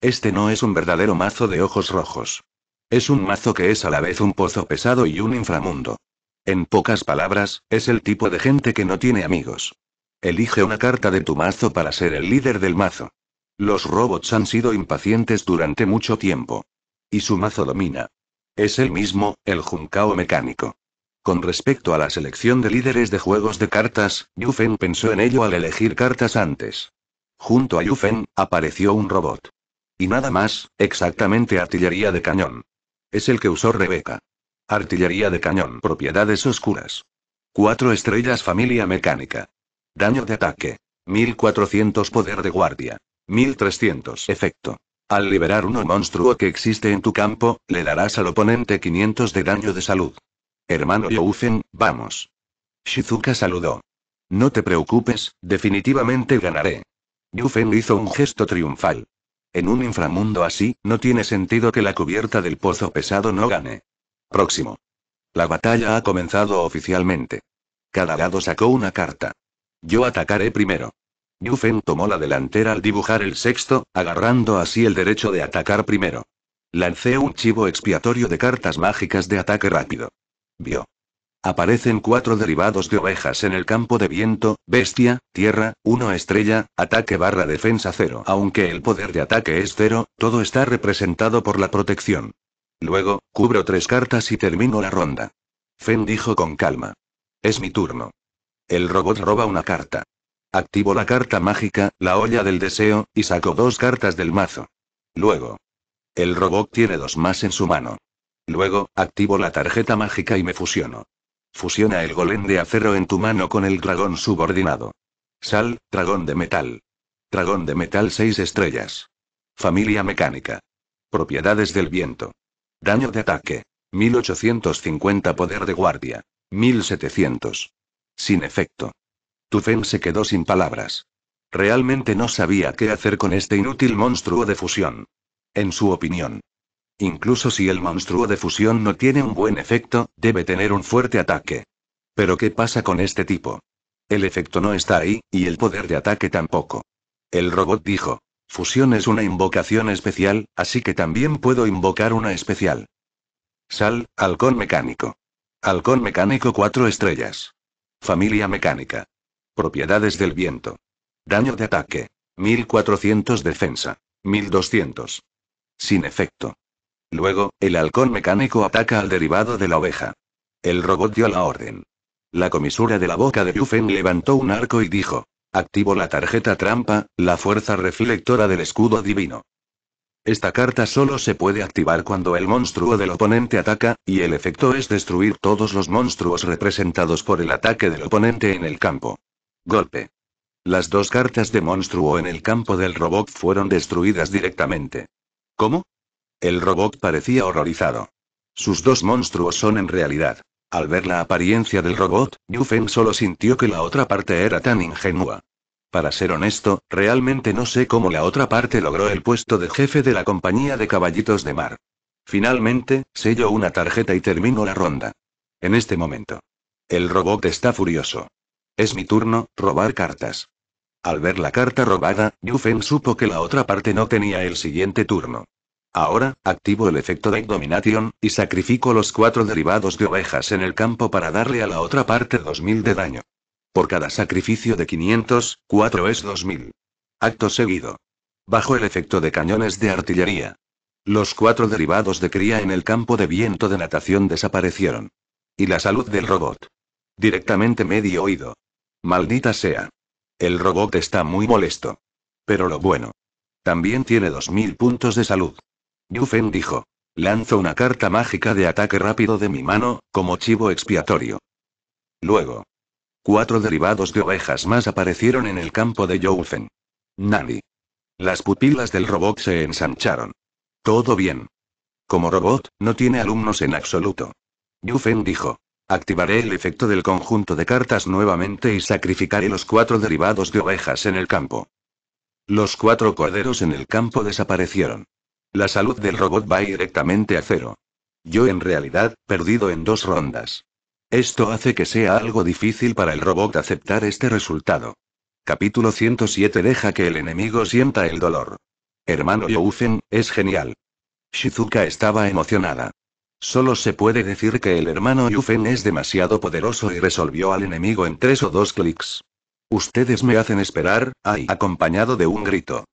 Este no es un verdadero mazo de ojos rojos. Es un mazo que es a la vez un pozo pesado y un inframundo. En pocas palabras, es el tipo de gente que no tiene amigos. Elige una carta de tu mazo para ser el líder del mazo. Los robots han sido impacientes durante mucho tiempo. Y su mazo domina. Es el mismo, el Juncao mecánico. Con respecto a la selección de líderes de juegos de cartas, Yufen pensó en ello al elegir cartas antes. Junto a Yufen, apareció un robot. Y nada más, exactamente artillería de cañón. Es el que usó Rebeca. Artillería de cañón, propiedades oscuras. Cuatro estrellas familia mecánica. Daño de ataque. 1400 poder de guardia. 1300 efecto. Al liberar uno monstruo que existe en tu campo, le darás al oponente 500 de daño de salud. Hermano Youfen, vamos. Shizuka saludó. No te preocupes, definitivamente ganaré. Yufen hizo un gesto triunfal. En un inframundo así, no tiene sentido que la cubierta del pozo pesado no gane. Próximo. La batalla ha comenzado oficialmente. Cada lado sacó una carta. Yo atacaré primero. Fen tomó la delantera al dibujar el sexto, agarrando así el derecho de atacar primero. Lancé un chivo expiatorio de cartas mágicas de ataque rápido. Vio. Aparecen cuatro derivados de ovejas en el campo de viento, bestia, tierra, uno estrella, ataque barra defensa cero. Aunque el poder de ataque es cero, todo está representado por la protección. Luego, cubro tres cartas y termino la ronda. Fen dijo con calma. Es mi turno. El robot roba una carta. Activo la carta mágica, la olla del deseo, y saco dos cartas del mazo. Luego. El robot tiene dos más en su mano. Luego, activo la tarjeta mágica y me fusiono. Fusiona el golem de acero en tu mano con el dragón subordinado. Sal, dragón de metal. Dragón de metal 6 estrellas. Familia mecánica. Propiedades del viento. Daño de ataque. 1850 poder de guardia. 1700. Sin efecto. Tufen se quedó sin palabras. Realmente no sabía qué hacer con este inútil monstruo de fusión. En su opinión. Incluso si el monstruo de fusión no tiene un buen efecto, debe tener un fuerte ataque. Pero ¿qué pasa con este tipo? El efecto no está ahí, y el poder de ataque tampoco. El robot dijo. Fusión es una invocación especial, así que también puedo invocar una especial. Sal, halcón mecánico. Halcón mecánico 4 estrellas. Familia mecánica. Propiedades del viento. Daño de ataque. 1400 defensa. 1200. Sin efecto. Luego, el halcón mecánico ataca al derivado de la oveja. El robot dio la orden. La comisura de la boca de Yufen levantó un arco y dijo: Activo la tarjeta trampa, la fuerza reflectora del escudo divino. Esta carta solo se puede activar cuando el monstruo del oponente ataca, y el efecto es destruir todos los monstruos representados por el ataque del oponente en el campo. Golpe. Las dos cartas de monstruo en el campo del robot fueron destruidas directamente. ¿Cómo? El robot parecía horrorizado. Sus dos monstruos son en realidad. Al ver la apariencia del robot, Yufen solo sintió que la otra parte era tan ingenua. Para ser honesto, realmente no sé cómo la otra parte logró el puesto de jefe de la compañía de caballitos de mar. Finalmente, selló una tarjeta y terminó la ronda. En este momento. El robot está furioso. Es mi turno, robar cartas. Al ver la carta robada, Yufen supo que la otra parte no tenía el siguiente turno. Ahora, activo el efecto de Domination, y sacrifico los cuatro derivados de ovejas en el campo para darle a la otra parte 2000 de daño. Por cada sacrificio de 500, 4 es 2000. Acto seguido. Bajo el efecto de cañones de artillería. Los cuatro derivados de cría en el campo de viento de natación desaparecieron. Y la salud del robot. Directamente medio oído. Maldita sea. El robot está muy molesto. Pero lo bueno. También tiene 2000 puntos de salud. Yufen dijo. Lanzo una carta mágica de ataque rápido de mi mano, como chivo expiatorio. Luego. Cuatro derivados de ovejas más aparecieron en el campo de Yufen. Nani. Las pupilas del robot se ensancharon. Todo bien. Como robot, no tiene alumnos en absoluto. Yufen dijo. Activaré el efecto del conjunto de cartas nuevamente y sacrificaré los cuatro derivados de ovejas en el campo. Los cuatro corderos en el campo desaparecieron. La salud del robot va directamente a cero. Yo en realidad, perdido en dos rondas. Esto hace que sea algo difícil para el robot aceptar este resultado. Capítulo 107 Deja que el enemigo sienta el dolor. Hermano Youfen, es genial. Shizuka estaba emocionada. Solo se puede decir que el hermano Yufen es demasiado poderoso y resolvió al enemigo en tres o dos clics. Ustedes me hacen esperar, ay, acompañado de un grito.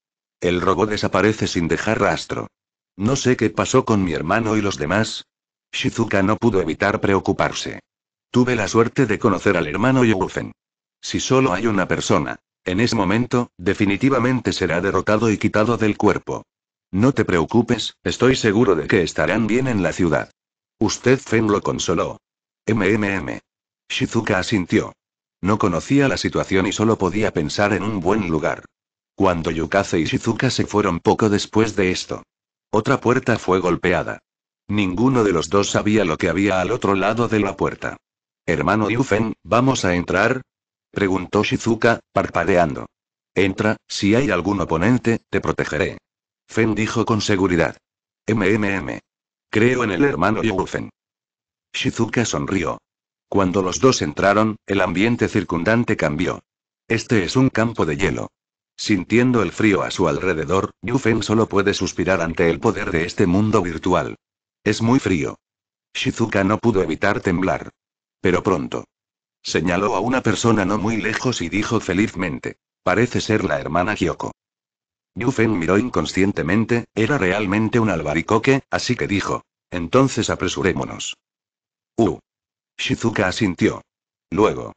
El robot desaparece sin dejar rastro. No sé qué pasó con mi hermano y los demás. Shizuka no pudo evitar preocuparse. Tuve la suerte de conocer al hermano Yufen. Si solo hay una persona, en ese momento, definitivamente será derrotado y quitado del cuerpo. No te preocupes, estoy seguro de que estarán bien en la ciudad. Usted Fen lo consoló. MMM. Shizuka asintió. No conocía la situación y solo podía pensar en un buen lugar. Cuando Yukaze y Shizuka se fueron poco después de esto. Otra puerta fue golpeada. Ninguno de los dos sabía lo que había al otro lado de la puerta. Hermano Yufen, ¿vamos a entrar? Preguntó Shizuka, parpadeando. Entra, si hay algún oponente, te protegeré. Fen dijo con seguridad. MMM. Creo en el hermano Yufen. Shizuka sonrió. Cuando los dos entraron, el ambiente circundante cambió. Este es un campo de hielo. Sintiendo el frío a su alrededor, Yufen solo puede suspirar ante el poder de este mundo virtual. Es muy frío. Shizuka no pudo evitar temblar. Pero pronto. Señaló a una persona no muy lejos y dijo felizmente. Parece ser la hermana Kyoko. Yufen miró inconscientemente, era realmente un albaricoque, así que dijo. Entonces apresurémonos. Uh. Shizuka asintió. Luego.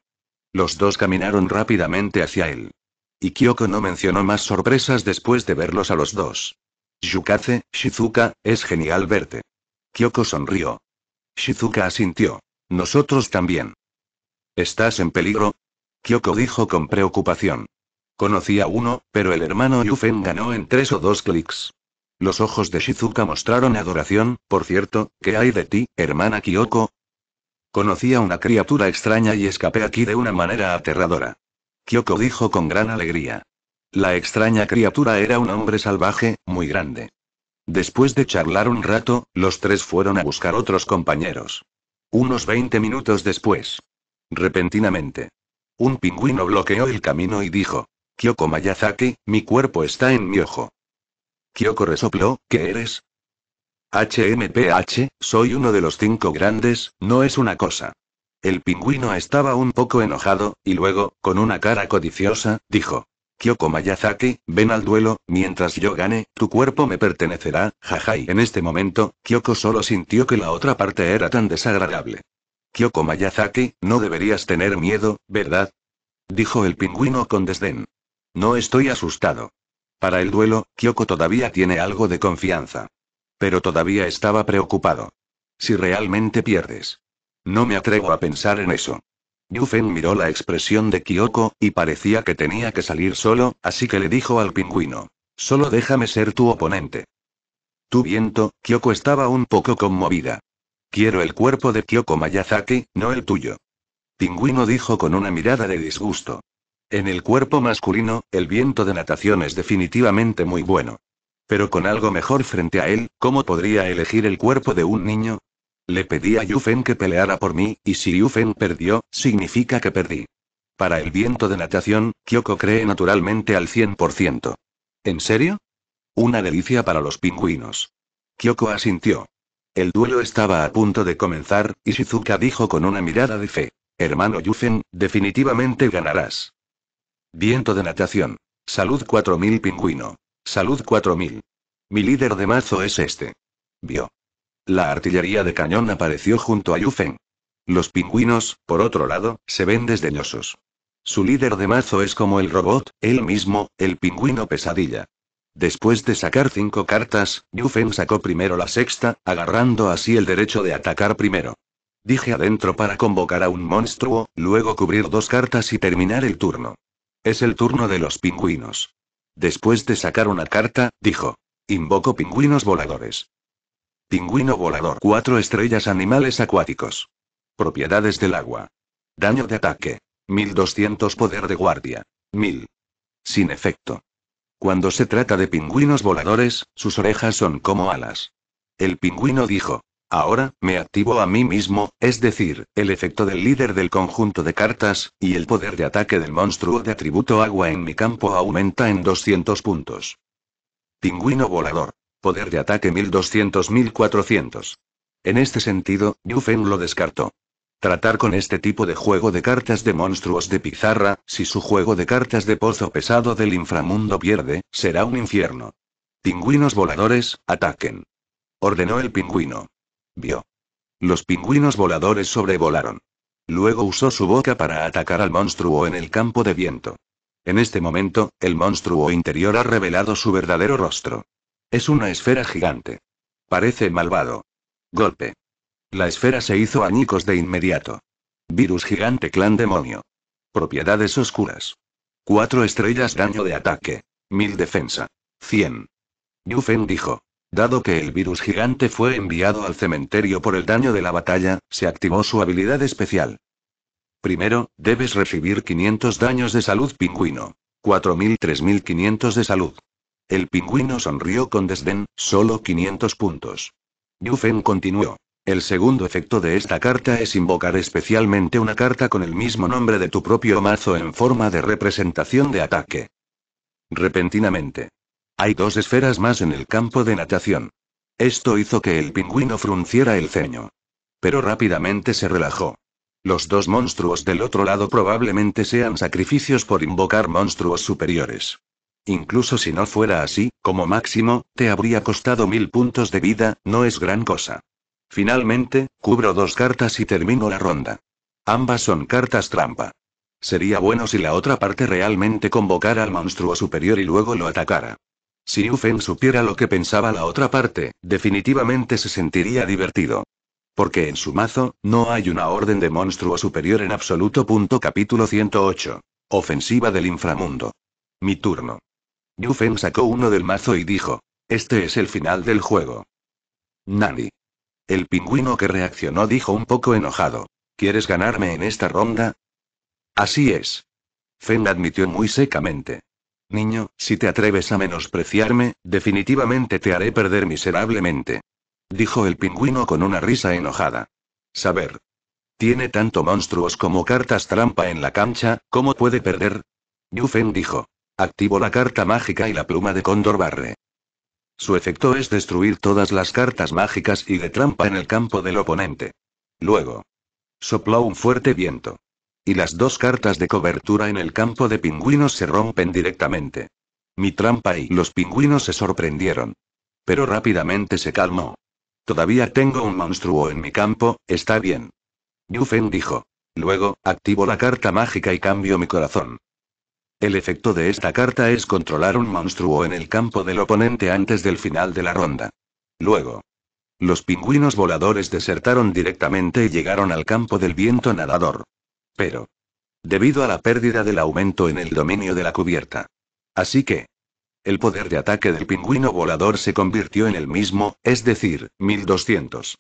Los dos caminaron rápidamente hacia él. Y Kyoko no mencionó más sorpresas después de verlos a los dos. Yukaze, Shizuka, es genial verte. Kyoko sonrió. Shizuka asintió. Nosotros también. ¿Estás en peligro? Kyoko dijo con preocupación. Conocía uno, pero el hermano Yufen ganó en tres o dos clics. Los ojos de Shizuka mostraron adoración, por cierto, ¿qué hay de ti, hermana Kyoko? Conocí a una criatura extraña y escapé aquí de una manera aterradora. Kyoko dijo con gran alegría. La extraña criatura era un hombre salvaje, muy grande. Después de charlar un rato, los tres fueron a buscar otros compañeros. Unos 20 minutos después. Repentinamente. Un pingüino bloqueó el camino y dijo, Kyoko Mayazaki, mi cuerpo está en mi ojo. Kyoko resopló, ¿qué eres? HMPH, soy uno de los cinco grandes, no es una cosa. El pingüino estaba un poco enojado, y luego, con una cara codiciosa, dijo. Kyoko Mayazaki, ven al duelo, mientras yo gane, tu cuerpo me pertenecerá, jajai. En este momento, Kyoko solo sintió que la otra parte era tan desagradable. Kyoko Mayazaki, no deberías tener miedo, ¿verdad? Dijo el pingüino con desdén. No estoy asustado. Para el duelo, Kyoko todavía tiene algo de confianza. Pero todavía estaba preocupado. Si realmente pierdes. No me atrevo a pensar en eso. Yufen miró la expresión de Kyoko, y parecía que tenía que salir solo, así que le dijo al pingüino. Solo déjame ser tu oponente. Tu viento, Kyoko estaba un poco conmovida. Quiero el cuerpo de Kyoko Mayazaki, no el tuyo. Pingüino dijo con una mirada de disgusto. En el cuerpo masculino, el viento de natación es definitivamente muy bueno. Pero con algo mejor frente a él, ¿cómo podría elegir el cuerpo de un niño? Le pedí a Yufen que peleara por mí, y si Yufen perdió, significa que perdí. Para el viento de natación, Kyoko cree naturalmente al 100%. ¿En serio? Una delicia para los pingüinos. Kyoko asintió. El duelo estaba a punto de comenzar, y Shizuka dijo con una mirada de fe. Hermano Yufen, definitivamente ganarás. Viento de natación. Salud 4000 pingüino. Salud 4000. Mi líder de mazo es este. Vio. La artillería de cañón apareció junto a Yufen. Los pingüinos, por otro lado, se ven desdeñosos. Su líder de mazo es como el robot, él mismo, el pingüino pesadilla. Después de sacar cinco cartas, Yufen sacó primero la sexta, agarrando así el derecho de atacar primero. Dije adentro para convocar a un monstruo, luego cubrir dos cartas y terminar el turno. Es el turno de los pingüinos. Después de sacar una carta, dijo. Invoco pingüinos voladores. Pingüino volador. Cuatro estrellas animales acuáticos. Propiedades del agua. Daño de ataque. 1200 poder de guardia. 1000. Sin efecto. Cuando se trata de pingüinos voladores, sus orejas son como alas. El pingüino dijo. Ahora, me activo a mí mismo, es decir, el efecto del líder del conjunto de cartas, y el poder de ataque del monstruo de atributo agua en mi campo aumenta en 200 puntos. Pingüino volador. Poder de ataque 1200-1400. En este sentido, Yufen lo descartó. Tratar con este tipo de juego de cartas de monstruos de pizarra, si su juego de cartas de pozo pesado del inframundo pierde, será un infierno. Pingüinos voladores, ataquen. Ordenó el pingüino. Vio. Los pingüinos voladores sobrevolaron. Luego usó su boca para atacar al monstruo en el campo de viento. En este momento, el monstruo interior ha revelado su verdadero rostro. Es una esfera gigante. Parece malvado. Golpe. La esfera se hizo añicos de inmediato. Virus gigante clan demonio. Propiedades oscuras. Cuatro estrellas daño de ataque. Mil defensa. 100. Yufen dijo. Dado que el virus gigante fue enviado al cementerio por el daño de la batalla, se activó su habilidad especial. Primero, debes recibir 500 daños de salud pingüino. 4.000, 3.500 de salud. El pingüino sonrió con desdén, solo 500 puntos. Yufen continuó. El segundo efecto de esta carta es invocar especialmente una carta con el mismo nombre de tu propio mazo en forma de representación de ataque. Repentinamente, hay dos esferas más en el campo de natación. Esto hizo que el pingüino frunciera el ceño. Pero rápidamente se relajó. Los dos monstruos del otro lado probablemente sean sacrificios por invocar monstruos superiores. Incluso si no fuera así, como máximo, te habría costado mil puntos de vida, no es gran cosa. Finalmente, cubro dos cartas y termino la ronda. Ambas son cartas trampa. Sería bueno si la otra parte realmente convocara al monstruo superior y luego lo atacara. Si Yu supiera lo que pensaba la otra parte, definitivamente se sentiría divertido. Porque en su mazo, no hay una orden de monstruo superior en absoluto. capítulo 108. Ofensiva del inframundo. Mi turno. Yu sacó uno del mazo y dijo. Este es el final del juego. Nani. El pingüino que reaccionó dijo un poco enojado. ¿Quieres ganarme en esta ronda? Así es. Feng admitió muy secamente. Niño, si te atreves a menospreciarme, definitivamente te haré perder miserablemente. Dijo el pingüino con una risa enojada. Saber. Tiene tanto monstruos como cartas trampa en la cancha, ¿cómo puede perder? Yufen dijo. Activo la carta mágica y la pluma de cóndor barre. Su efecto es destruir todas las cartas mágicas y de trampa en el campo del oponente. Luego. Sopló un fuerte viento. Y las dos cartas de cobertura en el campo de pingüinos se rompen directamente. Mi trampa y los pingüinos se sorprendieron. Pero rápidamente se calmó. Todavía tengo un monstruo en mi campo, está bien. Yufen dijo. Luego, activo la carta mágica y cambio mi corazón. El efecto de esta carta es controlar un monstruo en el campo del oponente antes del final de la ronda. Luego. Los pingüinos voladores desertaron directamente y llegaron al campo del viento nadador. Pero. Debido a la pérdida del aumento en el dominio de la cubierta. Así que. El poder de ataque del pingüino volador se convirtió en el mismo, es decir, 1200.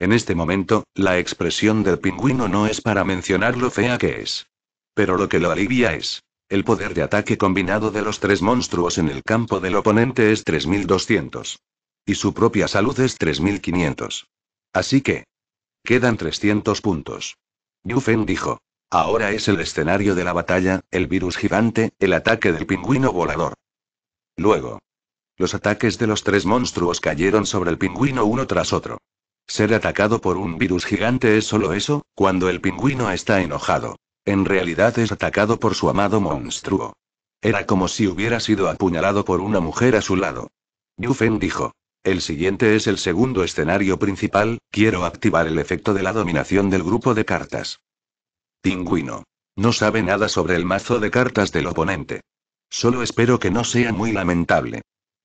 En este momento, la expresión del pingüino no es para mencionar lo fea que es. Pero lo que lo alivia es. El poder de ataque combinado de los tres monstruos en el campo del oponente es 3200. Y su propia salud es 3500. Así que. Quedan 300 puntos. Yufen dijo. Ahora es el escenario de la batalla, el virus gigante, el ataque del pingüino volador. Luego. Los ataques de los tres monstruos cayeron sobre el pingüino uno tras otro. Ser atacado por un virus gigante es solo eso, cuando el pingüino está enojado. En realidad es atacado por su amado monstruo. Era como si hubiera sido apuñalado por una mujer a su lado. Yufen dijo. El siguiente es el segundo escenario principal, quiero activar el efecto de la dominación del grupo de cartas. Pingüino. No sabe nada sobre el mazo de cartas del oponente. Solo espero que no sea muy lamentable.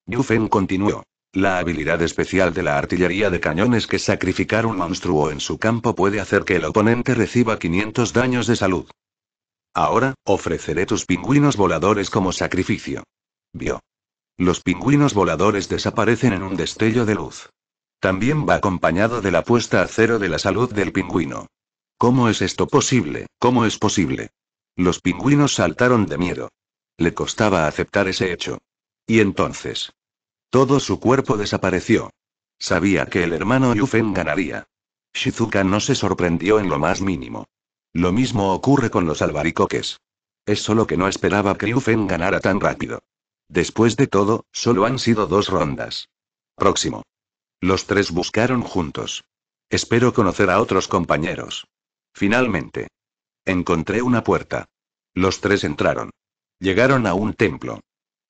Yufen continuó. La habilidad especial de la artillería de cañones que sacrificar un monstruo en su campo puede hacer que el oponente reciba 500 daños de salud. Ahora, ofreceré tus pingüinos voladores como sacrificio. Vio. Los pingüinos voladores desaparecen en un destello de luz. También va acompañado de la puesta a cero de la salud del pingüino. ¿Cómo es esto posible? ¿Cómo es posible? Los pingüinos saltaron de miedo. Le costaba aceptar ese hecho. Y entonces. Todo su cuerpo desapareció. Sabía que el hermano Yufen ganaría. Shizuka no se sorprendió en lo más mínimo. Lo mismo ocurre con los albaricoques. Es solo que no esperaba que Yufen ganara tan rápido. Después de todo, solo han sido dos rondas. Próximo. Los tres buscaron juntos. Espero conocer a otros compañeros. Finalmente. Encontré una puerta. Los tres entraron. Llegaron a un templo.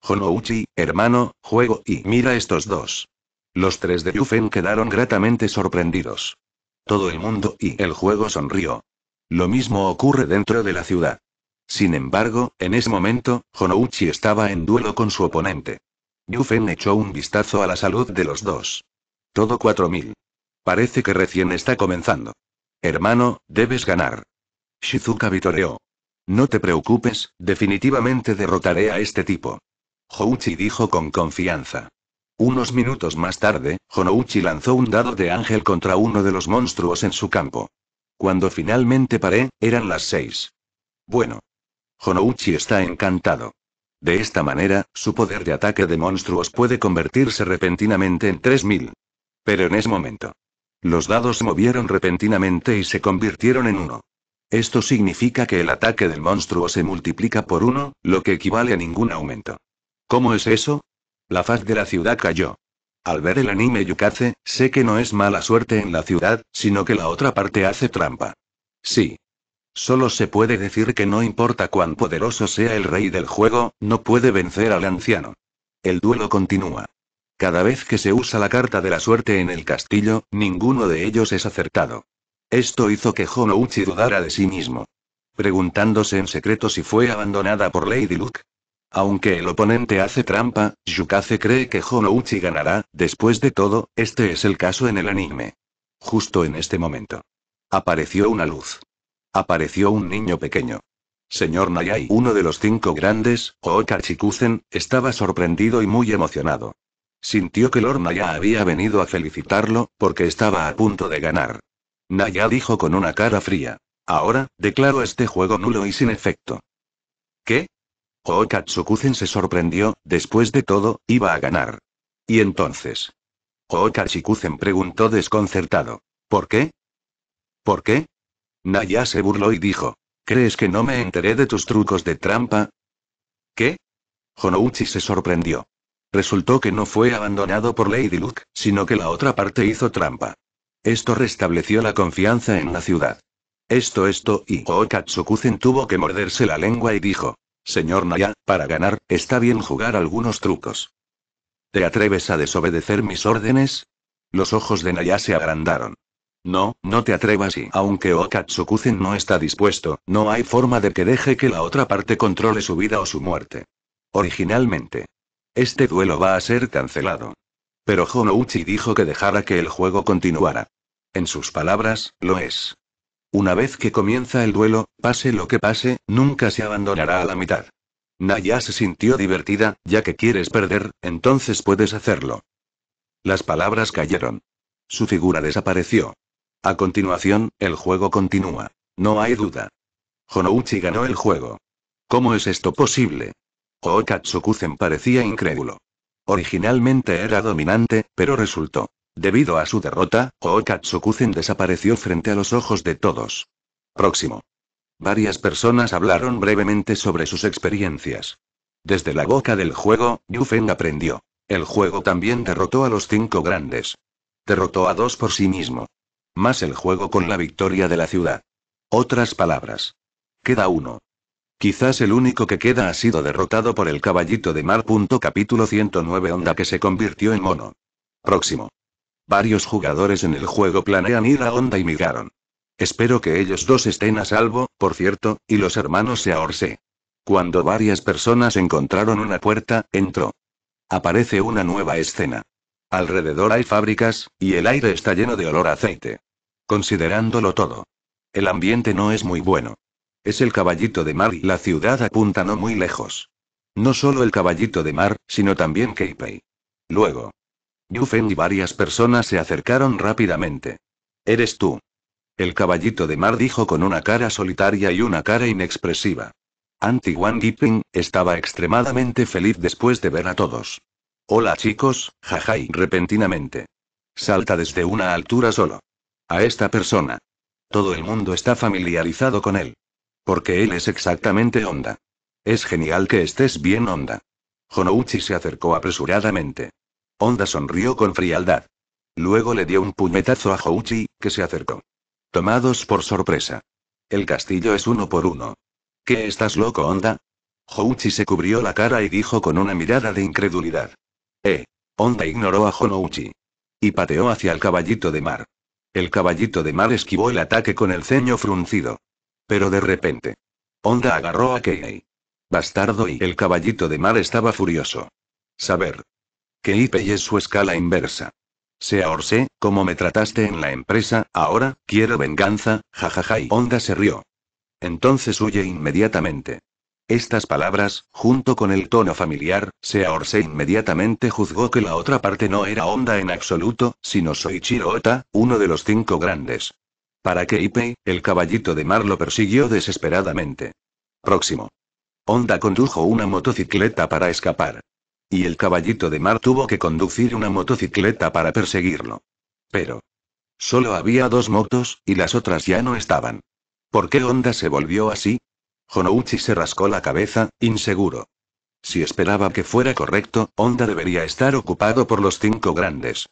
Honouchi, hermano, juego y mira estos dos. Los tres de Yufen quedaron gratamente sorprendidos. Todo el mundo y el juego sonrió. Lo mismo ocurre dentro de la ciudad. Sin embargo, en ese momento, Honouchi estaba en duelo con su oponente. Yufen echó un vistazo a la salud de los dos. Todo 4000. Parece que recién está comenzando. Hermano, debes ganar. Shizuka vitoreó. No te preocupes, definitivamente derrotaré a este tipo. Jouchi dijo con confianza. Unos minutos más tarde, Honouchi lanzó un dado de ángel contra uno de los monstruos en su campo. Cuando finalmente paré, eran las seis. Bueno. Honouchi está encantado. De esta manera, su poder de ataque de monstruos puede convertirse repentinamente en 3000. Pero en ese momento. Los dados se movieron repentinamente y se convirtieron en uno. Esto significa que el ataque del monstruo se multiplica por uno, lo que equivale a ningún aumento. ¿Cómo es eso? La faz de la ciudad cayó. Al ver el anime Yukaze, sé que no es mala suerte en la ciudad, sino que la otra parte hace trampa. Sí. Solo se puede decir que no importa cuán poderoso sea el rey del juego, no puede vencer al anciano. El duelo continúa. Cada vez que se usa la carta de la suerte en el castillo, ninguno de ellos es acertado. Esto hizo que Honouchi dudara de sí mismo. Preguntándose en secreto si fue abandonada por Lady Luke. Aunque el oponente hace trampa, Yukaze cree que Honouchi ganará, después de todo, este es el caso en el anime. Justo en este momento. Apareció una luz. Apareció un niño pequeño. Señor Nayai, uno de los cinco grandes, Ooka Chikuzen, estaba sorprendido y muy emocionado. Sintió que Lorna ya había venido a felicitarlo, porque estaba a punto de ganar. Naya dijo con una cara fría. Ahora, declaro este juego nulo y sin efecto. ¿Qué? Ookatsukuzen se sorprendió, después de todo, iba a ganar. ¿Y entonces? Ookachikuzen preguntó desconcertado. ¿Por qué? ¿Por qué? Naya se burló y dijo. ¿Crees que no me enteré de tus trucos de trampa? ¿Qué? Honouchi se sorprendió. Resultó que no fue abandonado por Lady Luke, sino que la otra parte hizo trampa. Esto restableció la confianza en la ciudad. Esto, esto, y Okatsukuzen tuvo que morderse la lengua y dijo: Señor Naya, para ganar, está bien jugar algunos trucos. ¿Te atreves a desobedecer mis órdenes? Los ojos de Naya se agrandaron. No, no te atrevas y aunque Okatsukuzen no está dispuesto, no hay forma de que deje que la otra parte controle su vida o su muerte. Originalmente, este duelo va a ser cancelado. Pero Honouchi dijo que dejara que el juego continuara. En sus palabras, lo es. Una vez que comienza el duelo, pase lo que pase, nunca se abandonará a la mitad. Naya se sintió divertida, ya que quieres perder, entonces puedes hacerlo. Las palabras cayeron. Su figura desapareció. A continuación, el juego continúa. No hay duda. Honouchi ganó el juego. ¿Cómo es esto posible? Okatsukuzen oh, parecía incrédulo. Originalmente era dominante, pero resultó. Debido a su derrota, Okatsukuzen oh, desapareció frente a los ojos de todos. Próximo. Varias personas hablaron brevemente sobre sus experiencias. Desde la boca del juego, Yufeng aprendió. El juego también derrotó a los cinco grandes. Derrotó a dos por sí mismo. Más el juego con la victoria de la ciudad. Otras palabras. Queda uno. Quizás el único que queda ha sido derrotado por el caballito de mar. Capítulo 109 Onda que se convirtió en mono. Próximo. Varios jugadores en el juego planean ir a Onda y migraron. Espero que ellos dos estén a salvo, por cierto, y los hermanos se ahorse. Cuando varias personas encontraron una puerta, entró. Aparece una nueva escena. Alrededor hay fábricas, y el aire está lleno de olor a aceite. Considerándolo todo. El ambiente no es muy bueno. Es el caballito de mar y la ciudad apunta no muy lejos. No solo el caballito de mar, sino también Keipei. Luego. Yufen y varias personas se acercaron rápidamente. Eres tú. El caballito de mar dijo con una cara solitaria y una cara inexpresiva. Anti Wang estaba extremadamente feliz después de ver a todos. Hola chicos, jajai repentinamente. Salta desde una altura solo. A esta persona. Todo el mundo está familiarizado con él. Porque él es exactamente Honda. Es genial que estés bien, Honda. Honouchi se acercó apresuradamente. Honda sonrió con frialdad. Luego le dio un puñetazo a Houchi, que se acercó. Tomados por sorpresa. El castillo es uno por uno. ¿Qué estás loco, Honda? Houchi se cubrió la cara y dijo con una mirada de incredulidad. Eh. Honda ignoró a Honouchi. Y pateó hacia el caballito de mar. El caballito de mar esquivó el ataque con el ceño fruncido. Pero de repente. Onda agarró a Kei. Bastardo y el caballito de mar estaba furioso. Saber. Que y es su escala inversa. Sea Orse, como me trataste en la empresa, ahora, quiero venganza, jajaja y Honda se rió. Entonces huye inmediatamente. Estas palabras, junto con el tono familiar, Seaorse inmediatamente juzgó que la otra parte no era Onda en absoluto, sino Soichiro Ota, uno de los cinco grandes. Para que Ipei, el caballito de mar lo persiguió desesperadamente. Próximo. Honda condujo una motocicleta para escapar. Y el caballito de mar tuvo que conducir una motocicleta para perseguirlo. Pero. Solo había dos motos, y las otras ya no estaban. ¿Por qué Honda se volvió así? Honouchi se rascó la cabeza, inseguro. Si esperaba que fuera correcto, Honda debería estar ocupado por los cinco grandes.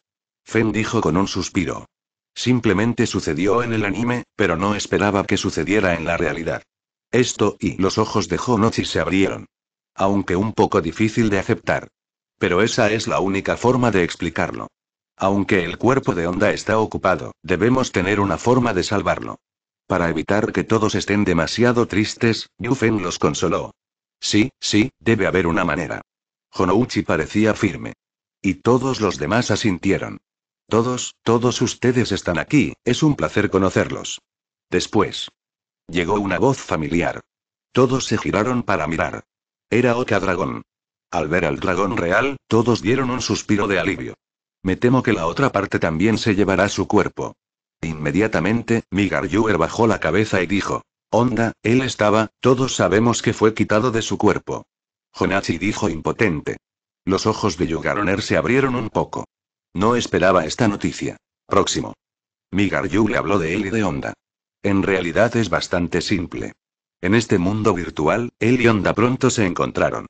Fen dijo con un suspiro. Simplemente sucedió en el anime, pero no esperaba que sucediera en la realidad. Esto y los ojos de Honochi se abrieron. Aunque un poco difícil de aceptar. Pero esa es la única forma de explicarlo. Aunque el cuerpo de onda está ocupado, debemos tener una forma de salvarlo. Para evitar que todos estén demasiado tristes, Yufen los consoló. Sí, sí, debe haber una manera. Honouchi parecía firme. Y todos los demás asintieron. Todos, todos ustedes están aquí, es un placer conocerlos. Después. Llegó una voz familiar. Todos se giraron para mirar. Era Oka Dragón. Al ver al dragón real, todos dieron un suspiro de alivio. Me temo que la otra parte también se llevará su cuerpo. Inmediatamente, Migar bajó la cabeza y dijo: Onda, él estaba, todos sabemos que fue quitado de su cuerpo. Jonachi dijo impotente. Los ojos de Yugaroner se abrieron un poco. No esperaba esta noticia. Próximo. Yu le habló de él y de Onda. En realidad es bastante simple. En este mundo virtual, él y Onda pronto se encontraron.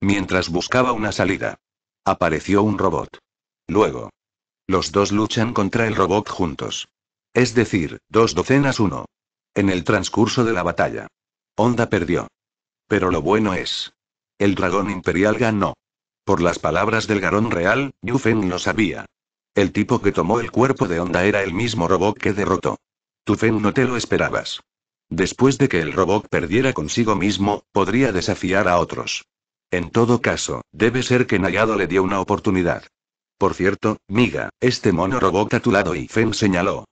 Mientras buscaba una salida, apareció un robot. Luego, los dos luchan contra el robot juntos. Es decir, dos docenas uno. En el transcurso de la batalla, Onda perdió. Pero lo bueno es, el dragón imperial ganó. Por las palabras del Garón Real, Yu Feng lo sabía. El tipo que tomó el cuerpo de Onda era el mismo robot que derrotó. Tu Feng no te lo esperabas. Después de que el robot perdiera consigo mismo, podría desafiar a otros. En todo caso, debe ser que Nayado le dio una oportunidad. Por cierto, Miga, este mono robot a tu lado y Feng señaló.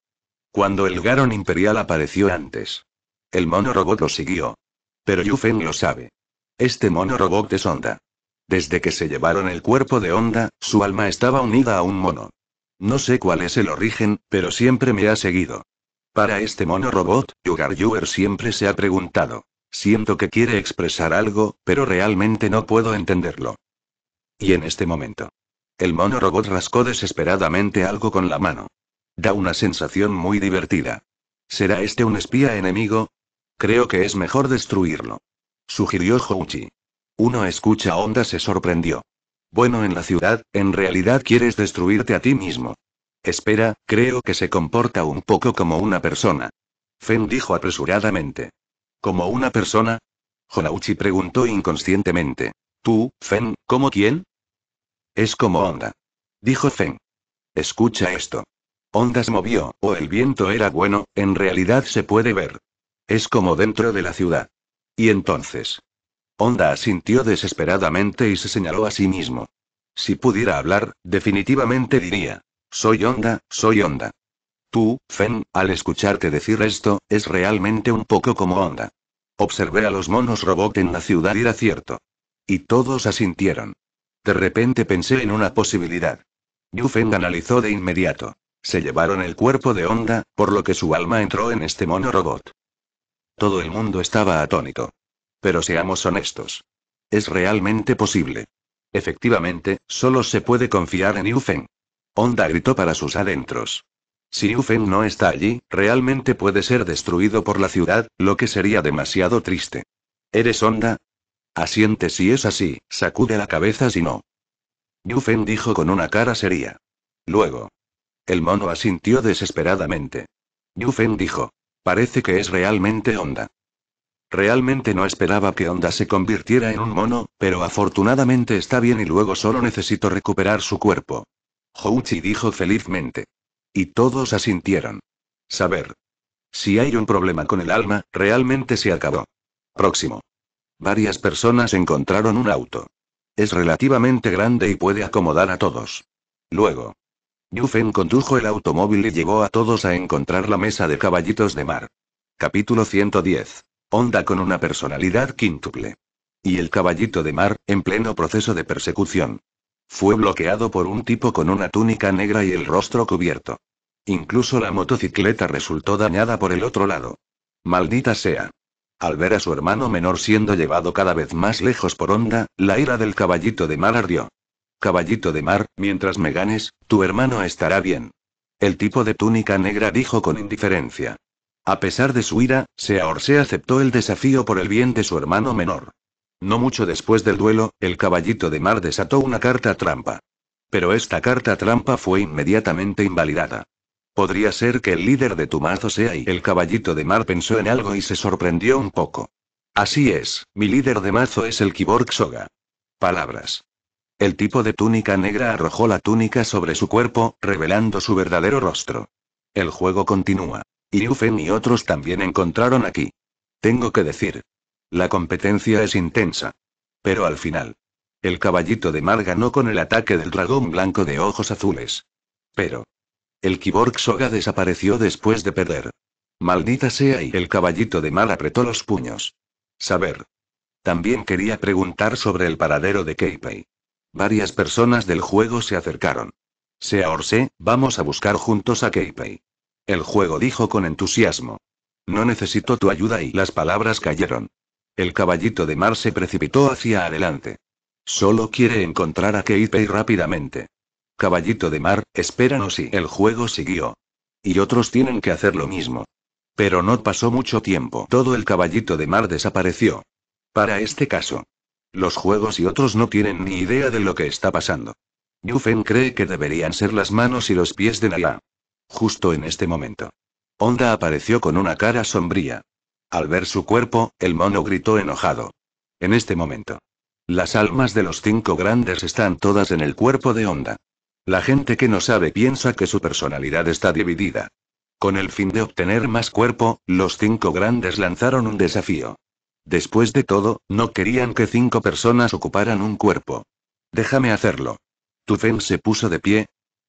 Cuando el Garón Imperial apareció antes. El mono robot lo siguió. Pero Feng lo sabe. Este mono robot es Onda. Desde que se llevaron el cuerpo de Onda, su alma estaba unida a un mono. No sé cuál es el origen, pero siempre me ha seguido. Para este mono robot, Yugar Yuer siempre se ha preguntado. Siento que quiere expresar algo, pero realmente no puedo entenderlo. Y en este momento. El mono robot rascó desesperadamente algo con la mano. Da una sensación muy divertida. ¿Será este un espía enemigo? Creo que es mejor destruirlo. Sugirió Houchi. Uno escucha Onda se sorprendió. Bueno, en la ciudad, en realidad quieres destruirte a ti mismo. Espera, creo que se comporta un poco como una persona. Fen dijo apresuradamente. ¿Como una persona? Honauchi preguntó inconscientemente. ¿Tú, Fen, como quién? Es como Onda. Dijo Fen. Escucha esto. Onda se movió, o el viento era bueno, en realidad se puede ver. Es como dentro de la ciudad. Y entonces. Honda asintió desesperadamente y se señaló a sí mismo. Si pudiera hablar, definitivamente diría. Soy Honda, soy Honda. Tú, Fen, al escucharte decir esto, es realmente un poco como Honda. Observé a los monos robot en la ciudad y era cierto. Y todos asintieron. De repente pensé en una posibilidad. Yu Feng analizó de inmediato. Se llevaron el cuerpo de Honda, por lo que su alma entró en este mono robot. Todo el mundo estaba atónito. Pero seamos honestos. Es realmente posible. Efectivamente, solo se puede confiar en Yufen. Onda gritó para sus adentros. Si Yufen no está allí, realmente puede ser destruido por la ciudad, lo que sería demasiado triste. ¿Eres Honda? Asiente si es así, sacude la cabeza si no. Yufen dijo con una cara seria. Luego. El mono asintió desesperadamente. Yufen dijo. Parece que es realmente Honda. Realmente no esperaba que Onda se convirtiera en un mono, pero afortunadamente está bien y luego solo necesito recuperar su cuerpo. Houchi dijo felizmente. Y todos asintieron. Saber. Si hay un problema con el alma, realmente se acabó. Próximo. Varias personas encontraron un auto. Es relativamente grande y puede acomodar a todos. Luego. Yufen condujo el automóvil y llevó a todos a encontrar la mesa de caballitos de mar. Capítulo 110. Onda con una personalidad quíntuple. Y el caballito de mar, en pleno proceso de persecución. Fue bloqueado por un tipo con una túnica negra y el rostro cubierto. Incluso la motocicleta resultó dañada por el otro lado. Maldita sea. Al ver a su hermano menor siendo llevado cada vez más lejos por Onda, la ira del caballito de mar ardió. Caballito de mar, mientras me ganes, tu hermano estará bien. El tipo de túnica negra dijo con indiferencia. A pesar de su ira, Seaorse aceptó el desafío por el bien de su hermano menor. No mucho después del duelo, el caballito de mar desató una carta trampa. Pero esta carta trampa fue inmediatamente invalidada. Podría ser que el líder de tu mazo sea y el caballito de mar pensó en algo y se sorprendió un poco. Así es, mi líder de mazo es el Kiborg Soga. Palabras. El tipo de túnica negra arrojó la túnica sobre su cuerpo, revelando su verdadero rostro. El juego continúa. Y y otros también encontraron aquí. Tengo que decir. La competencia es intensa. Pero al final. El caballito de mar ganó con el ataque del dragón blanco de ojos azules. Pero. El kiborg Soga desapareció después de perder. Maldita sea y el caballito de mar apretó los puños. Saber. También quería preguntar sobre el paradero de Keipei. Varias personas del juego se acercaron. Sea Orse, vamos a buscar juntos a Keipei. El juego dijo con entusiasmo. No necesito tu ayuda y las palabras cayeron. El caballito de mar se precipitó hacia adelante. Solo quiere encontrar a Keipei rápidamente. Caballito de mar, espéranos y el juego siguió. Y otros tienen que hacer lo mismo. Pero no pasó mucho tiempo. Todo el caballito de mar desapareció. Para este caso. Los juegos y otros no tienen ni idea de lo que está pasando. Yufen cree que deberían ser las manos y los pies de Naya. Justo en este momento. Onda apareció con una cara sombría. Al ver su cuerpo, el mono gritó enojado. En este momento. Las almas de los cinco grandes están todas en el cuerpo de Onda. La gente que no sabe piensa que su personalidad está dividida. Con el fin de obtener más cuerpo, los cinco grandes lanzaron un desafío. Después de todo, no querían que cinco personas ocuparan un cuerpo. Déjame hacerlo. Tufen se puso de pie,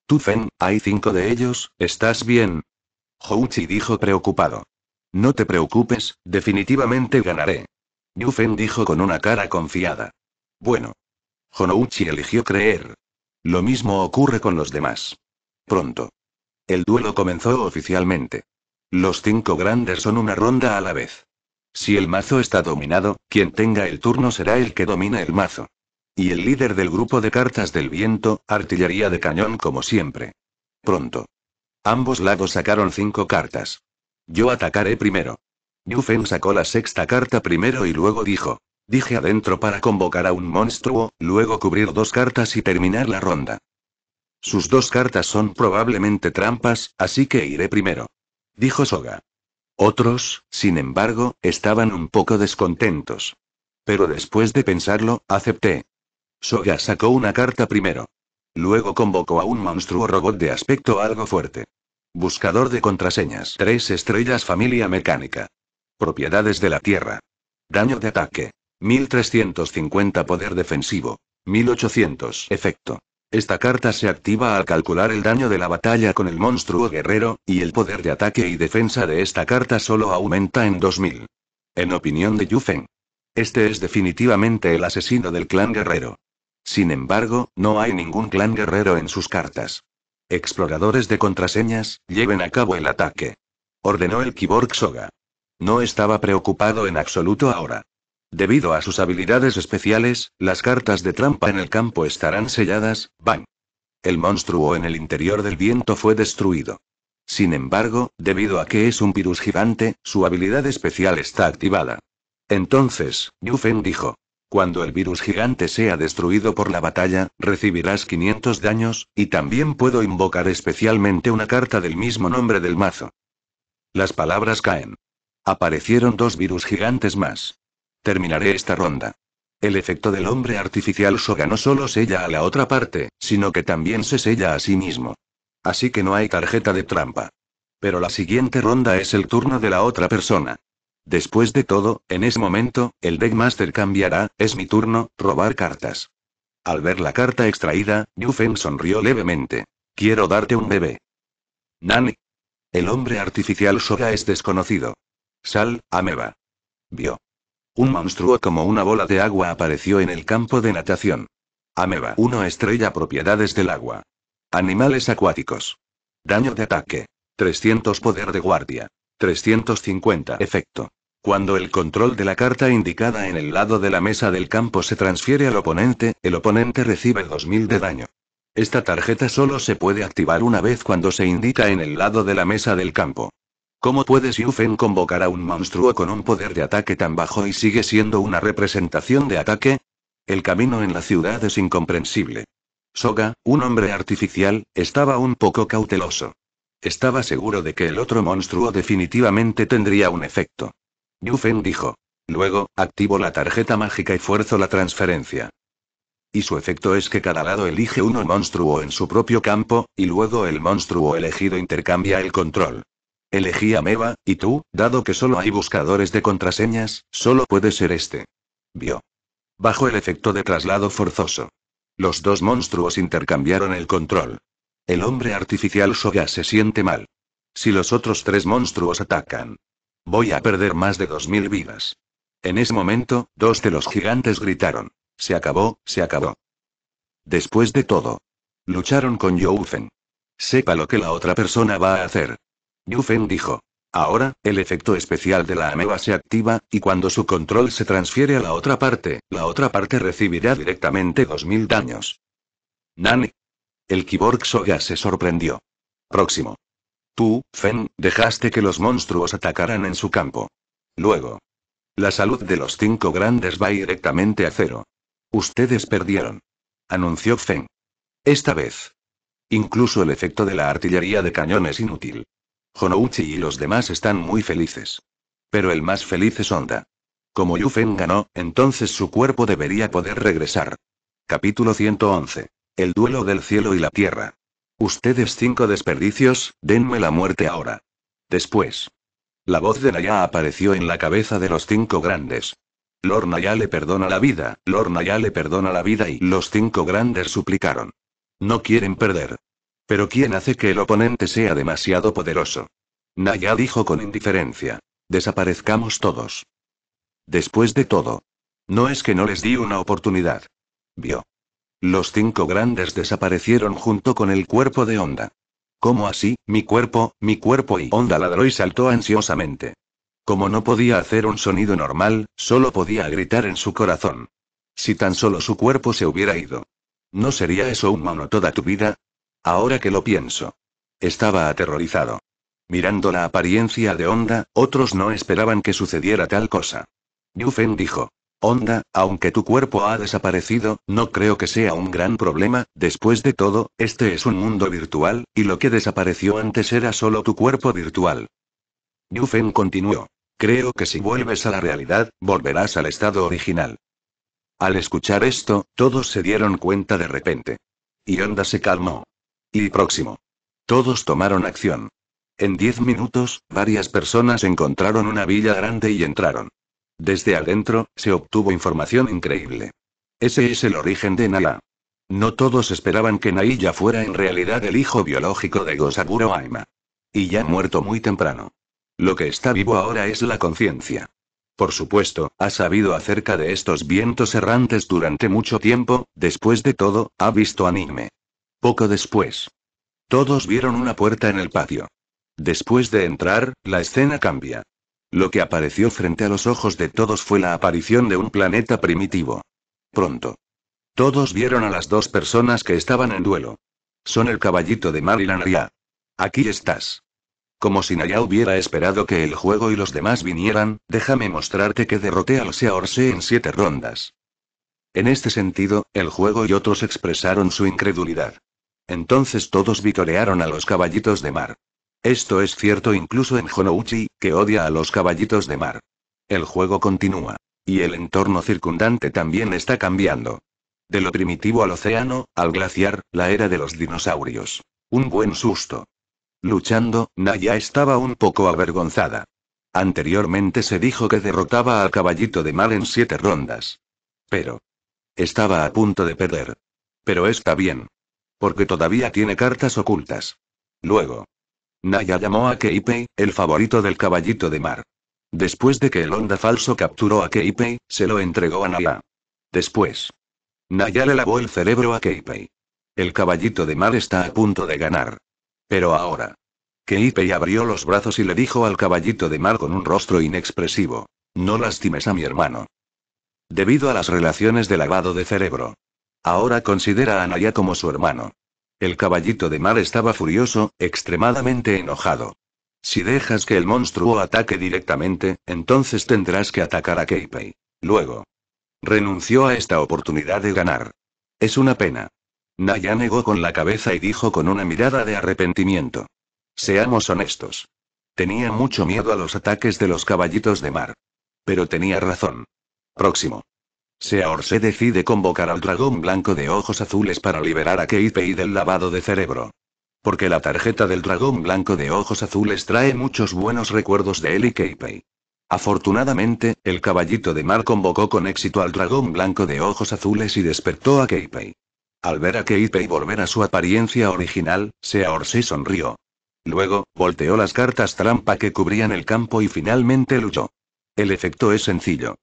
tu Fen, hay cinco de ellos, ¿estás bien? Houchi dijo preocupado. No te preocupes, definitivamente ganaré. Yu Fen dijo con una cara confiada. Bueno. Honouchi eligió creer. Lo mismo ocurre con los demás. Pronto. El duelo comenzó oficialmente. Los cinco grandes son una ronda a la vez. Si el mazo está dominado, quien tenga el turno será el que domina el mazo. Y el líder del grupo de cartas del viento, artillería de cañón como siempre. Pronto. Ambos lados sacaron cinco cartas. Yo atacaré primero. Yufen sacó la sexta carta primero y luego dijo. Dije adentro para convocar a un monstruo, luego cubrir dos cartas y terminar la ronda. Sus dos cartas son probablemente trampas, así que iré primero. Dijo Soga. Otros, sin embargo, estaban un poco descontentos. Pero después de pensarlo, acepté. Soga sacó una carta primero. Luego convocó a un monstruo robot de aspecto algo fuerte. Buscador de contraseñas. Tres estrellas familia mecánica. Propiedades de la Tierra. Daño de ataque. 1350 poder defensivo. 1800 efecto. Esta carta se activa al calcular el daño de la batalla con el monstruo guerrero, y el poder de ataque y defensa de esta carta solo aumenta en 2000. En opinión de Yufen. Este es definitivamente el asesino del clan guerrero. Sin embargo, no hay ningún clan guerrero en sus cartas. Exploradores de contraseñas, lleven a cabo el ataque. Ordenó el Kiborg Soga. No estaba preocupado en absoluto ahora. Debido a sus habilidades especiales, las cartas de trampa en el campo estarán selladas, van. El monstruo en el interior del viento fue destruido. Sin embargo, debido a que es un virus gigante, su habilidad especial está activada. Entonces, Yufen dijo. Cuando el virus gigante sea destruido por la batalla, recibirás 500 daños, y también puedo invocar especialmente una carta del mismo nombre del mazo. Las palabras caen. Aparecieron dos virus gigantes más. Terminaré esta ronda. El efecto del hombre artificial soga no solo sella a la otra parte, sino que también se sella a sí mismo. Así que no hay tarjeta de trampa. Pero la siguiente ronda es el turno de la otra persona. Después de todo, en ese momento, el deckmaster cambiará, es mi turno, robar cartas. Al ver la carta extraída, Yufen sonrió levemente. Quiero darte un bebé. Nani. El hombre artificial Sora es desconocido. Sal, ameba. Vio. Un monstruo como una bola de agua apareció en el campo de natación. Ameba Uno estrella propiedades del agua. Animales acuáticos. Daño de ataque. 300 poder de guardia. 350 efecto. Cuando el control de la carta indicada en el lado de la mesa del campo se transfiere al oponente, el oponente recibe 2000 de daño. Esta tarjeta solo se puede activar una vez cuando se indica en el lado de la mesa del campo. ¿Cómo puede Yufen convocar a un monstruo con un poder de ataque tan bajo y sigue siendo una representación de ataque? El camino en la ciudad es incomprensible. Soga, un hombre artificial, estaba un poco cauteloso. Estaba seguro de que el otro monstruo definitivamente tendría un efecto. Yufen dijo. Luego, activo la tarjeta mágica y fuerzo la transferencia. Y su efecto es que cada lado elige uno monstruo en su propio campo, y luego el monstruo elegido intercambia el control. Elegí a Meva, y tú, dado que solo hay buscadores de contraseñas, solo puede ser este. Vio. Bajo el efecto de traslado forzoso. Los dos monstruos intercambiaron el control. El hombre artificial Soga se siente mal. Si los otros tres monstruos atacan, Voy a perder más de dos mil vidas. En ese momento, dos de los gigantes gritaron. Se acabó, se acabó. Después de todo. Lucharon con Youfen. Sepa lo que la otra persona va a hacer. Youfen dijo. Ahora, el efecto especial de la ameba se activa, y cuando su control se transfiere a la otra parte, la otra parte recibirá directamente 2000 daños. Nani. El Kiborg Soga se sorprendió. Próximo. Tú, Feng, dejaste que los monstruos atacaran en su campo. Luego. La salud de los cinco grandes va directamente a cero. Ustedes perdieron. Anunció Feng. Esta vez. Incluso el efecto de la artillería de cañón es inútil. Honouchi y los demás están muy felices. Pero el más feliz es Honda. Como Feng ganó, entonces su cuerpo debería poder regresar. Capítulo 111. El duelo del cielo y la tierra. Ustedes cinco desperdicios, denme la muerte ahora. Después. La voz de Naya apareció en la cabeza de los cinco grandes. Lord Naya le perdona la vida, Lord Naya le perdona la vida y los cinco grandes suplicaron. No quieren perder. Pero ¿quién hace que el oponente sea demasiado poderoso? Naya dijo con indiferencia. Desaparezcamos todos. Después de todo. No es que no les di una oportunidad. Vio. Los cinco grandes desaparecieron junto con el cuerpo de Onda. ¿Cómo así? Mi cuerpo, mi cuerpo y Onda ladró y saltó ansiosamente. Como no podía hacer un sonido normal, solo podía gritar en su corazón. Si tan solo su cuerpo se hubiera ido. ¿No sería eso un humano toda tu vida? Ahora que lo pienso. Estaba aterrorizado. Mirando la apariencia de Onda, otros no esperaban que sucediera tal cosa. Yufen dijo. Onda, aunque tu cuerpo ha desaparecido, no creo que sea un gran problema, después de todo, este es un mundo virtual, y lo que desapareció antes era solo tu cuerpo virtual. Yufen continuó. Creo que si vuelves a la realidad, volverás al estado original. Al escuchar esto, todos se dieron cuenta de repente. Y Onda se calmó. Y próximo. Todos tomaron acción. En diez minutos, varias personas encontraron una villa grande y entraron. Desde adentro, se obtuvo información increíble. Ese es el origen de Nala. No todos esperaban que Naiya fuera en realidad el hijo biológico de Gosaburo Aima. Y ya muerto muy temprano. Lo que está vivo ahora es la conciencia. Por supuesto, ha sabido acerca de estos vientos errantes durante mucho tiempo, después de todo, ha visto anime. Poco después. Todos vieron una puerta en el patio. Después de entrar, la escena cambia. Lo que apareció frente a los ojos de todos fue la aparición de un planeta primitivo. Pronto. Todos vieron a las dos personas que estaban en duelo. Son el caballito de mar y la Naya. Aquí estás. Como si Naya hubiera esperado que el juego y los demás vinieran, déjame mostrarte que derroté al Seorse en siete rondas. En este sentido, el juego y otros expresaron su incredulidad. Entonces todos vitorearon a los caballitos de mar. Esto es cierto incluso en Honouchi, que odia a los caballitos de mar. El juego continúa. Y el entorno circundante también está cambiando. De lo primitivo al océano, al glaciar, la era de los dinosaurios. Un buen susto. Luchando, Naya estaba un poco avergonzada. Anteriormente se dijo que derrotaba al caballito de mar en siete rondas. Pero. Estaba a punto de perder. Pero está bien. Porque todavía tiene cartas ocultas. Luego. Naya llamó a Keipei, el favorito del caballito de mar. Después de que el onda falso capturó a Keipei, se lo entregó a Naya. Después. Naya le lavó el cerebro a Keipei. El caballito de mar está a punto de ganar. Pero ahora. Keipei abrió los brazos y le dijo al caballito de mar con un rostro inexpresivo. No lastimes a mi hermano. Debido a las relaciones de lavado de cerebro. Ahora considera a Naya como su hermano. El caballito de mar estaba furioso, extremadamente enojado. Si dejas que el monstruo ataque directamente, entonces tendrás que atacar a Keipei. Luego. Renunció a esta oportunidad de ganar. Es una pena. Naya negó con la cabeza y dijo con una mirada de arrepentimiento. Seamos honestos. Tenía mucho miedo a los ataques de los caballitos de mar. Pero tenía razón. Próximo. Seorse se decide convocar al dragón blanco de ojos azules para liberar a Keipei del lavado de cerebro. Porque la tarjeta del dragón blanco de ojos azules trae muchos buenos recuerdos de él y Keipei. Afortunadamente, el caballito de mar convocó con éxito al dragón blanco de ojos azules y despertó a Keipei. Al ver a Keipei volver a su apariencia original, Seaor se sonrió. Luego, volteó las cartas trampa que cubrían el campo y finalmente luchó. El efecto es sencillo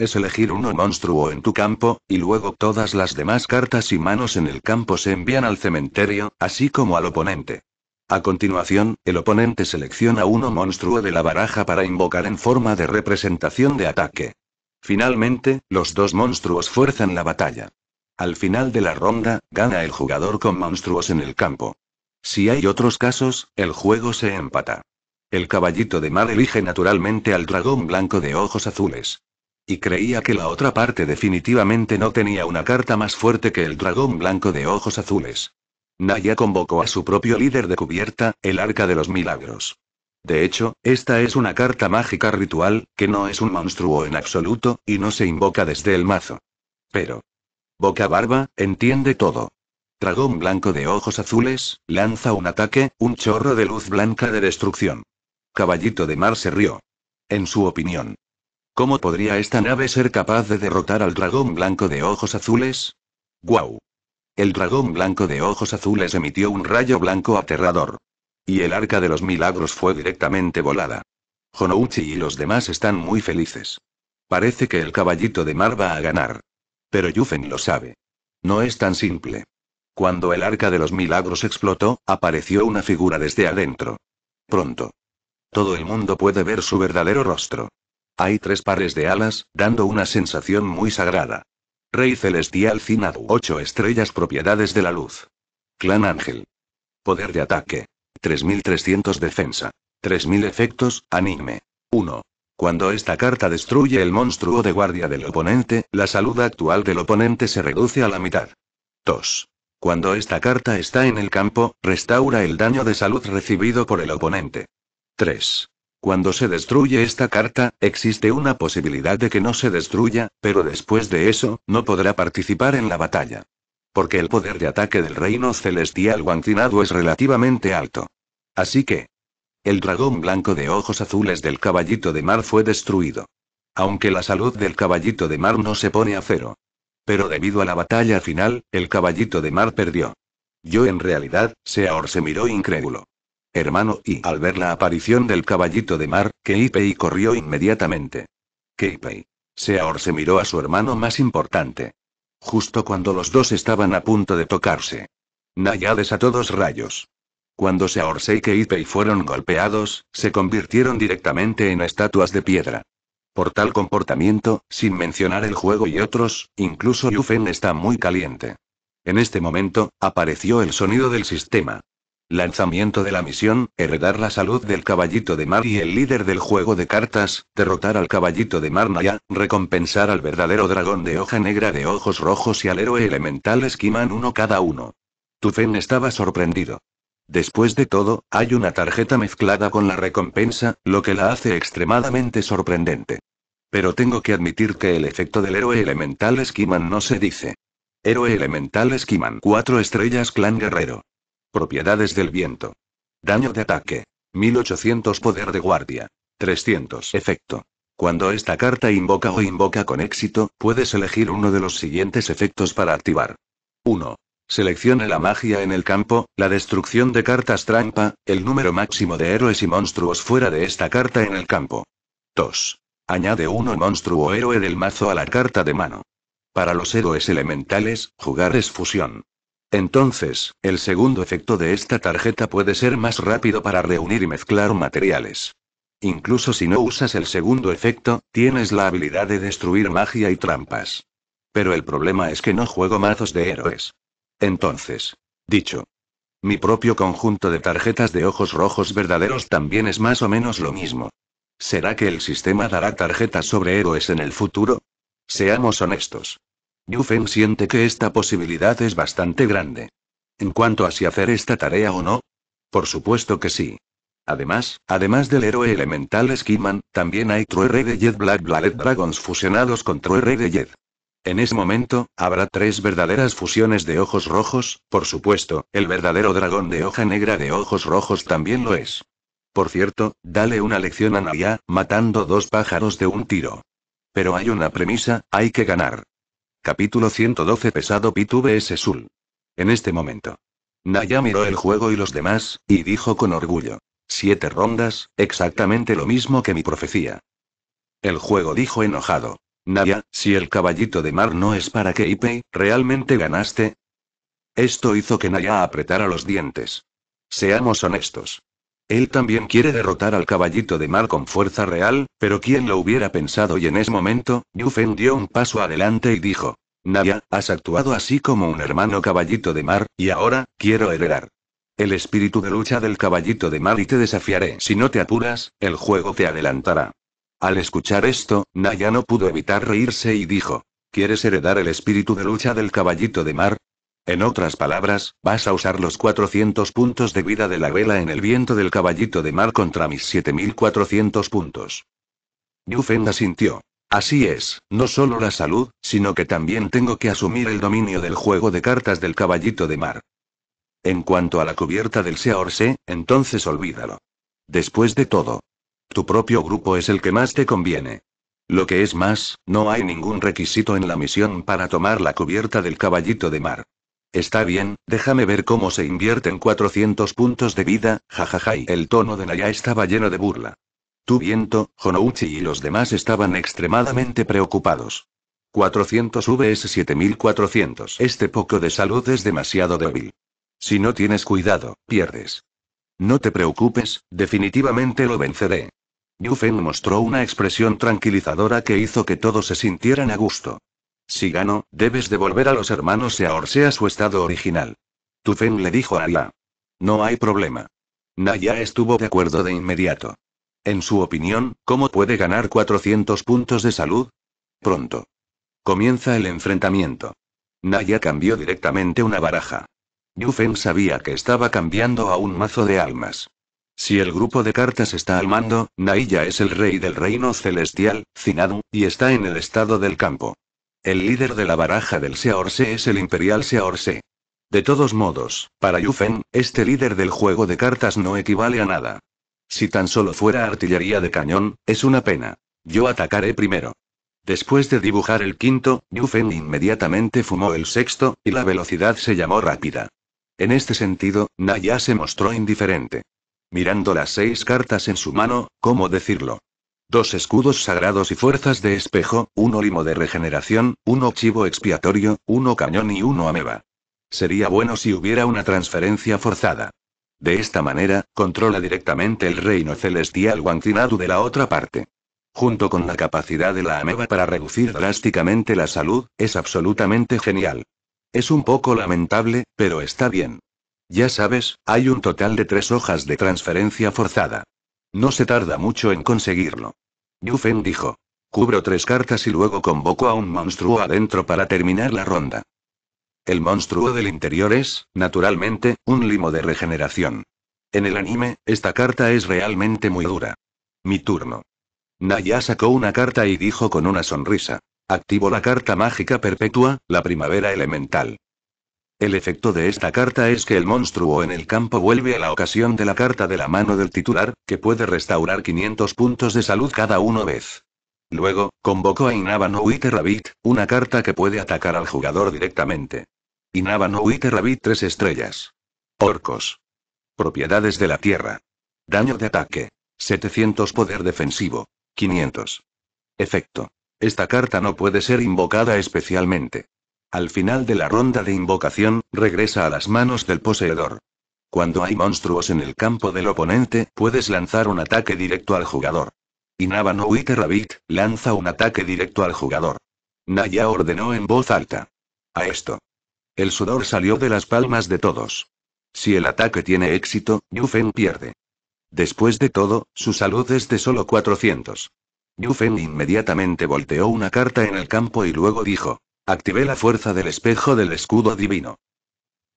es elegir uno monstruo en tu campo, y luego todas las demás cartas y manos en el campo se envían al cementerio, así como al oponente. A continuación, el oponente selecciona uno monstruo de la baraja para invocar en forma de representación de ataque. Finalmente, los dos monstruos fuerzan la batalla. Al final de la ronda, gana el jugador con monstruos en el campo. Si hay otros casos, el juego se empata. El caballito de mar elige naturalmente al dragón blanco de ojos azules. Y creía que la otra parte definitivamente no tenía una carta más fuerte que el dragón blanco de ojos azules. Naya convocó a su propio líder de cubierta, el Arca de los Milagros. De hecho, esta es una carta mágica ritual, que no es un monstruo en absoluto, y no se invoca desde el mazo. Pero. Boca Barba, entiende todo. Dragón blanco de ojos azules, lanza un ataque, un chorro de luz blanca de destrucción. Caballito de mar se rió. En su opinión, ¿Cómo podría esta nave ser capaz de derrotar al dragón blanco de ojos azules? ¡Guau! El dragón blanco de ojos azules emitió un rayo blanco aterrador. Y el arca de los milagros fue directamente volada. Honouchi y los demás están muy felices. Parece que el caballito de mar va a ganar. Pero Yufen lo sabe. No es tan simple. Cuando el arca de los milagros explotó, apareció una figura desde adentro. Pronto. Todo el mundo puede ver su verdadero rostro. Hay tres pares de alas, dando una sensación muy sagrada. Rey Celestial Zinadu 8 estrellas propiedades de la luz. Clan Ángel. Poder de ataque. 3300 defensa. 3000 efectos, anime. 1. Cuando esta carta destruye el monstruo de guardia del oponente, la salud actual del oponente se reduce a la mitad. 2. Cuando esta carta está en el campo, restaura el daño de salud recibido por el oponente. 3. Cuando se destruye esta carta, existe una posibilidad de que no se destruya, pero después de eso, no podrá participar en la batalla. Porque el poder de ataque del reino celestial guantinado es relativamente alto. Así que... El dragón blanco de ojos azules del caballito de mar fue destruido. Aunque la salud del caballito de mar no se pone a cero. Pero debido a la batalla final, el caballito de mar perdió. Yo en realidad, Seaor se miró incrédulo. Hermano, y al ver la aparición del caballito de mar, Keipei corrió inmediatamente. Keipei. Seaor se miró a su hermano más importante. Justo cuando los dos estaban a punto de tocarse. Nayades a todos rayos. Cuando Seaorse y Keipei fueron golpeados, se convirtieron directamente en estatuas de piedra. Por tal comportamiento, sin mencionar el juego y otros, incluso Yufen está muy caliente. En este momento, apareció el sonido del sistema. Lanzamiento de la misión, heredar la salud del caballito de mar y el líder del juego de cartas, derrotar al caballito de mar Naya, recompensar al verdadero dragón de hoja negra de ojos rojos y al héroe elemental esquiman uno cada uno. Tufen estaba sorprendido. Después de todo, hay una tarjeta mezclada con la recompensa, lo que la hace extremadamente sorprendente. Pero tengo que admitir que el efecto del héroe elemental esquiman no se dice. Héroe elemental esquiman 4 estrellas clan guerrero. Propiedades del viento. Daño de ataque. 1800 poder de guardia. 300 efecto. Cuando esta carta invoca o invoca con éxito, puedes elegir uno de los siguientes efectos para activar. 1. Seleccione la magia en el campo, la destrucción de cartas trampa, el número máximo de héroes y monstruos fuera de esta carta en el campo. 2. Añade uno monstruo o héroe del mazo a la carta de mano. Para los héroes elementales, jugar es fusión. Entonces, el segundo efecto de esta tarjeta puede ser más rápido para reunir y mezclar materiales. Incluso si no usas el segundo efecto, tienes la habilidad de destruir magia y trampas. Pero el problema es que no juego mazos de héroes. Entonces. Dicho. Mi propio conjunto de tarjetas de ojos rojos verdaderos también es más o menos lo mismo. ¿Será que el sistema dará tarjetas sobre héroes en el futuro? Seamos honestos. Yufeng siente que esta posibilidad es bastante grande. En cuanto a si hacer esta tarea o no, por supuesto que sí. Además, además del héroe elemental Skiman, también hay True de Jet Black Blood Dragons fusionados con True de Jet. En ese momento, habrá tres verdaderas fusiones de ojos rojos, por supuesto, el verdadero dragón de hoja negra de ojos rojos también lo es. Por cierto, dale una lección a Naya, matando dos pájaros de un tiro. Pero hay una premisa, hay que ganar. Capítulo 112 Pesado PTVS Sul. En este momento. Naya miró el juego y los demás, y dijo con orgullo. Siete rondas, exactamente lo mismo que mi profecía. El juego dijo enojado. Naya, si el caballito de mar no es para que Ipei, ¿realmente ganaste? Esto hizo que Naya apretara los dientes. Seamos honestos. Él también quiere derrotar al caballito de mar con fuerza real, pero ¿quién lo hubiera pensado? Y en ese momento, Yufen dio un paso adelante y dijo, Naya, has actuado así como un hermano caballito de mar, y ahora, quiero heredar. El espíritu de lucha del caballito de mar y te desafiaré. Si no te apuras, el juego te adelantará. Al escuchar esto, Naya no pudo evitar reírse y dijo, ¿Quieres heredar el espíritu de lucha del caballito de mar? En otras palabras, vas a usar los 400 puntos de vida de la vela en el viento del caballito de mar contra mis 7400 puntos. Yufen asintió. Así es, no solo la salud, sino que también tengo que asumir el dominio del juego de cartas del caballito de mar. En cuanto a la cubierta del Seahorse, entonces olvídalo. Después de todo, tu propio grupo es el que más te conviene. Lo que es más, no hay ningún requisito en la misión para tomar la cubierta del caballito de mar. Está bien, déjame ver cómo se invierten 400 puntos de vida, Jajaja. El tono de Naya estaba lleno de burla. Tu viento, Honouchi y los demás estaban extremadamente preocupados. 400 VS 7400. Este poco de salud es demasiado débil. Si no tienes cuidado, pierdes. No te preocupes, definitivamente lo venceré. Yufen mostró una expresión tranquilizadora que hizo que todos se sintieran a gusto. Si gano, debes devolver a los hermanos y a su estado original. Tufen le dijo a Arya. No hay problema. Naya estuvo de acuerdo de inmediato. En su opinión, ¿cómo puede ganar 400 puntos de salud? Pronto. Comienza el enfrentamiento. Naya cambió directamente una baraja. Yufen sabía que estaba cambiando a un mazo de almas. Si el grupo de cartas está al mando, Naya es el rey del reino celestial, Zinadu, y está en el estado del campo. El líder de la baraja del Seorse es el Imperial Seorse. De todos modos, para Yufen, este líder del juego de cartas no equivale a nada. Si tan solo fuera artillería de cañón, es una pena. Yo atacaré primero. Después de dibujar el quinto, Yufen inmediatamente fumó el sexto, y la velocidad se llamó rápida. En este sentido, Naya se mostró indiferente. Mirando las seis cartas en su mano, ¿cómo decirlo? Dos escudos sagrados y fuerzas de espejo, un olimo de regeneración, un chivo expiatorio, uno cañón y uno ameba. Sería bueno si hubiera una transferencia forzada. De esta manera, controla directamente el reino celestial Guantinadu de la otra parte. Junto con la capacidad de la ameba para reducir drásticamente la salud, es absolutamente genial. Es un poco lamentable, pero está bien. Ya sabes, hay un total de tres hojas de transferencia forzada. No se tarda mucho en conseguirlo. Yufen dijo. Cubro tres cartas y luego convoco a un monstruo adentro para terminar la ronda. El monstruo del interior es, naturalmente, un limo de regeneración. En el anime, esta carta es realmente muy dura. Mi turno. Naya sacó una carta y dijo con una sonrisa. Activo la carta mágica perpetua, la primavera elemental. El efecto de esta carta es que el monstruo en el campo vuelve a la ocasión de la carta de la mano del titular, que puede restaurar 500 puntos de salud cada uno vez. Luego, convocó a Inabano Witter Rabbit, una carta que puede atacar al jugador directamente. Inabano Witter Rabbit 3 estrellas. Orcos. Propiedades de la tierra. Daño de ataque. 700 poder defensivo. 500. Efecto. Esta carta no puede ser invocada especialmente. Al final de la ronda de invocación, regresa a las manos del poseedor. Cuando hay monstruos en el campo del oponente, puedes lanzar un ataque directo al jugador. Inaba no Rabbit, lanza un ataque directo al jugador. Naya ordenó en voz alta. A esto. El sudor salió de las palmas de todos. Si el ataque tiene éxito, Yufen pierde. Después de todo, su salud es de solo 400. Yufen inmediatamente volteó una carta en el campo y luego dijo: Activé la fuerza del espejo del escudo divino.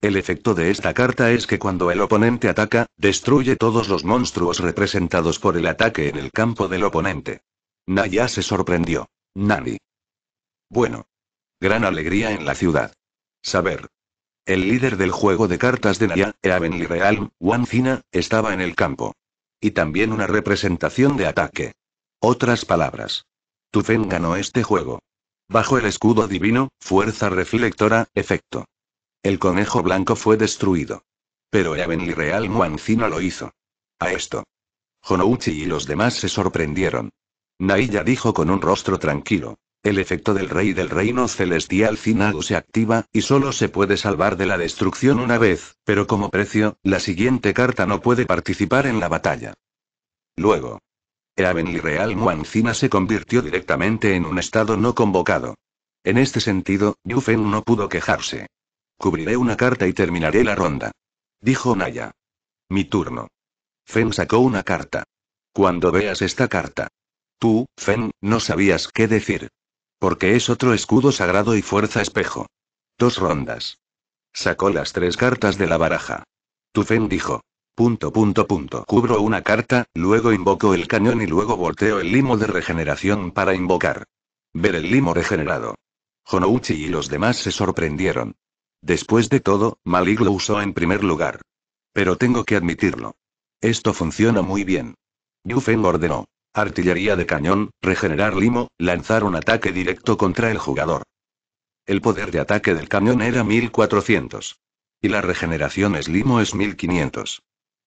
El efecto de esta carta es que cuando el oponente ataca, destruye todos los monstruos representados por el ataque en el campo del oponente. Naya se sorprendió. Nani. Bueno. Gran alegría en la ciudad. Saber. El líder del juego de cartas de Naya, Eavenly Realm, Wancina, estaba en el campo. Y también una representación de ataque. Otras palabras. Tufen ganó este juego. Bajo el escudo divino, fuerza reflectora, efecto. El conejo blanco fue destruido. Pero el Real Muancino lo hizo. A esto. Honouchi y los demás se sorprendieron. Naiya dijo con un rostro tranquilo. El efecto del rey del reino celestial Cinado se activa, y solo se puede salvar de la destrucción una vez, pero como precio, la siguiente carta no puede participar en la batalla. Luego, el Real Muancina se convirtió directamente en un estado no convocado. En este sentido, Yu no pudo quejarse. Cubriré una carta y terminaré la ronda. Dijo Naya. Mi turno. Fen sacó una carta. Cuando veas esta carta. Tú, Fen, no sabías qué decir. Porque es otro escudo sagrado y fuerza espejo. Dos rondas. Sacó las tres cartas de la baraja. Tu dijo. Punto punto punto. Cubro una carta, luego invoco el cañón y luego volteo el limo de regeneración para invocar. Ver el limo regenerado. Honouchi y los demás se sorprendieron. Después de todo, Malik lo usó en primer lugar. Pero tengo que admitirlo. Esto funciona muy bien. Yufen ordenó. Artillería de cañón, regenerar limo, lanzar un ataque directo contra el jugador. El poder de ataque del cañón era 1400. Y la regeneración es limo es 1500.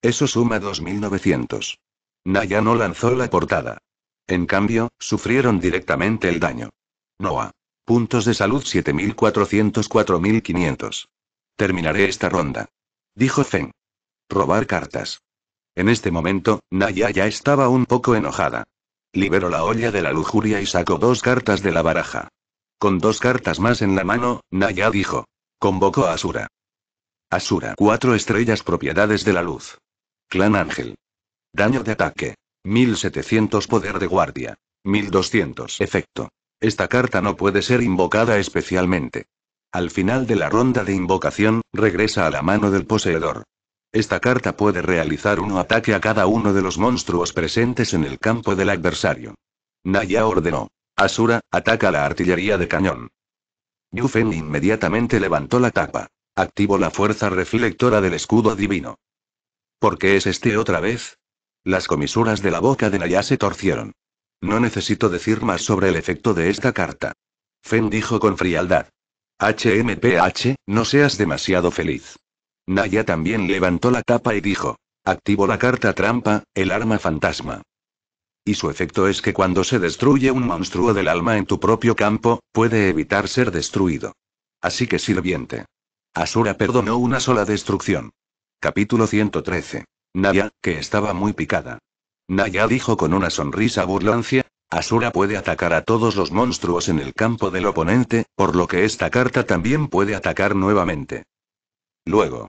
Eso suma 2.900. Naya no lanzó la portada. En cambio, sufrieron directamente el daño. Noah. Puntos de salud 7.400-4.500. Terminaré esta ronda. Dijo Zen. Robar cartas. En este momento, Naya ya estaba un poco enojada. Liberó la olla de la lujuria y sacó dos cartas de la baraja. Con dos cartas más en la mano, Naya dijo. Convocó a Asura. Asura. Cuatro estrellas propiedades de la luz. Clan Ángel. Daño de ataque. 1700 poder de guardia. 1200 efecto. Esta carta no puede ser invocada especialmente. Al final de la ronda de invocación, regresa a la mano del poseedor. Esta carta puede realizar un ataque a cada uno de los monstruos presentes en el campo del adversario. Naya ordenó. Asura, ataca la artillería de cañón. Yufen inmediatamente levantó la tapa. Activó la fuerza reflectora del escudo divino. ¿Por qué es este otra vez? Las comisuras de la boca de Naya se torcieron. No necesito decir más sobre el efecto de esta carta. Fen dijo con frialdad. HMPH, no seas demasiado feliz. Naya también levantó la tapa y dijo. Activo la carta trampa, el arma fantasma. Y su efecto es que cuando se destruye un monstruo del alma en tu propio campo, puede evitar ser destruido. Así que sirviente. Asura perdonó una sola destrucción. Capítulo 113. Naya, que estaba muy picada. Naya dijo con una sonrisa burlancia, Asura puede atacar a todos los monstruos en el campo del oponente, por lo que esta carta también puede atacar nuevamente. Luego.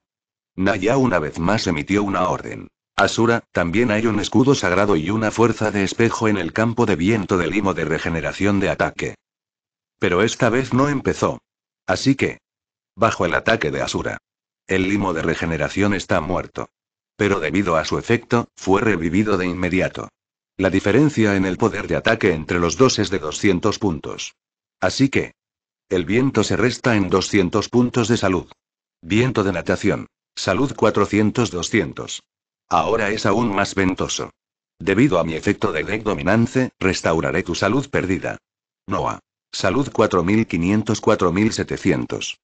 Naya una vez más emitió una orden. Asura, también hay un escudo sagrado y una fuerza de espejo en el campo de viento del limo de regeneración de ataque. Pero esta vez no empezó. Así que. Bajo el ataque de Asura. El limo de regeneración está muerto. Pero debido a su efecto, fue revivido de inmediato. La diferencia en el poder de ataque entre los dos es de 200 puntos. Así que... El viento se resta en 200 puntos de salud. Viento de natación. Salud 400-200. Ahora es aún más ventoso. Debido a mi efecto de deck dominance, restauraré tu salud perdida. Noah. Salud 4500-4700.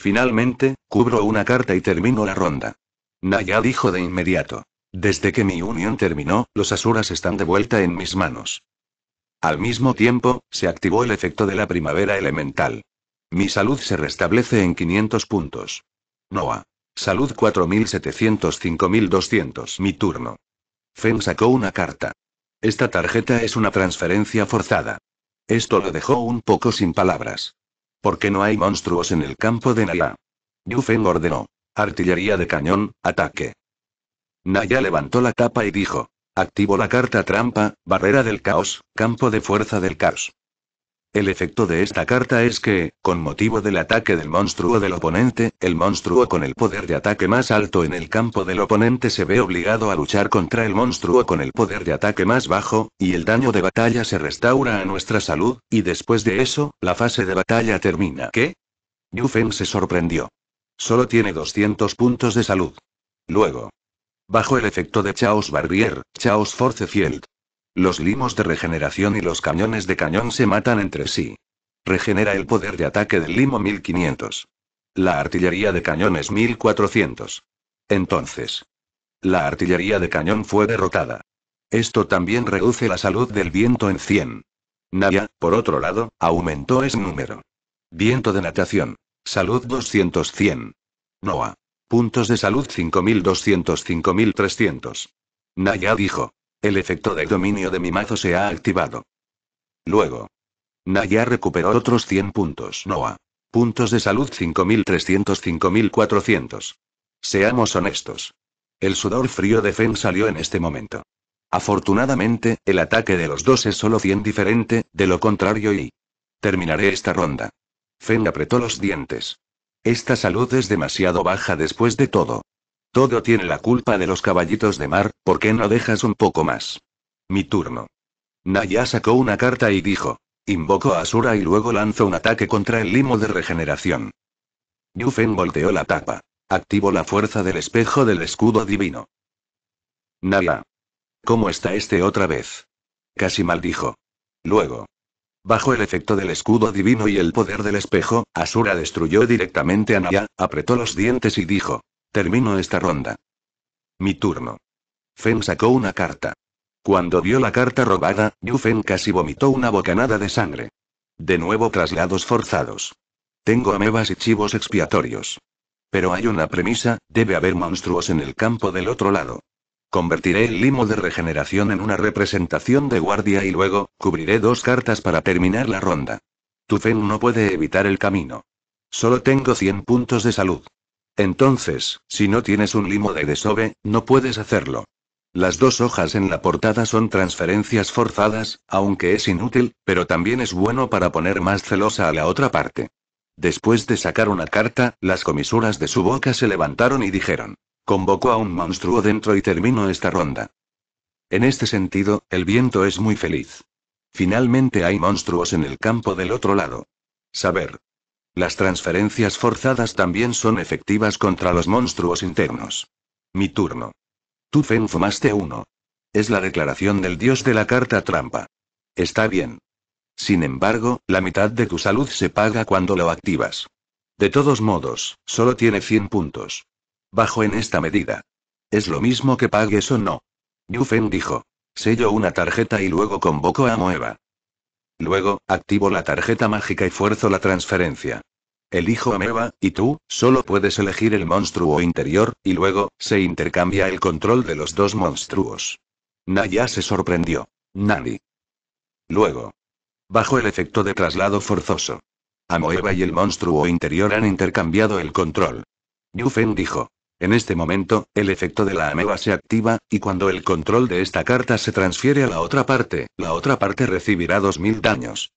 Finalmente, cubro una carta y termino la ronda. Naya dijo de inmediato. Desde que mi unión terminó, los Asuras están de vuelta en mis manos. Al mismo tiempo, se activó el efecto de la primavera elemental. Mi salud se restablece en 500 puntos. Noah. Salud 4705200. Mi turno. Fen sacó una carta. Esta tarjeta es una transferencia forzada. Esto lo dejó un poco sin palabras. Porque no hay monstruos en el campo de Naya. Yu ordenó. Artillería de cañón, ataque. Naya levantó la tapa y dijo. Activo la carta trampa, barrera del caos, campo de fuerza del caos. El efecto de esta carta es que, con motivo del ataque del monstruo del oponente, el monstruo con el poder de ataque más alto en el campo del oponente se ve obligado a luchar contra el monstruo con el poder de ataque más bajo, y el daño de batalla se restaura a nuestra salud, y después de eso, la fase de batalla termina. ¿Qué? Yufen se sorprendió. Solo tiene 200 puntos de salud. Luego. Bajo el efecto de Chaos Barrier, Chaos Force Field, los limos de regeneración y los cañones de cañón se matan entre sí. Regenera el poder de ataque del limo 1500. La artillería de cañón es 1400. Entonces. La artillería de cañón fue derrotada. Esto también reduce la salud del viento en 100. Naya, por otro lado, aumentó ese número. Viento de natación. Salud 200-100. Noah. Puntos de salud 5200-5300. Naya dijo. El efecto de dominio de mi mazo se ha activado. Luego. Naya recuperó otros 100 puntos Noah. Puntos de salud 5300-5400. Seamos honestos. El sudor frío de Fen salió en este momento. Afortunadamente, el ataque de los dos es solo 100 diferente, de lo contrario y... Terminaré esta ronda. Fen apretó los dientes. Esta salud es demasiado baja después de todo. Todo tiene la culpa de los caballitos de mar, ¿por qué no dejas un poco más? Mi turno. Naya sacó una carta y dijo. Invoco a Asura y luego lanzo un ataque contra el limo de regeneración. Yufen volteó la tapa. Activó la fuerza del espejo del escudo divino. Naya. ¿Cómo está este otra vez? Casi maldijo. Luego. Bajo el efecto del escudo divino y el poder del espejo, Asura destruyó directamente a Naya, apretó los dientes y dijo. Termino esta ronda. Mi turno. Fen sacó una carta. Cuando vio la carta robada, Yu Fen casi vomitó una bocanada de sangre. De nuevo traslados forzados. Tengo amebas y chivos expiatorios. Pero hay una premisa, debe haber monstruos en el campo del otro lado. Convertiré el limo de regeneración en una representación de guardia y luego, cubriré dos cartas para terminar la ronda. Tu Fen no puede evitar el camino. Solo tengo 100 puntos de salud. Entonces, si no tienes un limo de desove, no puedes hacerlo. Las dos hojas en la portada son transferencias forzadas, aunque es inútil, pero también es bueno para poner más celosa a la otra parte. Después de sacar una carta, las comisuras de su boca se levantaron y dijeron, convocó a un monstruo dentro y termino esta ronda. En este sentido, el viento es muy feliz. Finalmente hay monstruos en el campo del otro lado. Saber, las transferencias forzadas también son efectivas contra los monstruos internos. Mi turno. Tú Fen fumaste uno. Es la declaración del dios de la carta trampa. Está bien. Sin embargo, la mitad de tu salud se paga cuando lo activas. De todos modos, solo tiene 100 puntos. Bajo en esta medida. Es lo mismo que pagues o no. Fen dijo. Sello una tarjeta y luego convocó a Moeva. Luego, activo la tarjeta mágica y fuerzo la transferencia. Elijo Ameba, y tú, solo puedes elegir el monstruo interior, y luego, se intercambia el control de los dos monstruos. Naya se sorprendió. Nani. Luego. Bajo el efecto de traslado forzoso. Amoeba y el monstruo interior han intercambiado el control. Yufen dijo. En este momento, el efecto de la ameba se activa, y cuando el control de esta carta se transfiere a la otra parte, la otra parte recibirá 2.000 daños.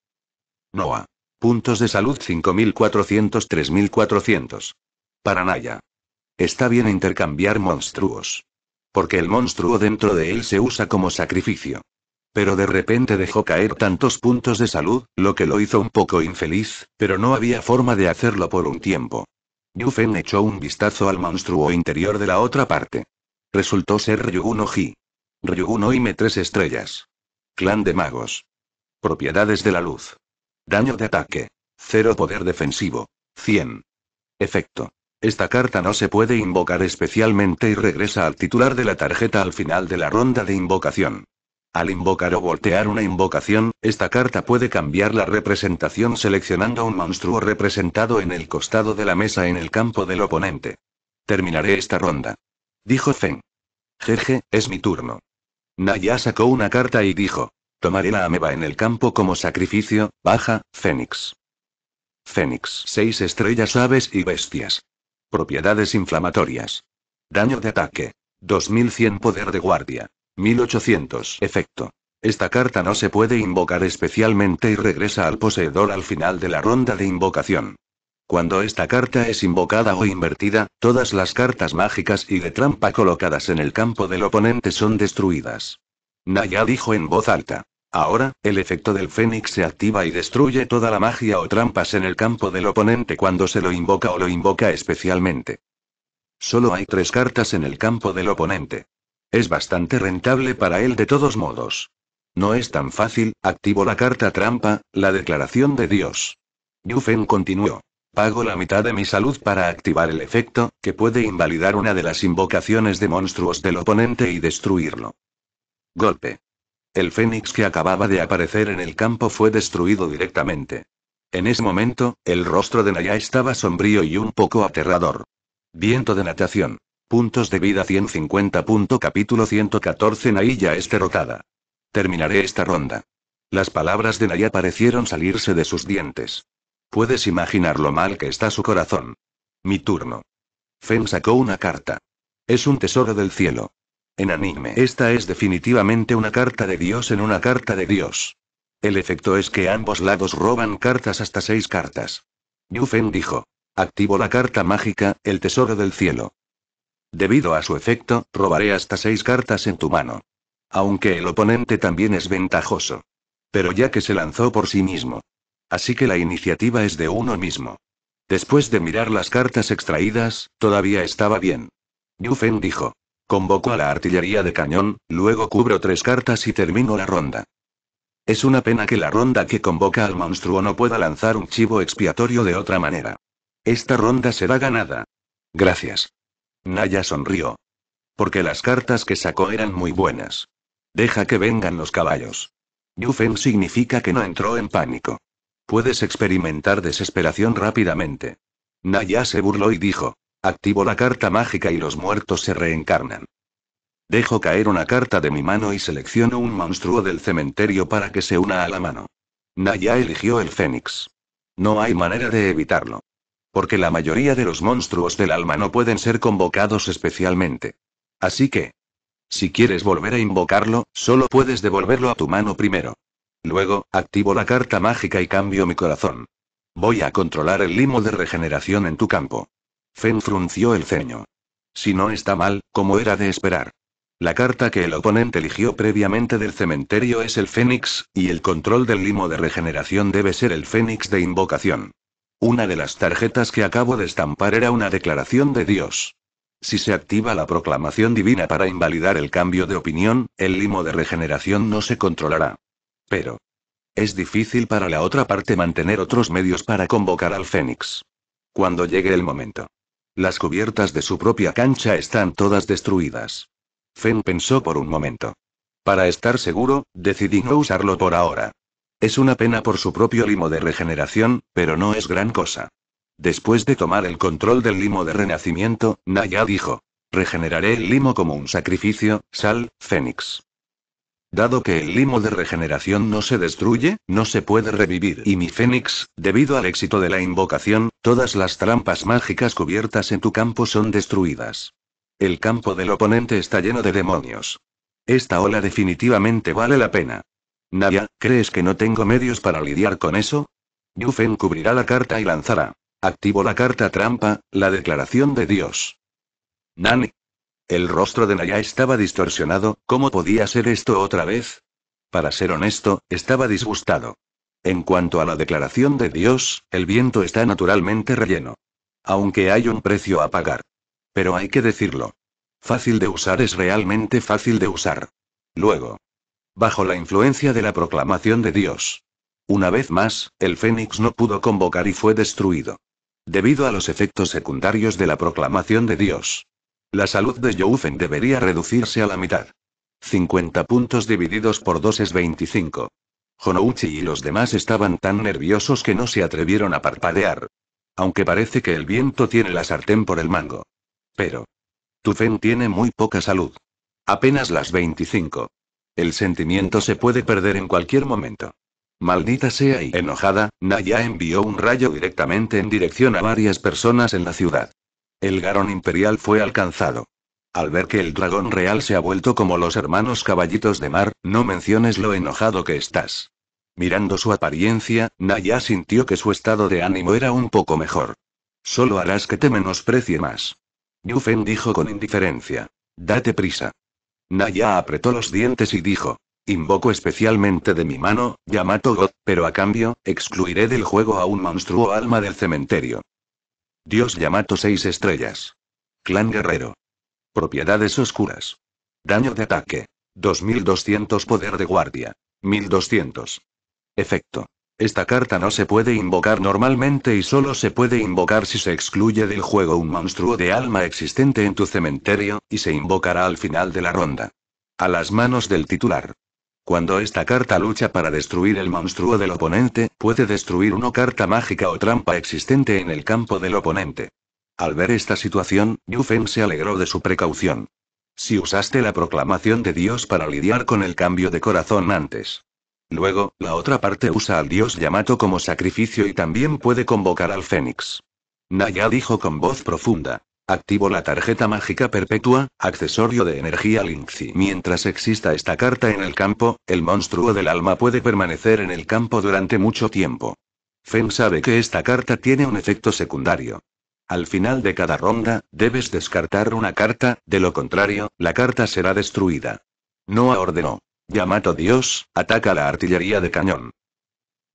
Noah. Puntos de salud 5.400-3.400. Paranaya. Está bien intercambiar monstruos. Porque el monstruo dentro de él se usa como sacrificio. Pero de repente dejó caer tantos puntos de salud, lo que lo hizo un poco infeliz, pero no había forma de hacerlo por un tiempo. Yufen echó un vistazo al monstruo interior de la otra parte. Resultó ser Ryuguno Ji. Ryuguno Ime tres estrellas. Clan de magos. Propiedades de la luz. Daño de ataque. Cero poder defensivo. 100. Efecto. Esta carta no se puede invocar especialmente y regresa al titular de la tarjeta al final de la ronda de invocación. Al invocar o voltear una invocación, esta carta puede cambiar la representación seleccionando un monstruo representado en el costado de la mesa en el campo del oponente. Terminaré esta ronda. Dijo Zen. Jeje, es mi turno. Naya sacó una carta y dijo. Tomaré la ameba en el campo como sacrificio, baja, Fénix. Fénix. Seis estrellas aves y bestias. Propiedades inflamatorias. Daño de ataque. 2100 poder de guardia. 1800. Efecto. Esta carta no se puede invocar especialmente y regresa al poseedor al final de la ronda de invocación. Cuando esta carta es invocada o invertida, todas las cartas mágicas y de trampa colocadas en el campo del oponente son destruidas. Naya dijo en voz alta. Ahora, el efecto del fénix se activa y destruye toda la magia o trampas en el campo del oponente cuando se lo invoca o lo invoca especialmente. Solo hay tres cartas en el campo del oponente. Es bastante rentable para él de todos modos. No es tan fácil, activo la carta trampa, la declaración de Dios. Yufen continuó. Pago la mitad de mi salud para activar el efecto, que puede invalidar una de las invocaciones de monstruos del oponente y destruirlo. Golpe. El fénix que acababa de aparecer en el campo fue destruido directamente. En ese momento, el rostro de Naya estaba sombrío y un poco aterrador. Viento de natación. Puntos de vida 150. capítulo 114 Naya es derrotada. Terminaré esta ronda. Las palabras de Naya parecieron salirse de sus dientes. Puedes imaginar lo mal que está su corazón. Mi turno. Fen sacó una carta. Es un tesoro del cielo. En anime, esta es definitivamente una carta de Dios en una carta de Dios. El efecto es que ambos lados roban cartas hasta seis cartas. Yu Fen dijo. Activo la carta mágica, el tesoro del cielo. Debido a su efecto, robaré hasta seis cartas en tu mano. Aunque el oponente también es ventajoso. Pero ya que se lanzó por sí mismo. Así que la iniciativa es de uno mismo. Después de mirar las cartas extraídas, todavía estaba bien. Yufen dijo. Convoco a la artillería de cañón, luego cubro tres cartas y termino la ronda. Es una pena que la ronda que convoca al monstruo no pueda lanzar un chivo expiatorio de otra manera. Esta ronda será ganada. Gracias. Naya sonrió. Porque las cartas que sacó eran muy buenas. Deja que vengan los caballos. Yufen significa que no entró en pánico. Puedes experimentar desesperación rápidamente. Naya se burló y dijo. Activo la carta mágica y los muertos se reencarnan. Dejo caer una carta de mi mano y selecciono un monstruo del cementerio para que se una a la mano. Naya eligió el fénix. No hay manera de evitarlo. Porque la mayoría de los monstruos del alma no pueden ser convocados especialmente. Así que, si quieres volver a invocarlo, solo puedes devolverlo a tu mano primero. Luego, activo la carta mágica y cambio mi corazón. Voy a controlar el limo de regeneración en tu campo. Fen frunció el ceño. Si no está mal, como era de esperar. La carta que el oponente eligió previamente del cementerio es el Fénix, y el control del limo de regeneración debe ser el Fénix de invocación. Una de las tarjetas que acabo de estampar era una declaración de Dios. Si se activa la proclamación divina para invalidar el cambio de opinión, el limo de regeneración no se controlará. Pero, es difícil para la otra parte mantener otros medios para convocar al Fénix. Cuando llegue el momento. Las cubiertas de su propia cancha están todas destruidas. Fen pensó por un momento. Para estar seguro, decidí no usarlo por ahora. Es una pena por su propio limo de regeneración, pero no es gran cosa. Después de tomar el control del limo de renacimiento, Naya dijo. Regeneraré el limo como un sacrificio, sal, fénix. Dado que el limo de regeneración no se destruye, no se puede revivir. Y mi fénix, debido al éxito de la invocación, todas las trampas mágicas cubiertas en tu campo son destruidas. El campo del oponente está lleno de demonios. Esta ola definitivamente vale la pena. Naya, ¿crees que no tengo medios para lidiar con eso? Yufen cubrirá la carta y lanzará. Activo la carta trampa, la declaración de Dios. Nani. El rostro de Naya estaba distorsionado, ¿cómo podía ser esto otra vez? Para ser honesto, estaba disgustado. En cuanto a la declaración de Dios, el viento está naturalmente relleno. Aunque hay un precio a pagar. Pero hay que decirlo. Fácil de usar es realmente fácil de usar. Luego, bajo la influencia de la proclamación de Dios. Una vez más, el Fénix no pudo convocar y fue destruido. Debido a los efectos secundarios de la proclamación de Dios. La salud de Joufen debería reducirse a la mitad. 50 puntos divididos por 2 es 25. Honouchi y los demás estaban tan nerviosos que no se atrevieron a parpadear. Aunque parece que el viento tiene la sartén por el mango. Pero. Tufen tiene muy poca salud. Apenas las 25. El sentimiento se puede perder en cualquier momento. Maldita sea y enojada, Naya envió un rayo directamente en dirección a varias personas en la ciudad. El garón imperial fue alcanzado. Al ver que el dragón real se ha vuelto como los hermanos caballitos de mar, no menciones lo enojado que estás. Mirando su apariencia, Naya sintió que su estado de ánimo era un poco mejor. Solo harás que te menosprecie más. Yufen dijo con indiferencia. Date prisa. Naya apretó los dientes y dijo. Invoco especialmente de mi mano, Yamato God, pero a cambio, excluiré del juego a un monstruo alma del cementerio. Dios Yamato 6 estrellas. Clan Guerrero. Propiedades oscuras. Daño de ataque. 2200 poder de guardia. 1200. Efecto. Esta carta no se puede invocar normalmente y solo se puede invocar si se excluye del juego un monstruo de alma existente en tu cementerio, y se invocará al final de la ronda. A las manos del titular. Cuando esta carta lucha para destruir el monstruo del oponente, puede destruir una carta mágica o trampa existente en el campo del oponente. Al ver esta situación, Yufen se alegró de su precaución. Si usaste la proclamación de Dios para lidiar con el cambio de corazón antes. Luego, la otra parte usa al dios Yamato como sacrificio y también puede convocar al Fénix. Naya dijo con voz profunda. Activo la tarjeta mágica perpetua, accesorio de energía Linksy. Mientras exista esta carta en el campo, el monstruo del alma puede permanecer en el campo durante mucho tiempo. Fen sabe que esta carta tiene un efecto secundario. Al final de cada ronda, debes descartar una carta, de lo contrario, la carta será destruida. a ordenó. Yamato Dios, ataca la artillería de cañón.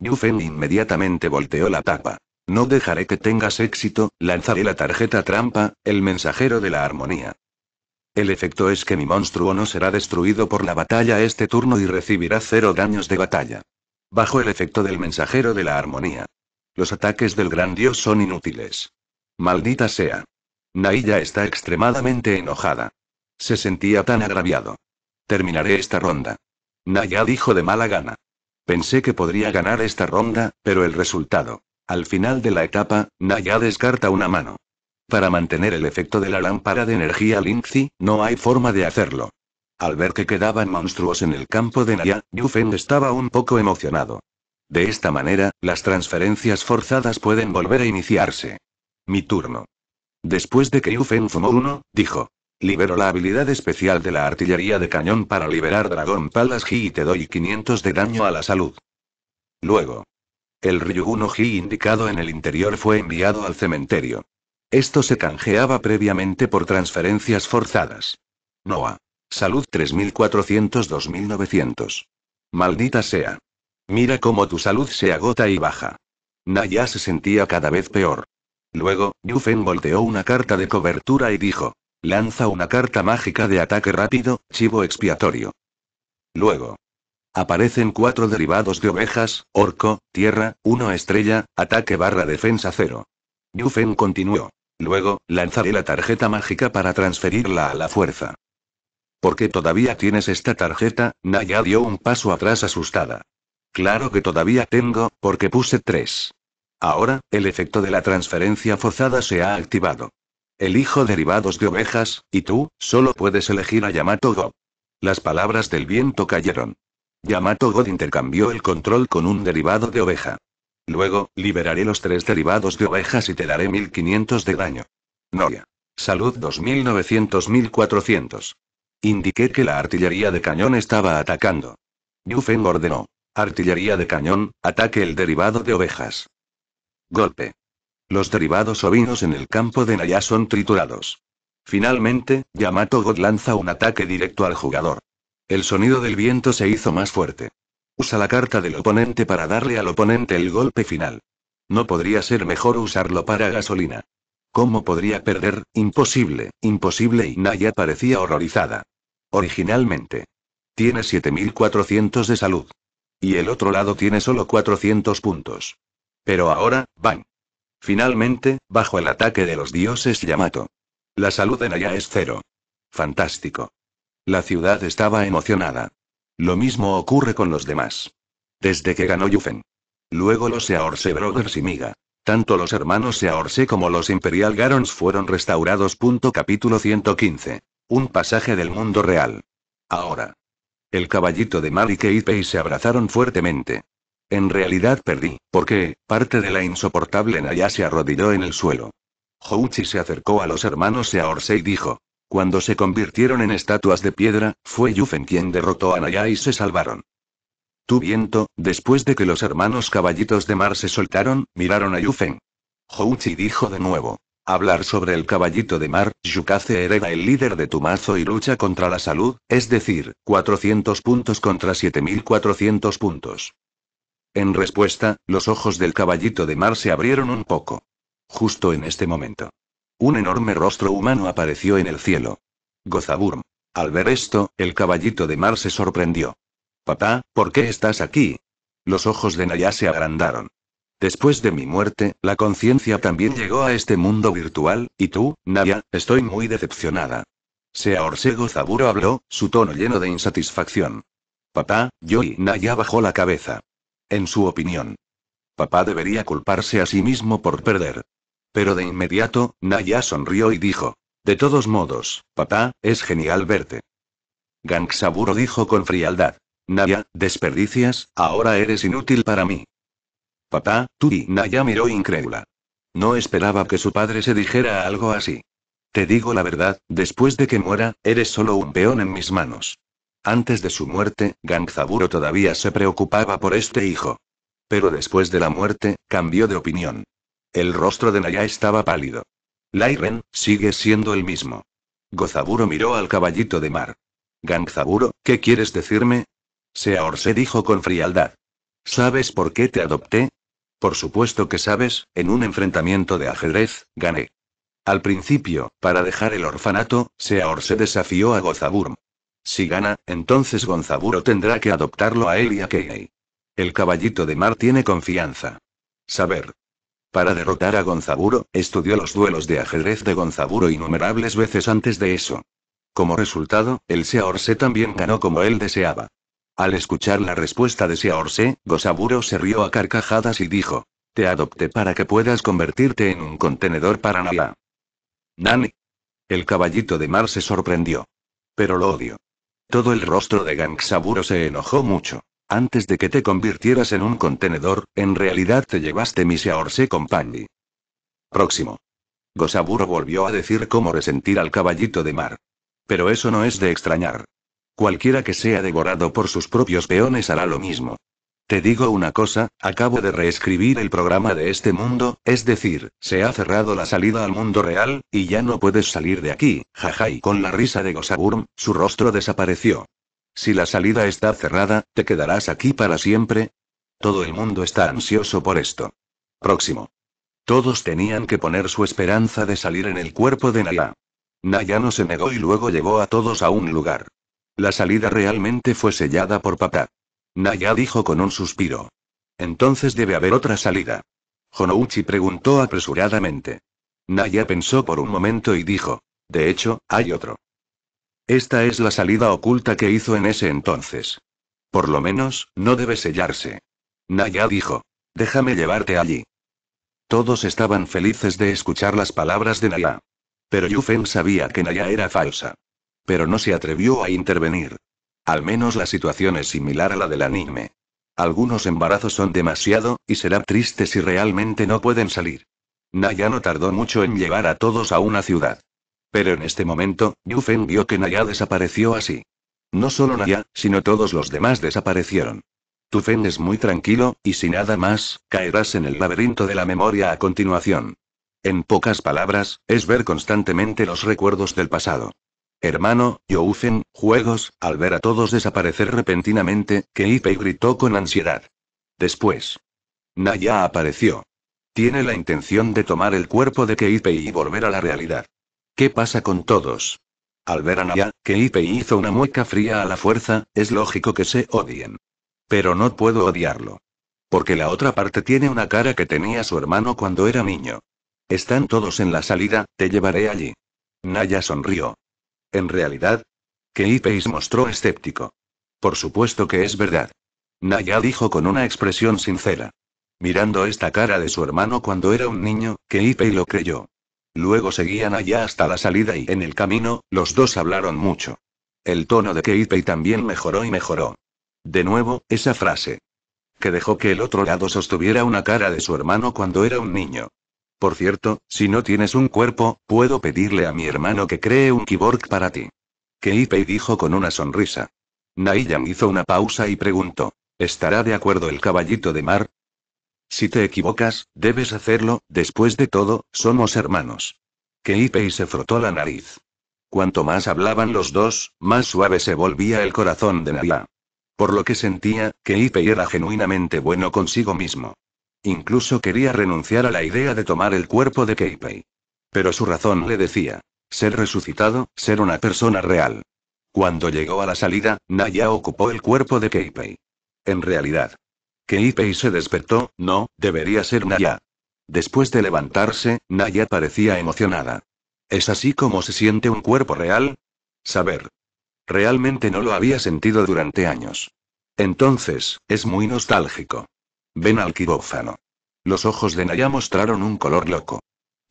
Yufen inmediatamente volteó la tapa. No dejaré que tengas éxito, lanzaré la tarjeta trampa, el mensajero de la armonía. El efecto es que mi monstruo no será destruido por la batalla este turno y recibirá cero daños de batalla. Bajo el efecto del mensajero de la armonía. Los ataques del gran dios son inútiles. Maldita sea. Naiya está extremadamente enojada. Se sentía tan agraviado. Terminaré esta ronda. Naya dijo de mala gana. Pensé que podría ganar esta ronda, pero el resultado. Al final de la etapa, Naya descarta una mano. Para mantener el efecto de la lámpara de energía Linzi, no hay forma de hacerlo. Al ver que quedaban monstruos en el campo de Naya, Yufen estaba un poco emocionado. De esta manera, las transferencias forzadas pueden volver a iniciarse. Mi turno. Después de que Yufen fumó uno, dijo. Libero la habilidad especial de la artillería de cañón para liberar Dragón palas y te doy 500 de daño a la salud. Luego. El Ryuguno He indicado en el interior fue enviado al cementerio. Esto se canjeaba previamente por transferencias forzadas. Noah. Salud 3400-2900. Maldita sea. Mira cómo tu salud se agota y baja. Naya se sentía cada vez peor. Luego, Yufen volteó una carta de cobertura y dijo, Lanza una carta mágica de ataque rápido, chivo expiatorio. Luego. Aparecen cuatro derivados de ovejas, orco, tierra, uno estrella, ataque barra defensa cero. Yufen continuó. Luego, lanzaré la tarjeta mágica para transferirla a la fuerza. Porque todavía tienes esta tarjeta? Naya dio un paso atrás asustada. Claro que todavía tengo, porque puse tres. Ahora, el efecto de la transferencia forzada se ha activado. Elijo derivados de ovejas, y tú, solo puedes elegir a Yamato God. Las palabras del viento cayeron. Yamato God intercambió el control con un derivado de oveja. Luego, liberaré los tres derivados de ovejas y te daré 1500 de daño. Noria. Salud 2900-1400. Indiqué que la artillería de cañón estaba atacando. Yufen ordenó. Artillería de cañón, ataque el derivado de ovejas. Golpe. Los derivados ovinos en el campo de Naya son triturados. Finalmente, Yamato God lanza un ataque directo al jugador. El sonido del viento se hizo más fuerte. Usa la carta del oponente para darle al oponente el golpe final. No podría ser mejor usarlo para gasolina. ¿Cómo podría perder? Imposible, imposible y Naya parecía horrorizada. Originalmente. Tiene 7400 de salud. Y el otro lado tiene solo 400 puntos. Pero ahora, ¡bang! Finalmente, bajo el ataque de los dioses Yamato. La salud en allá es cero. Fantástico. La ciudad estaba emocionada. Lo mismo ocurre con los demás. Desde que ganó Yufen. Luego los Seaorse Brothers y Miga. Tanto los hermanos Seaorse como los Imperial Garons fueron restaurados. capítulo 115. Un pasaje del mundo real. Ahora. El caballito de Marike y Pei se abrazaron fuertemente. En realidad perdí, porque, parte de la insoportable Naya se arrodilló en el suelo. Houchi se acercó a los hermanos Seaorse y dijo. Cuando se convirtieron en estatuas de piedra, fue Yufen quien derrotó a Naya y se salvaron. Tu viento, después de que los hermanos caballitos de mar se soltaron, miraron a Yufen. Houchi dijo de nuevo. Hablar sobre el caballito de mar, Yukaze hereda el líder de tu mazo y lucha contra la salud, es decir, 400 puntos contra 7400 puntos. En respuesta, los ojos del caballito de mar se abrieron un poco. Justo en este momento. Un enorme rostro humano apareció en el cielo. Gozaburm. Al ver esto, el caballito de mar se sorprendió. Papá, ¿por qué estás aquí? Los ojos de Naya se agrandaron. Después de mi muerte, la conciencia también llegó a este mundo virtual, y tú, Naya, estoy muy decepcionada. Sea Orsego habló, su tono lleno de insatisfacción. Papá, yo y Naya bajó la cabeza. En su opinión. Papá debería culparse a sí mismo por perder. Pero de inmediato, Naya sonrió y dijo, De todos modos, papá, es genial verte. Gangsaburo dijo con frialdad, Naya, desperdicias, ahora eres inútil para mí. Papá, tú y Naya miró incrédula. No esperaba que su padre se dijera algo así. Te digo la verdad, después de que muera, eres solo un peón en mis manos. Antes de su muerte, Gangzaburo todavía se preocupaba por este hijo. Pero después de la muerte, cambió de opinión. El rostro de Naya estaba pálido. Lairen, sigue siendo el mismo. Gozaburo miró al caballito de mar. Gangzaburo, ¿qué quieres decirme? Seor se dijo con frialdad. ¿Sabes por qué te adopté? Por supuesto que sabes, en un enfrentamiento de ajedrez, gané. Al principio, para dejar el orfanato, Seaor se desafió a Gozaburm. Si gana, entonces Gonzaburo tendrá que adoptarlo a él y a Kei. El caballito de mar tiene confianza. Saber. Para derrotar a Gonzaburo, estudió los duelos de ajedrez de Gonzaburo innumerables veces antes de eso. Como resultado, el Seahorse también ganó como él deseaba. Al escuchar la respuesta de Seahorse, Gonzaburo se rió a carcajadas y dijo: Te adopté para que puedas convertirte en un contenedor para nada Nani. El caballito de mar se sorprendió. Pero lo odio. Todo el rostro de Gangsaburo se enojó mucho. Antes de que te convirtieras en un contenedor, en realidad te llevaste mi orse Company. Próximo. Gosaburo volvió a decir cómo resentir al caballito de mar. Pero eso no es de extrañar. Cualquiera que sea devorado por sus propios peones hará lo mismo. Te digo una cosa, acabo de reescribir el programa de este mundo, es decir, se ha cerrado la salida al mundo real, y ya no puedes salir de aquí, jajai. Con la risa de Gosaburm, su rostro desapareció. Si la salida está cerrada, ¿te quedarás aquí para siempre? Todo el mundo está ansioso por esto. Próximo. Todos tenían que poner su esperanza de salir en el cuerpo de Naya. Naya no se negó y luego llevó a todos a un lugar. La salida realmente fue sellada por papá. Naya dijo con un suspiro. Entonces debe haber otra salida. Honouchi preguntó apresuradamente. Naya pensó por un momento y dijo. De hecho, hay otro. Esta es la salida oculta que hizo en ese entonces. Por lo menos, no debe sellarse. Naya dijo. Déjame llevarte allí. Todos estaban felices de escuchar las palabras de Naya. Pero Yufen sabía que Naya era falsa. Pero no se atrevió a intervenir. Al menos la situación es similar a la del anime. Algunos embarazos son demasiado, y será triste si realmente no pueden salir. Naya no tardó mucho en llevar a todos a una ciudad. Pero en este momento, Yufen vio que Naya desapareció así. No solo Naya, sino todos los demás desaparecieron. Tufen es muy tranquilo, y si nada más, caerás en el laberinto de la memoria a continuación. En pocas palabras, es ver constantemente los recuerdos del pasado. Hermano, Youfen, juegos, al ver a todos desaparecer repentinamente, Keipei gritó con ansiedad. Después. Naya apareció. Tiene la intención de tomar el cuerpo de Keipei y volver a la realidad. ¿Qué pasa con todos? Al ver a Naya, Keipei hizo una mueca fría a la fuerza, es lógico que se odien. Pero no puedo odiarlo. Porque la otra parte tiene una cara que tenía su hermano cuando era niño. Están todos en la salida, te llevaré allí. Naya sonrió. En realidad, se mostró escéptico. Por supuesto que es verdad. Naya dijo con una expresión sincera. Mirando esta cara de su hermano cuando era un niño, Keipei lo creyó. Luego seguían allá hasta la salida y en el camino, los dos hablaron mucho. El tono de Keipei también mejoró y mejoró. De nuevo, esa frase. Que dejó que el otro lado sostuviera una cara de su hermano cuando era un niño. Por cierto, si no tienes un cuerpo, puedo pedirle a mi hermano que cree un kiborg para ti. Keipei dijo con una sonrisa. Naiyang hizo una pausa y preguntó. ¿Estará de acuerdo el caballito de mar? Si te equivocas, debes hacerlo, después de todo, somos hermanos. Keipei se frotó la nariz. Cuanto más hablaban los dos, más suave se volvía el corazón de Naya. Por lo que sentía, Keipei era genuinamente bueno consigo mismo. Incluso quería renunciar a la idea de tomar el cuerpo de Keipei. Pero su razón le decía, ser resucitado, ser una persona real. Cuando llegó a la salida, Naya ocupó el cuerpo de Keipei. En realidad, Keipei se despertó, no, debería ser Naya. Después de levantarse, Naya parecía emocionada. ¿Es así como se siente un cuerpo real? Saber. Realmente no lo había sentido durante años. Entonces, es muy nostálgico. Ven al quirófano. Los ojos de Naya mostraron un color loco.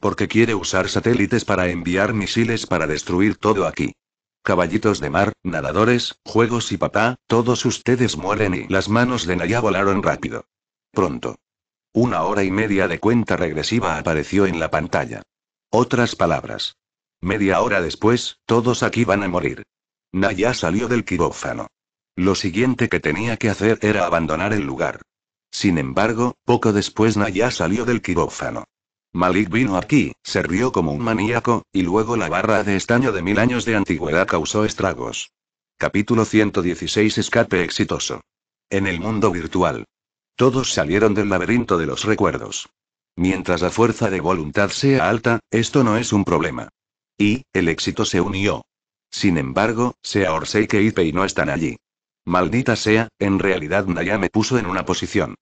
Porque quiere usar satélites para enviar misiles para destruir todo aquí. Caballitos de mar, nadadores, juegos y papá, todos ustedes mueren y las manos de Naya volaron rápido. Pronto. Una hora y media de cuenta regresiva apareció en la pantalla. Otras palabras. Media hora después, todos aquí van a morir. Naya salió del quirófano. Lo siguiente que tenía que hacer era abandonar el lugar. Sin embargo, poco después Naya salió del quirófano. Malik vino aquí, se rió como un maníaco, y luego la barra de estaño de mil años de antigüedad causó estragos. Capítulo 116 Escape exitoso. En el mundo virtual. Todos salieron del laberinto de los recuerdos. Mientras la fuerza de voluntad sea alta, esto no es un problema. Y, el éxito se unió. Sin embargo, sea Orsay que Ipei no están allí. Maldita sea, en realidad Naya me puso en una posición.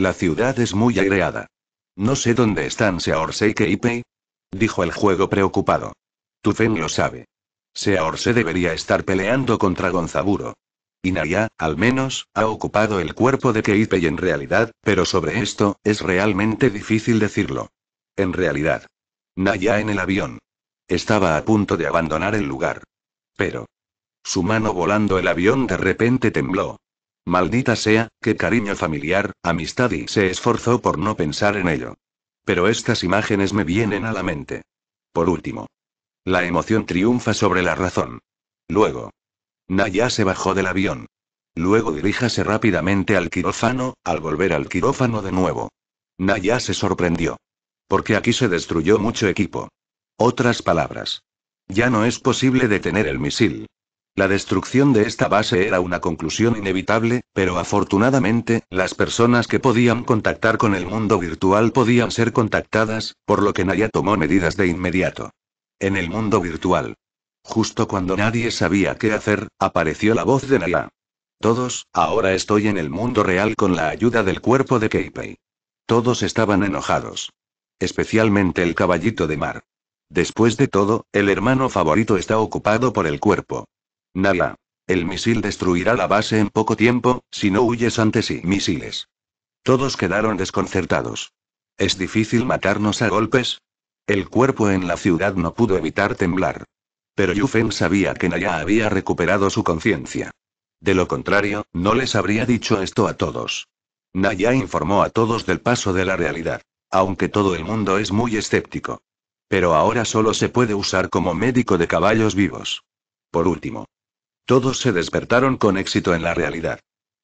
La ciudad es muy aireada. No sé dónde están Seaorse y Keipei. Dijo el juego preocupado. Tufen lo sabe. Seorse debería estar peleando contra Gonzaburo. Naya, al menos, ha ocupado el cuerpo de Keipei en realidad, pero sobre esto, es realmente difícil decirlo. En realidad. Naya en el avión. Estaba a punto de abandonar el lugar. Pero. Su mano volando el avión de repente tembló. Maldita sea, qué cariño familiar, amistad y se esforzó por no pensar en ello. Pero estas imágenes me vienen a la mente. Por último. La emoción triunfa sobre la razón. Luego. Naya se bajó del avión. Luego diríjase rápidamente al quirófano, al volver al quirófano de nuevo. Naya se sorprendió. Porque aquí se destruyó mucho equipo. Otras palabras. Ya no es posible detener el misil, la destrucción de esta base era una conclusión inevitable, pero afortunadamente, las personas que podían contactar con el mundo virtual podían ser contactadas, por lo que Naya tomó medidas de inmediato. En el mundo virtual. Justo cuando nadie sabía qué hacer, apareció la voz de Naya. Todos, ahora estoy en el mundo real con la ayuda del cuerpo de Keipei. Todos estaban enojados. Especialmente el caballito de mar. Después de todo, el hermano favorito está ocupado por el cuerpo. Naya. El misil destruirá la base en poco tiempo, si no huyes antes y misiles. Todos quedaron desconcertados. ¿Es difícil matarnos a golpes? El cuerpo en la ciudad no pudo evitar temblar. Pero Yufen sabía que Naya había recuperado su conciencia. De lo contrario, no les habría dicho esto a todos. Naya informó a todos del paso de la realidad. Aunque todo el mundo es muy escéptico. Pero ahora solo se puede usar como médico de caballos vivos. Por último, todos se despertaron con éxito en la realidad.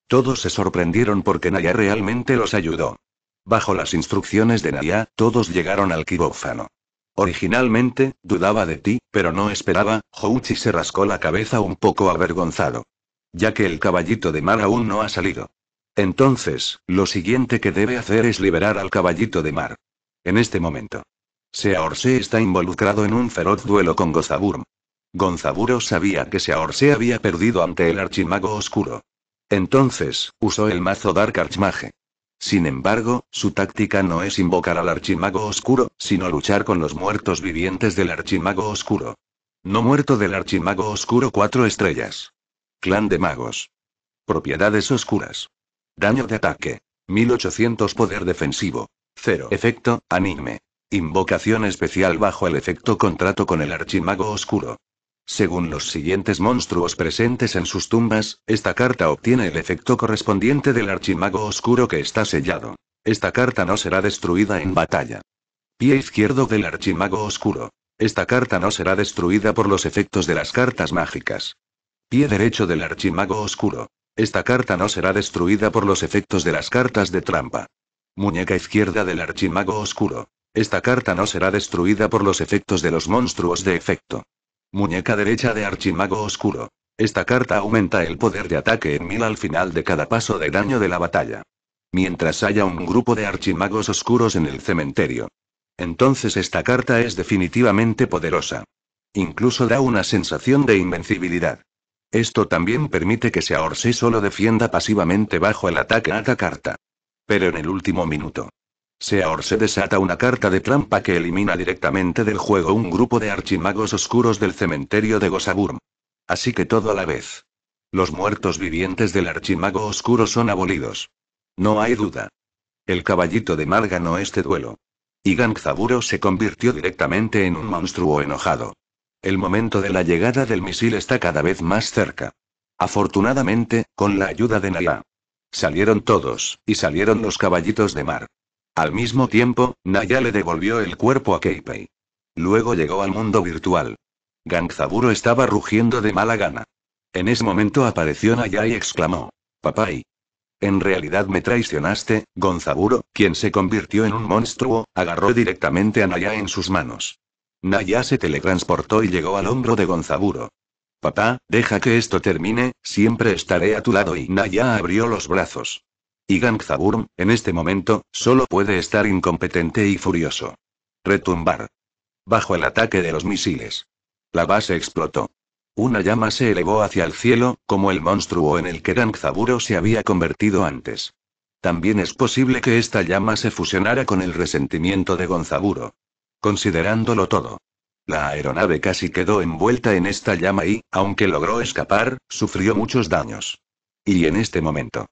Todos se sorprendieron porque Naya realmente los ayudó. Bajo las instrucciones de Naya, todos llegaron al kibófano. Originalmente, dudaba de ti, pero no esperaba, Houchi se rascó la cabeza un poco avergonzado. Ya que el caballito de mar aún no ha salido. Entonces, lo siguiente que debe hacer es liberar al caballito de mar. En este momento. Seaorse está involucrado en un feroz duelo con Gozaburm. Gonzaburo sabía que Sea se había perdido ante el archimago oscuro. Entonces, usó el mazo Dark Archmage. Sin embargo, su táctica no es invocar al archimago oscuro, sino luchar con los muertos vivientes del archimago oscuro. No muerto del archimago oscuro 4 estrellas. Clan de magos. Propiedades oscuras. Daño de ataque. 1800 poder defensivo. 0. Efecto, anime. Invocación especial bajo el efecto contrato con el archimago oscuro. Según los siguientes monstruos presentes en sus tumbas, esta carta obtiene el efecto correspondiente del archimago oscuro que está sellado. Esta carta no será destruida en batalla. Pie izquierdo del archimago oscuro. Esta carta no será destruida por los efectos de las cartas mágicas. Pie derecho del archimago oscuro. Esta carta no será destruida por los efectos de las cartas de trampa. Muñeca izquierda del archimago oscuro. Esta carta no será destruida por los efectos de los monstruos de efecto. Muñeca derecha de Archimago Oscuro. Esta carta aumenta el poder de ataque en mil al final de cada paso de daño de la batalla. Mientras haya un grupo de archimagos oscuros en el cementerio. Entonces esta carta es definitivamente poderosa. Incluso da una sensación de invencibilidad. Esto también permite que Seaorsé solo defienda pasivamente bajo el ataque a esta carta. Pero en el último minuto. Seaor se desata una carta de trampa que elimina directamente del juego un grupo de archimagos oscuros del cementerio de Gosaburm. Así que todo a la vez. Los muertos vivientes del archimago oscuro son abolidos. No hay duda. El caballito de Mar ganó este duelo. Y Gangzaburo se convirtió directamente en un monstruo enojado. El momento de la llegada del misil está cada vez más cerca. Afortunadamente, con la ayuda de Naya. Salieron todos, y salieron los caballitos de mar. Al mismo tiempo, Naya le devolvió el cuerpo a Keipei. Luego llegó al mundo virtual. Gangzaburo estaba rugiendo de mala gana. En ese momento apareció Naya y exclamó: Papay. En realidad me traicionaste, Gonzaburo, quien se convirtió en un monstruo, agarró directamente a Naya en sus manos. Naya se teletransportó y llegó al hombro de Gonzaburo. Papá, deja que esto termine, siempre estaré a tu lado y Naya abrió los brazos. Y Gangzaburm, en este momento, solo puede estar incompetente y furioso. Retumbar. Bajo el ataque de los misiles. La base explotó. Una llama se elevó hacia el cielo, como el monstruo en el que Gangzaburo se había convertido antes. También es posible que esta llama se fusionara con el resentimiento de Gonzaburo. Considerándolo todo. La aeronave casi quedó envuelta en esta llama y, aunque logró escapar, sufrió muchos daños. Y en este momento.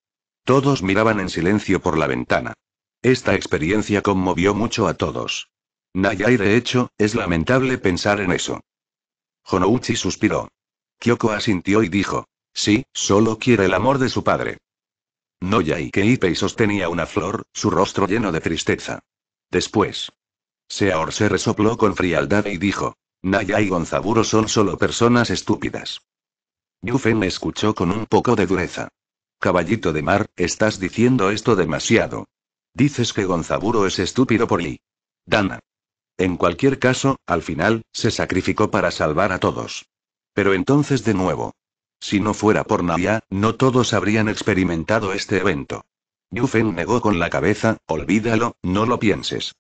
Todos miraban en silencio por la ventana. Esta experiencia conmovió mucho a todos. Nayai de hecho, es lamentable pensar en eso. Honouchi suspiró. Kyoko asintió y dijo. Sí, solo quiere el amor de su padre. Noyai y Keipei sostenía una flor, su rostro lleno de tristeza. Después. Seaor se resopló con frialdad y dijo. Naya y Gonzaburo son solo personas estúpidas. Yufen escuchó con un poco de dureza. Caballito de mar, estás diciendo esto demasiado. Dices que Gonzaburo es estúpido por mí, Dana. En cualquier caso, al final, se sacrificó para salvar a todos. Pero entonces de nuevo. Si no fuera por Naya, no todos habrían experimentado este evento. Yufen negó con la cabeza, olvídalo, no lo pienses.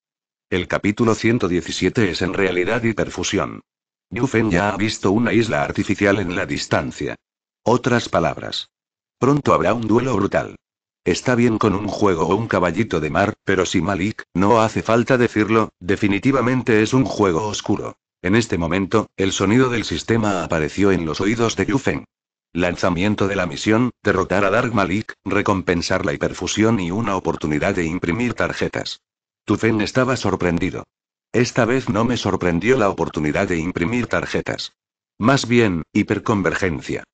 El capítulo 117 es en realidad hiperfusión. Yufen ya ha visto una isla artificial en la distancia. Otras palabras, Pronto habrá un duelo brutal. Está bien con un juego o un caballito de mar, pero si Malik, no hace falta decirlo, definitivamente es un juego oscuro. En este momento, el sonido del sistema apareció en los oídos de Yufen. Lanzamiento de la misión, derrotar a Dark Malik, recompensar la hiperfusión y una oportunidad de imprimir tarjetas. Tufen estaba sorprendido. Esta vez no me sorprendió la oportunidad de imprimir tarjetas. Más bien, hiperconvergencia.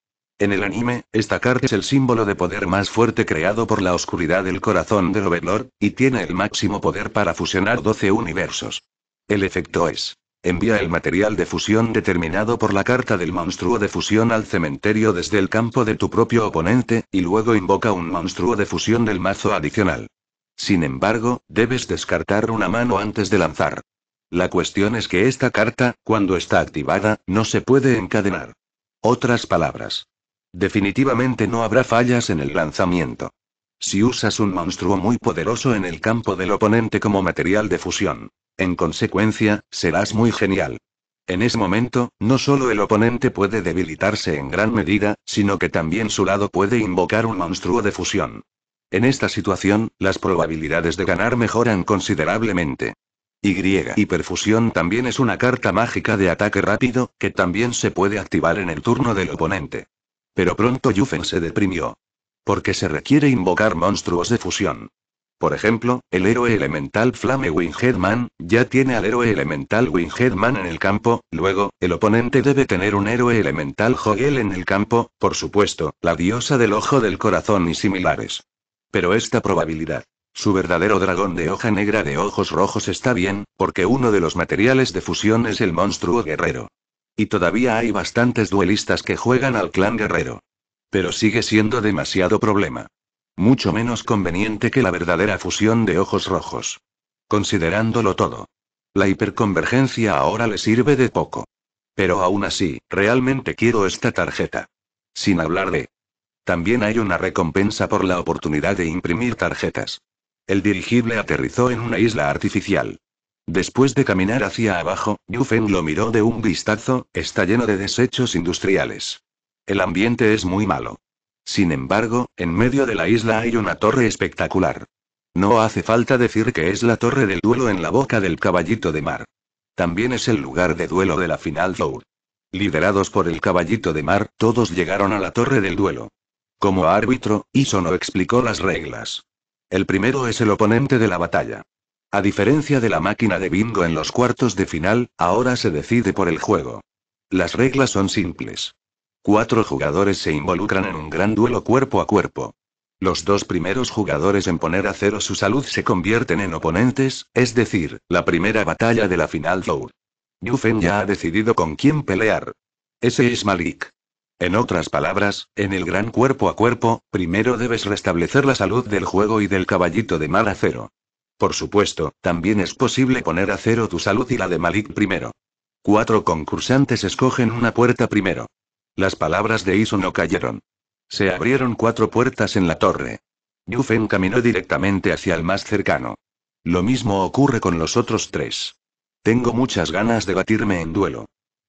En el anime, esta carta es el símbolo de poder más fuerte creado por la oscuridad del corazón de Overlord, y tiene el máximo poder para fusionar 12 universos. El efecto es. Envía el material de fusión determinado por la carta del monstruo de fusión al cementerio desde el campo de tu propio oponente, y luego invoca un monstruo de fusión del mazo adicional. Sin embargo, debes descartar una mano antes de lanzar. La cuestión es que esta carta, cuando está activada, no se puede encadenar. Otras palabras, Definitivamente no habrá fallas en el lanzamiento. Si usas un monstruo muy poderoso en el campo del oponente como material de fusión, en consecuencia, serás muy genial. En ese momento, no solo el oponente puede debilitarse en gran medida, sino que también su lado puede invocar un monstruo de fusión. En esta situación, las probabilidades de ganar mejoran considerablemente. Y. Hiperfusión también es una carta mágica de ataque rápido, que también se puede activar en el turno del oponente. Pero pronto Yufen se deprimió. Porque se requiere invocar monstruos de fusión. Por ejemplo, el héroe elemental Flame Man, ya tiene al héroe elemental Man en el campo, luego, el oponente debe tener un héroe elemental Hogel en el campo, por supuesto, la diosa del ojo del corazón y similares. Pero esta probabilidad. Su verdadero dragón de hoja negra de ojos rojos está bien, porque uno de los materiales de fusión es el monstruo guerrero. Y todavía hay bastantes duelistas que juegan al clan guerrero. Pero sigue siendo demasiado problema. Mucho menos conveniente que la verdadera fusión de ojos rojos. Considerándolo todo. La hiperconvergencia ahora le sirve de poco. Pero aún así, realmente quiero esta tarjeta. Sin hablar de... También hay una recompensa por la oportunidad de imprimir tarjetas. El dirigible aterrizó en una isla artificial. Después de caminar hacia abajo, Yu lo miró de un vistazo, está lleno de desechos industriales. El ambiente es muy malo. Sin embargo, en medio de la isla hay una torre espectacular. No hace falta decir que es la torre del duelo en la boca del caballito de mar. También es el lugar de duelo de la final tour. Liderados por el caballito de mar, todos llegaron a la torre del duelo. Como árbitro, Isono explicó las reglas. El primero es el oponente de la batalla. A diferencia de la máquina de bingo en los cuartos de final, ahora se decide por el juego. Las reglas son simples. Cuatro jugadores se involucran en un gran duelo cuerpo a cuerpo. Los dos primeros jugadores en poner a cero su salud se convierten en oponentes, es decir, la primera batalla de la final Four. Yufen ya ha decidido con quién pelear. Ese es Malik. En otras palabras, en el gran cuerpo a cuerpo, primero debes restablecer la salud del juego y del caballito de mal a cero. Por supuesto, también es posible poner a cero tu salud y la de Malik primero. Cuatro concursantes escogen una puerta primero. Las palabras de Iso no cayeron. Se abrieron cuatro puertas en la torre. Yufen caminó directamente hacia el más cercano. Lo mismo ocurre con los otros tres. Tengo muchas ganas de batirme en duelo.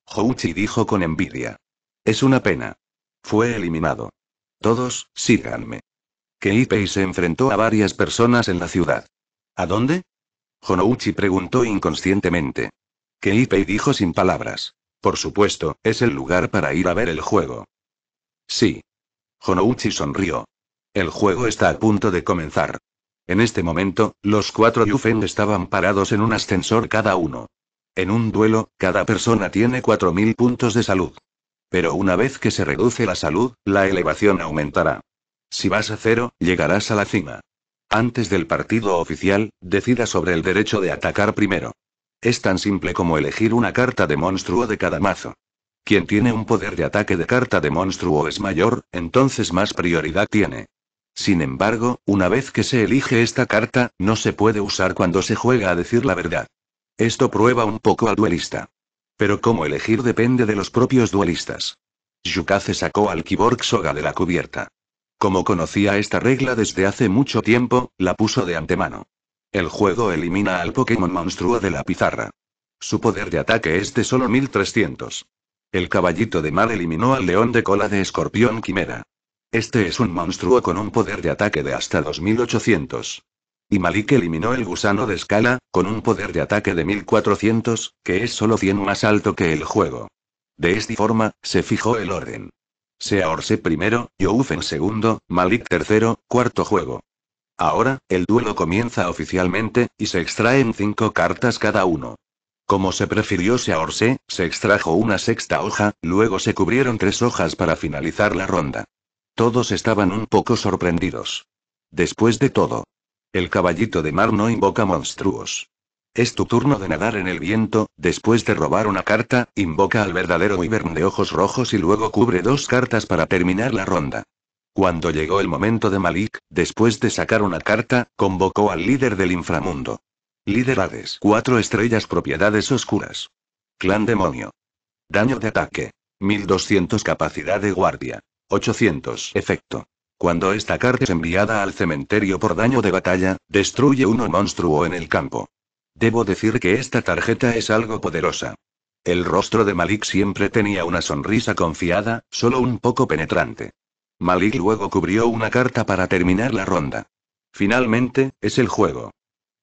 Houchi dijo con envidia. Es una pena. Fue eliminado. Todos, síganme. Keipei se enfrentó a varias personas en la ciudad. ¿A dónde? Honouchi preguntó inconscientemente. Keipei dijo sin palabras. Por supuesto, es el lugar para ir a ver el juego. Sí. Honouchi sonrió. El juego está a punto de comenzar. En este momento, los cuatro Yufen estaban parados en un ascensor cada uno. En un duelo, cada persona tiene 4.000 puntos de salud. Pero una vez que se reduce la salud, la elevación aumentará. Si vas a cero, llegarás a la cima antes del partido oficial, decida sobre el derecho de atacar primero. Es tan simple como elegir una carta de monstruo de cada mazo. Quien tiene un poder de ataque de carta de monstruo es mayor, entonces más prioridad tiene. Sin embargo, una vez que se elige esta carta, no se puede usar cuando se juega a decir la verdad. Esto prueba un poco al duelista. Pero cómo elegir depende de los propios duelistas. Yukaze sacó al Kiborg Soga de la cubierta. Como conocía esta regla desde hace mucho tiempo, la puso de antemano. El juego elimina al Pokémon monstruo de la pizarra. Su poder de ataque es de solo 1300. El caballito de mar eliminó al león de cola de escorpión quimera. Este es un monstruo con un poder de ataque de hasta 2800. Y Malik eliminó el gusano de escala, con un poder de ataque de 1400, que es solo 100 más alto que el juego. De esta forma, se fijó el orden. Sea Orse primero, Youfen segundo, Malik tercero, cuarto juego. Ahora, el duelo comienza oficialmente, y se extraen cinco cartas cada uno. Como se prefirió Orse, se extrajo una sexta hoja, luego se cubrieron tres hojas para finalizar la ronda. Todos estaban un poco sorprendidos. Después de todo, el caballito de mar no invoca monstruos. Es tu turno de nadar en el viento, después de robar una carta, invoca al verdadero Wyvern de ojos rojos y luego cubre dos cartas para terminar la ronda. Cuando llegó el momento de Malik, después de sacar una carta, convocó al líder del inframundo. Líder Hades. Cuatro estrellas propiedades oscuras. Clan demonio. Daño de ataque. 1200 capacidad de guardia. 800 efecto. Cuando esta carta es enviada al cementerio por daño de batalla, destruye uno monstruo en el campo. Debo decir que esta tarjeta es algo poderosa. El rostro de Malik siempre tenía una sonrisa confiada, solo un poco penetrante. Malik luego cubrió una carta para terminar la ronda. Finalmente, es el juego.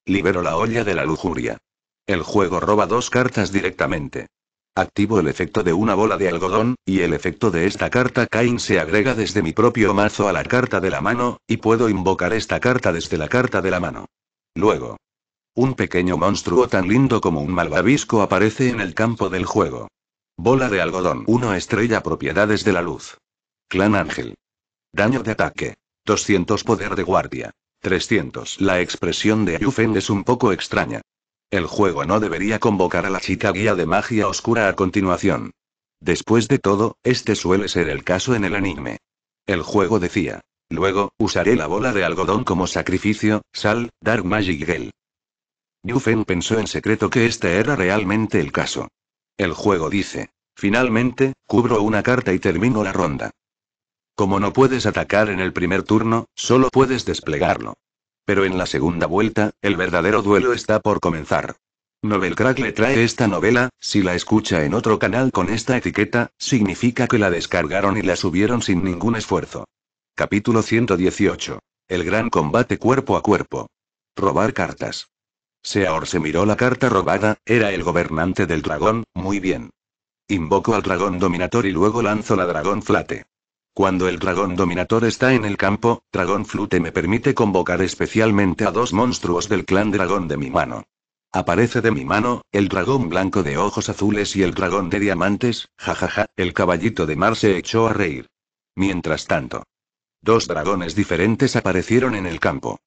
Libero la olla de la lujuria. El juego roba dos cartas directamente. Activo el efecto de una bola de algodón, y el efecto de esta carta Cain se agrega desde mi propio mazo a la carta de la mano, y puedo invocar esta carta desde la carta de la mano. Luego, un pequeño monstruo tan lindo como un malvavisco aparece en el campo del juego. Bola de algodón. 1 estrella propiedades de la luz. Clan Ángel. Daño de ataque. 200 poder de guardia. 300. La expresión de Yufen es un poco extraña. El juego no debería convocar a la chica guía de magia oscura a continuación. Después de todo, este suele ser el caso en el anime. El juego decía. Luego, usaré la bola de algodón como sacrificio, sal, Dark Magic gel. Yufen pensó en secreto que este era realmente el caso. El juego dice. Finalmente, cubro una carta y termino la ronda. Como no puedes atacar en el primer turno, solo puedes desplegarlo. Pero en la segunda vuelta, el verdadero duelo está por comenzar. Novelcrack le trae esta novela, si la escucha en otro canal con esta etiqueta, significa que la descargaron y la subieron sin ningún esfuerzo. Capítulo 118. El gran combate cuerpo a cuerpo. Robar cartas. Seaor se miró la carta robada, era el gobernante del dragón, muy bien. Invoco al dragón dominador y luego lanzo la dragón flate. Cuando el dragón dominador está en el campo, dragón flute me permite convocar especialmente a dos monstruos del clan dragón de mi mano. Aparece de mi mano, el dragón blanco de ojos azules y el dragón de diamantes, jajaja, el caballito de mar se echó a reír. Mientras tanto, dos dragones diferentes aparecieron en el campo.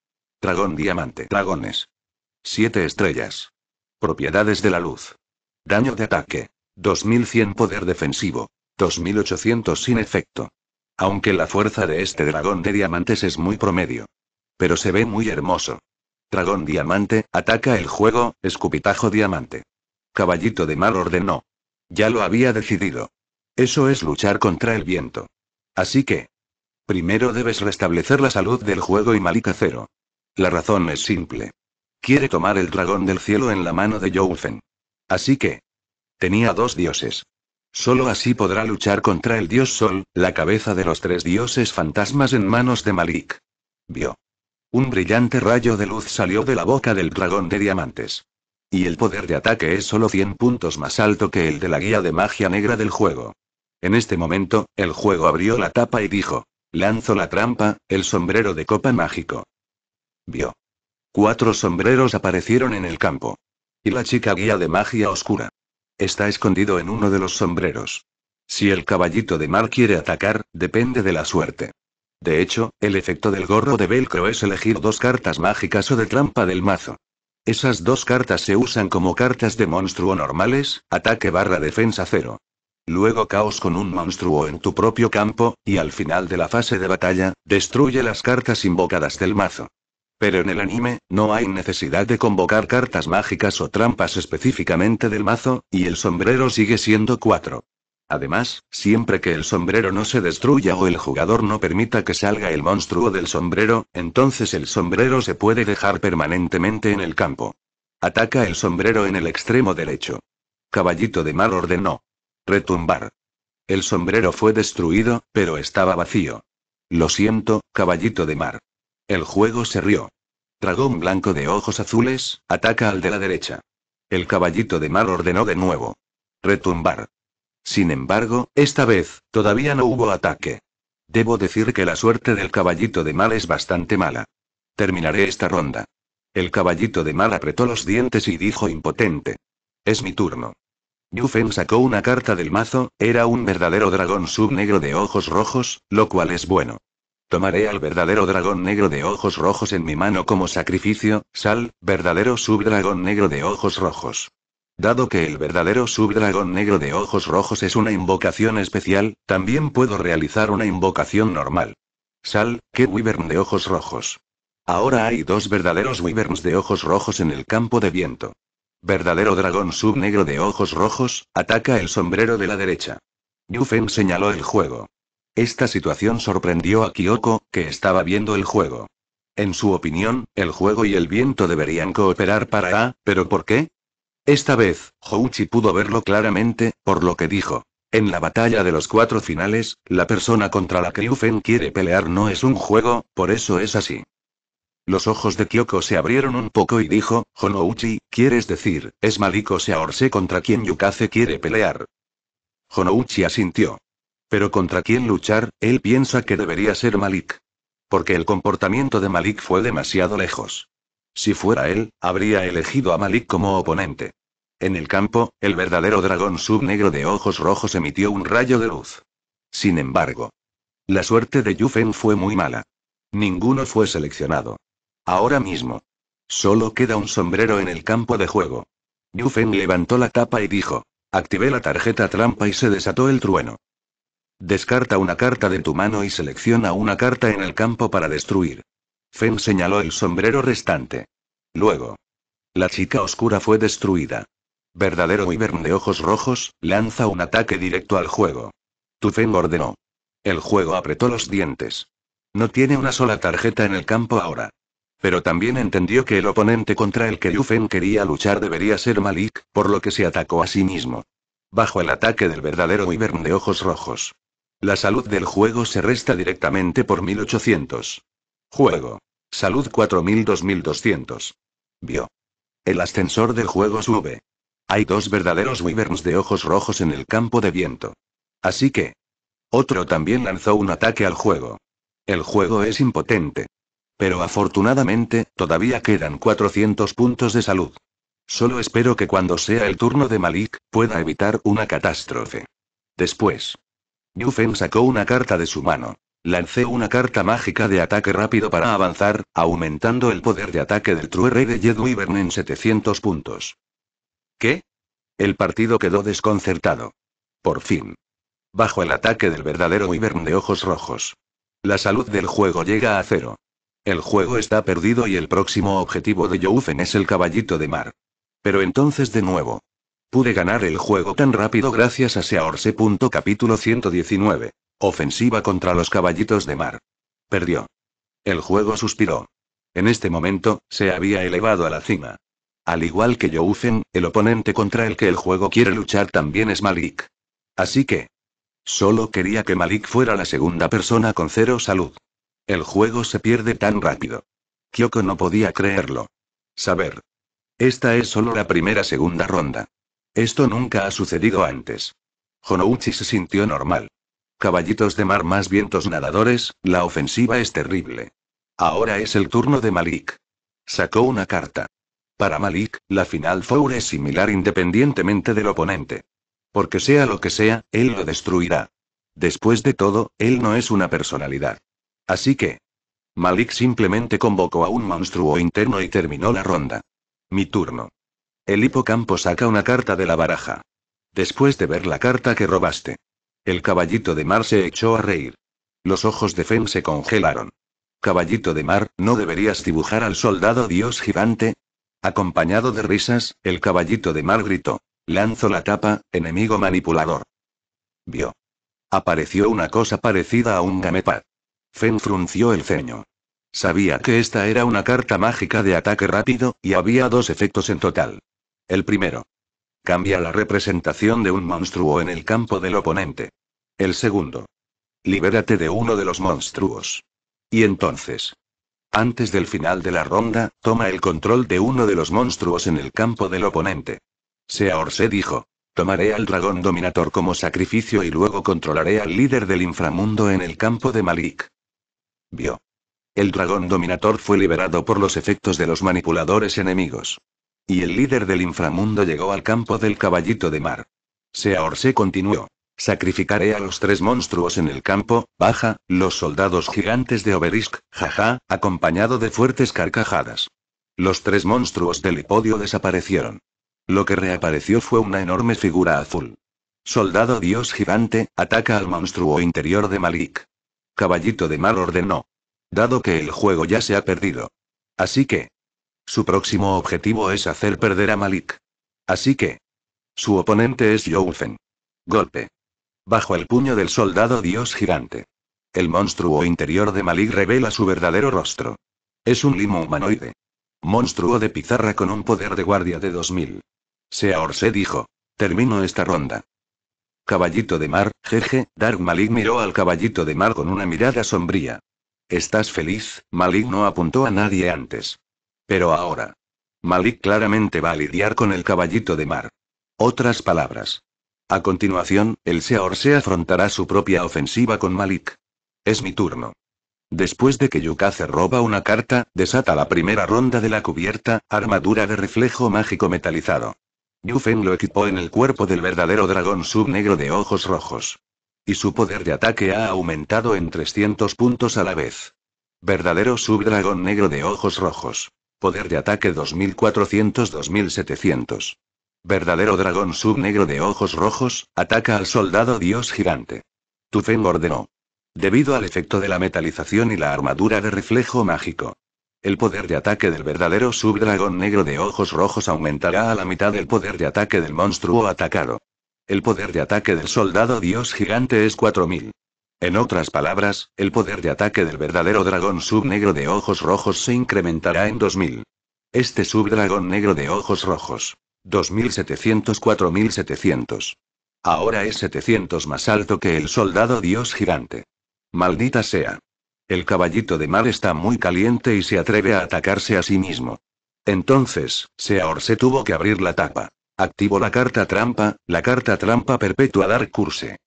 Dragón diamante. Dragones. 7 estrellas. Propiedades de la luz. Daño de ataque. 2100 poder defensivo. 2800 sin efecto. Aunque la fuerza de este dragón de diamantes es muy promedio. Pero se ve muy hermoso. Dragón diamante, ataca el juego, escupitajo diamante. Caballito de orden ordenó. Ya lo había decidido. Eso es luchar contra el viento. Así que. Primero debes restablecer la salud del juego y Malika cero. La razón es simple. Quiere tomar el dragón del cielo en la mano de Joufen. Así que. Tenía dos dioses. Solo así podrá luchar contra el dios Sol, la cabeza de los tres dioses fantasmas en manos de Malik. Vio. Un brillante rayo de luz salió de la boca del dragón de diamantes. Y el poder de ataque es solo 100 puntos más alto que el de la guía de magia negra del juego. En este momento, el juego abrió la tapa y dijo, lanzo la trampa, el sombrero de copa mágico. Vio. Cuatro sombreros aparecieron en el campo. Y la chica guía de magia oscura. Está escondido en uno de los sombreros. Si el caballito de mar quiere atacar, depende de la suerte. De hecho, el efecto del gorro de velcro es elegir dos cartas mágicas o de trampa del mazo. Esas dos cartas se usan como cartas de monstruo normales, ataque barra defensa cero. Luego caos con un monstruo en tu propio campo, y al final de la fase de batalla, destruye las cartas invocadas del mazo. Pero en el anime, no hay necesidad de convocar cartas mágicas o trampas específicamente del mazo, y el sombrero sigue siendo 4. Además, siempre que el sombrero no se destruya o el jugador no permita que salga el monstruo del sombrero, entonces el sombrero se puede dejar permanentemente en el campo. Ataca el sombrero en el extremo derecho. Caballito de Mar ordenó. Retumbar. El sombrero fue destruido, pero estaba vacío. Lo siento, Caballito de Mar. El juego se rió. Dragón blanco de ojos azules, ataca al de la derecha. El caballito de mal ordenó de nuevo. Retumbar. Sin embargo, esta vez, todavía no hubo ataque. Debo decir que la suerte del caballito de mal es bastante mala. Terminaré esta ronda. El caballito de mal apretó los dientes y dijo impotente. Es mi turno. Yufen sacó una carta del mazo, era un verdadero dragón subnegro de ojos rojos, lo cual es bueno. Tomaré al verdadero dragón negro de ojos rojos en mi mano como sacrificio, sal, verdadero subdragón negro de ojos rojos. Dado que el verdadero subdragón negro de ojos rojos es una invocación especial, también puedo realizar una invocación normal. Sal, que wyvern de ojos rojos. Ahora hay dos verdaderos wyverns de ojos rojos en el campo de viento. Verdadero dragón sub negro de ojos rojos, ataca el sombrero de la derecha. Yufen señaló el juego. Esta situación sorprendió a Kyoko, que estaba viendo el juego. En su opinión, el juego y el viento deberían cooperar para A, pero ¿por qué? Esta vez, Houchi pudo verlo claramente, por lo que dijo. En la batalla de los cuatro finales, la persona contra la que quiere pelear no es un juego, por eso es así. Los ojos de Kyoko se abrieron un poco y dijo, Honouchi, quieres decir, es Maliko Seaorse contra quien Yukaze quiere pelear. Honouchi asintió. Pero contra quién luchar, él piensa que debería ser Malik. Porque el comportamiento de Malik fue demasiado lejos. Si fuera él, habría elegido a Malik como oponente. En el campo, el verdadero dragón subnegro de ojos rojos emitió un rayo de luz. Sin embargo, la suerte de Yufen fue muy mala. Ninguno fue seleccionado. Ahora mismo. Solo queda un sombrero en el campo de juego. Yufen levantó la tapa y dijo. Activé la tarjeta trampa y se desató el trueno. Descarta una carta de tu mano y selecciona una carta en el campo para destruir. Fen señaló el sombrero restante. Luego. La chica oscura fue destruida. Verdadero Wyvern de ojos rojos, lanza un ataque directo al juego. Fen ordenó. El juego apretó los dientes. No tiene una sola tarjeta en el campo ahora. Pero también entendió que el oponente contra el que Yufen quería luchar debería ser Malik, por lo que se atacó a sí mismo. Bajo el ataque del verdadero Wyvern de ojos rojos. La salud del juego se resta directamente por 1800. Juego. Salud 4.2200 Vio. El ascensor del juego sube. Hay dos verdaderos wyverns de ojos rojos en el campo de viento. Así que. Otro también lanzó un ataque al juego. El juego es impotente. Pero afortunadamente, todavía quedan 400 puntos de salud. Solo espero que cuando sea el turno de Malik, pueda evitar una catástrofe. Después. Yufen sacó una carta de su mano. Lancé una carta mágica de ataque rápido para avanzar, aumentando el poder de ataque del True Rey de Jed en 700 puntos. ¿Qué? El partido quedó desconcertado. Por fin. Bajo el ataque del verdadero Wyvern de ojos rojos. La salud del juego llega a cero. El juego está perdido y el próximo objetivo de Youfen es el caballito de mar. Pero entonces de nuevo, Pude ganar el juego tan rápido gracias a Seaorse. Capítulo 119. Ofensiva contra los caballitos de mar. Perdió. El juego suspiró. En este momento, se había elevado a la cima. Al igual que Youfen, el oponente contra el que el juego quiere luchar también es Malik. Así que. Solo quería que Malik fuera la segunda persona con cero salud. El juego se pierde tan rápido. Kyoko no podía creerlo. Saber. Esta es solo la primera segunda ronda. Esto nunca ha sucedido antes. Honouchi se sintió normal. Caballitos de mar más vientos nadadores, la ofensiva es terrible. Ahora es el turno de Malik. Sacó una carta. Para Malik, la final Four es similar independientemente del oponente. Porque sea lo que sea, él lo destruirá. Después de todo, él no es una personalidad. Así que. Malik simplemente convocó a un monstruo interno y terminó la ronda. Mi turno. El hipocampo saca una carta de la baraja. Después de ver la carta que robaste. El caballito de mar se echó a reír. Los ojos de Fen se congelaron. Caballito de mar, ¿no deberías dibujar al soldado dios gigante? Acompañado de risas, el caballito de mar gritó. Lanzó la tapa, enemigo manipulador. Vio. Apareció una cosa parecida a un gamepad. Fen frunció el ceño. Sabía que esta era una carta mágica de ataque rápido, y había dos efectos en total. El primero. Cambia la representación de un monstruo en el campo del oponente. El segundo. Libérate de uno de los monstruos. Y entonces. Antes del final de la ronda, toma el control de uno de los monstruos en el campo del oponente. Seahorse dijo. Tomaré al dragón dominador como sacrificio y luego controlaré al líder del inframundo en el campo de Malik. Vio. El dragón dominador fue liberado por los efectos de los manipuladores enemigos. Y el líder del inframundo llegó al campo del caballito de mar. Seaorse continuó. Sacrificaré a los tres monstruos en el campo, baja, los soldados gigantes de Oberisk, jaja, acompañado de fuertes carcajadas. Los tres monstruos del hipodio desaparecieron. Lo que reapareció fue una enorme figura azul. Soldado dios gigante, ataca al monstruo interior de Malik. Caballito de mar ordenó. Dado que el juego ya se ha perdido. Así que, su próximo objetivo es hacer perder a Malik. Así que. Su oponente es Youfen. Golpe. Bajo el puño del soldado dios gigante. El monstruo interior de Malik revela su verdadero rostro. Es un limo humanoide. Monstruo de pizarra con un poder de guardia de 2000. Sea Orse dijo. Termino esta ronda. Caballito de mar, jeje, Dark Malik miró al caballito de mar con una mirada sombría. ¿Estás feliz? Malik no apuntó a nadie antes. Pero ahora. Malik claramente va a lidiar con el caballito de mar. Otras palabras. A continuación, el Seor se afrontará su propia ofensiva con Malik. Es mi turno. Después de que Yukaze roba una carta, desata la primera ronda de la cubierta, armadura de reflejo mágico metalizado. Yufen lo equipó en el cuerpo del verdadero dragón subnegro de ojos rojos. Y su poder de ataque ha aumentado en 300 puntos a la vez. Verdadero subdragón negro de ojos rojos. Poder de ataque 2400-2700. Verdadero dragón subnegro de ojos rojos, ataca al soldado dios gigante. Tufeng ordenó. Debido al efecto de la metalización y la armadura de reflejo mágico. El poder de ataque del verdadero subdragón negro de ojos rojos aumentará a la mitad del poder de ataque del monstruo atacado. El poder de ataque del soldado dios gigante es 4000. En otras palabras, el poder de ataque del verdadero dragón subnegro de ojos rojos se incrementará en 2000. Este subdragón negro de ojos rojos. 2700-4700. Ahora es 700 más alto que el soldado dios gigante. Maldita sea. El caballito de mar está muy caliente y se atreve a atacarse a sí mismo. Entonces, Seahorse se tuvo que abrir la tapa. Activó la carta trampa, la carta trampa perpetua dar Curse.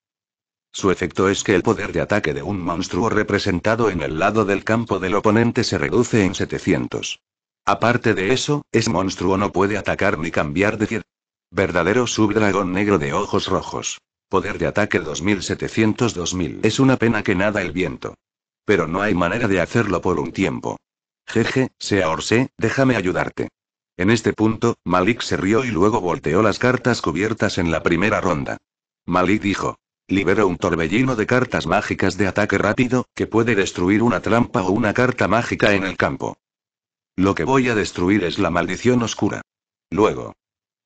Su efecto es que el poder de ataque de un monstruo representado en el lado del campo del oponente se reduce en 700. Aparte de eso, ese monstruo no puede atacar ni cambiar de verdadero Verdadero subdragón negro de ojos rojos. Poder de ataque 2700-2000. Es una pena que nada el viento. Pero no hay manera de hacerlo por un tiempo. Jeje, sea orse, déjame ayudarte. En este punto, Malik se rió y luego volteó las cartas cubiertas en la primera ronda. Malik dijo, Libero un torbellino de cartas mágicas de ataque rápido, que puede destruir una trampa o una carta mágica en el campo. Lo que voy a destruir es la maldición oscura. Luego.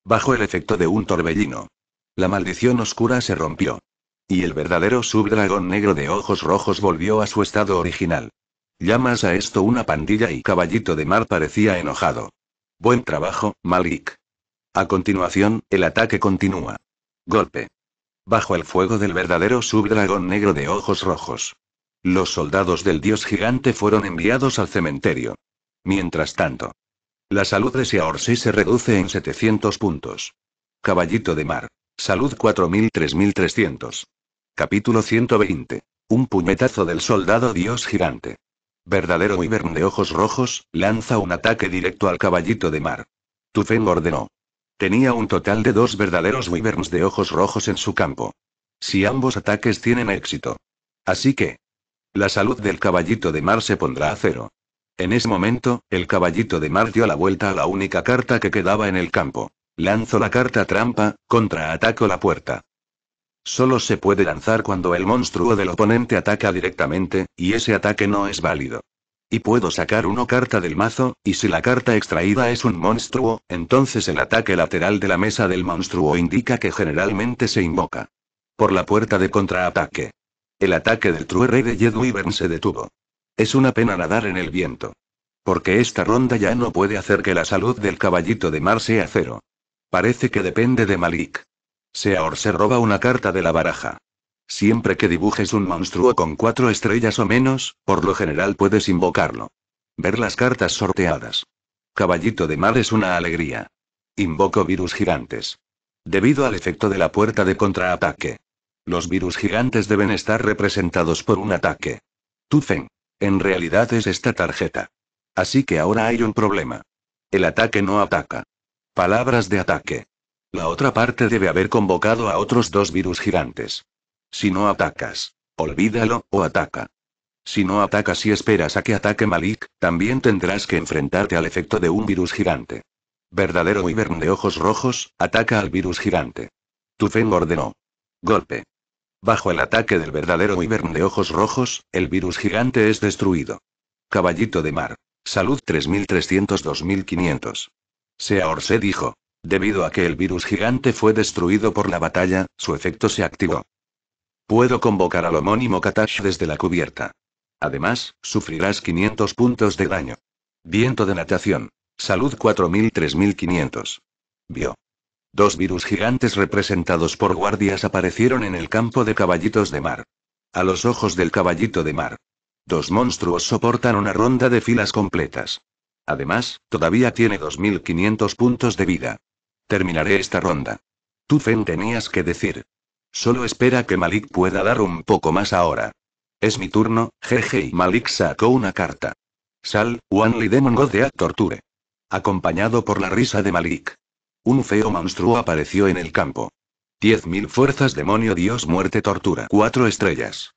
Bajo el efecto de un torbellino. La maldición oscura se rompió. Y el verdadero subdragón negro de ojos rojos volvió a su estado original. Llamas a esto una pandilla y caballito de mar parecía enojado. Buen trabajo, Malik. A continuación, el ataque continúa. Golpe bajo el fuego del verdadero subdragón negro de ojos rojos. Los soldados del dios gigante fueron enviados al cementerio. Mientras tanto, la salud de Seahorse se reduce en 700 puntos. Caballito de mar. Salud 4.3300. Capítulo 120. Un puñetazo del soldado dios gigante. Verdadero Wyvern de ojos rojos, lanza un ataque directo al caballito de mar. Tufen ordenó. Tenía un total de dos verdaderos wyverns de ojos rojos en su campo. Si ambos ataques tienen éxito. Así que. La salud del caballito de mar se pondrá a cero. En ese momento, el caballito de mar dio la vuelta a la única carta que quedaba en el campo. Lanzó la carta trampa, contraataco la puerta. Solo se puede lanzar cuando el monstruo del oponente ataca directamente, y ese ataque no es válido. Y puedo sacar una carta del mazo, y si la carta extraída es un monstruo, entonces el ataque lateral de la mesa del monstruo indica que generalmente se invoca. Por la puerta de contraataque. El ataque del True Rey de Wyvern se detuvo. Es una pena nadar en el viento. Porque esta ronda ya no puede hacer que la salud del caballito de mar sea cero. Parece que depende de Malik. Seaor se roba una carta de la baraja. Siempre que dibujes un monstruo con cuatro estrellas o menos, por lo general puedes invocarlo. Ver las cartas sorteadas. Caballito de mar es una alegría. Invoco virus gigantes. Debido al efecto de la puerta de contraataque. Los virus gigantes deben estar representados por un ataque. Tufen. En realidad es esta tarjeta. Así que ahora hay un problema. El ataque no ataca. Palabras de ataque. La otra parte debe haber convocado a otros dos virus gigantes. Si no atacas. Olvídalo, o ataca. Si no atacas y esperas a que ataque Malik, también tendrás que enfrentarte al efecto de un virus gigante. Verdadero Wyvern de ojos rojos, ataca al virus gigante. Tufeng ordenó. Golpe. Bajo el ataque del verdadero Wyvern de ojos rojos, el virus gigante es destruido. Caballito de mar. Salud 3300-2500. Sea dijo. Debido a que el virus gigante fue destruido por la batalla, su efecto se activó. Puedo convocar al homónimo Katash desde la cubierta. Además, sufrirás 500 puntos de daño. Viento de natación. Salud 4000-3500. Vio. Dos virus gigantes representados por guardias aparecieron en el campo de caballitos de mar. A los ojos del caballito de mar. Dos monstruos soportan una ronda de filas completas. Además, todavía tiene 2500 puntos de vida. Terminaré esta ronda. Tú, Fen, tenías que decir, Solo espera que Malik pueda dar un poco más ahora. Es mi turno, jeje, y Malik sacó una carta. Sal, Wanli Demon God de Torture. Acompañado por la risa de Malik. Un feo monstruo apareció en el campo. 10.000 fuerzas demonio dios muerte tortura. 4 estrellas.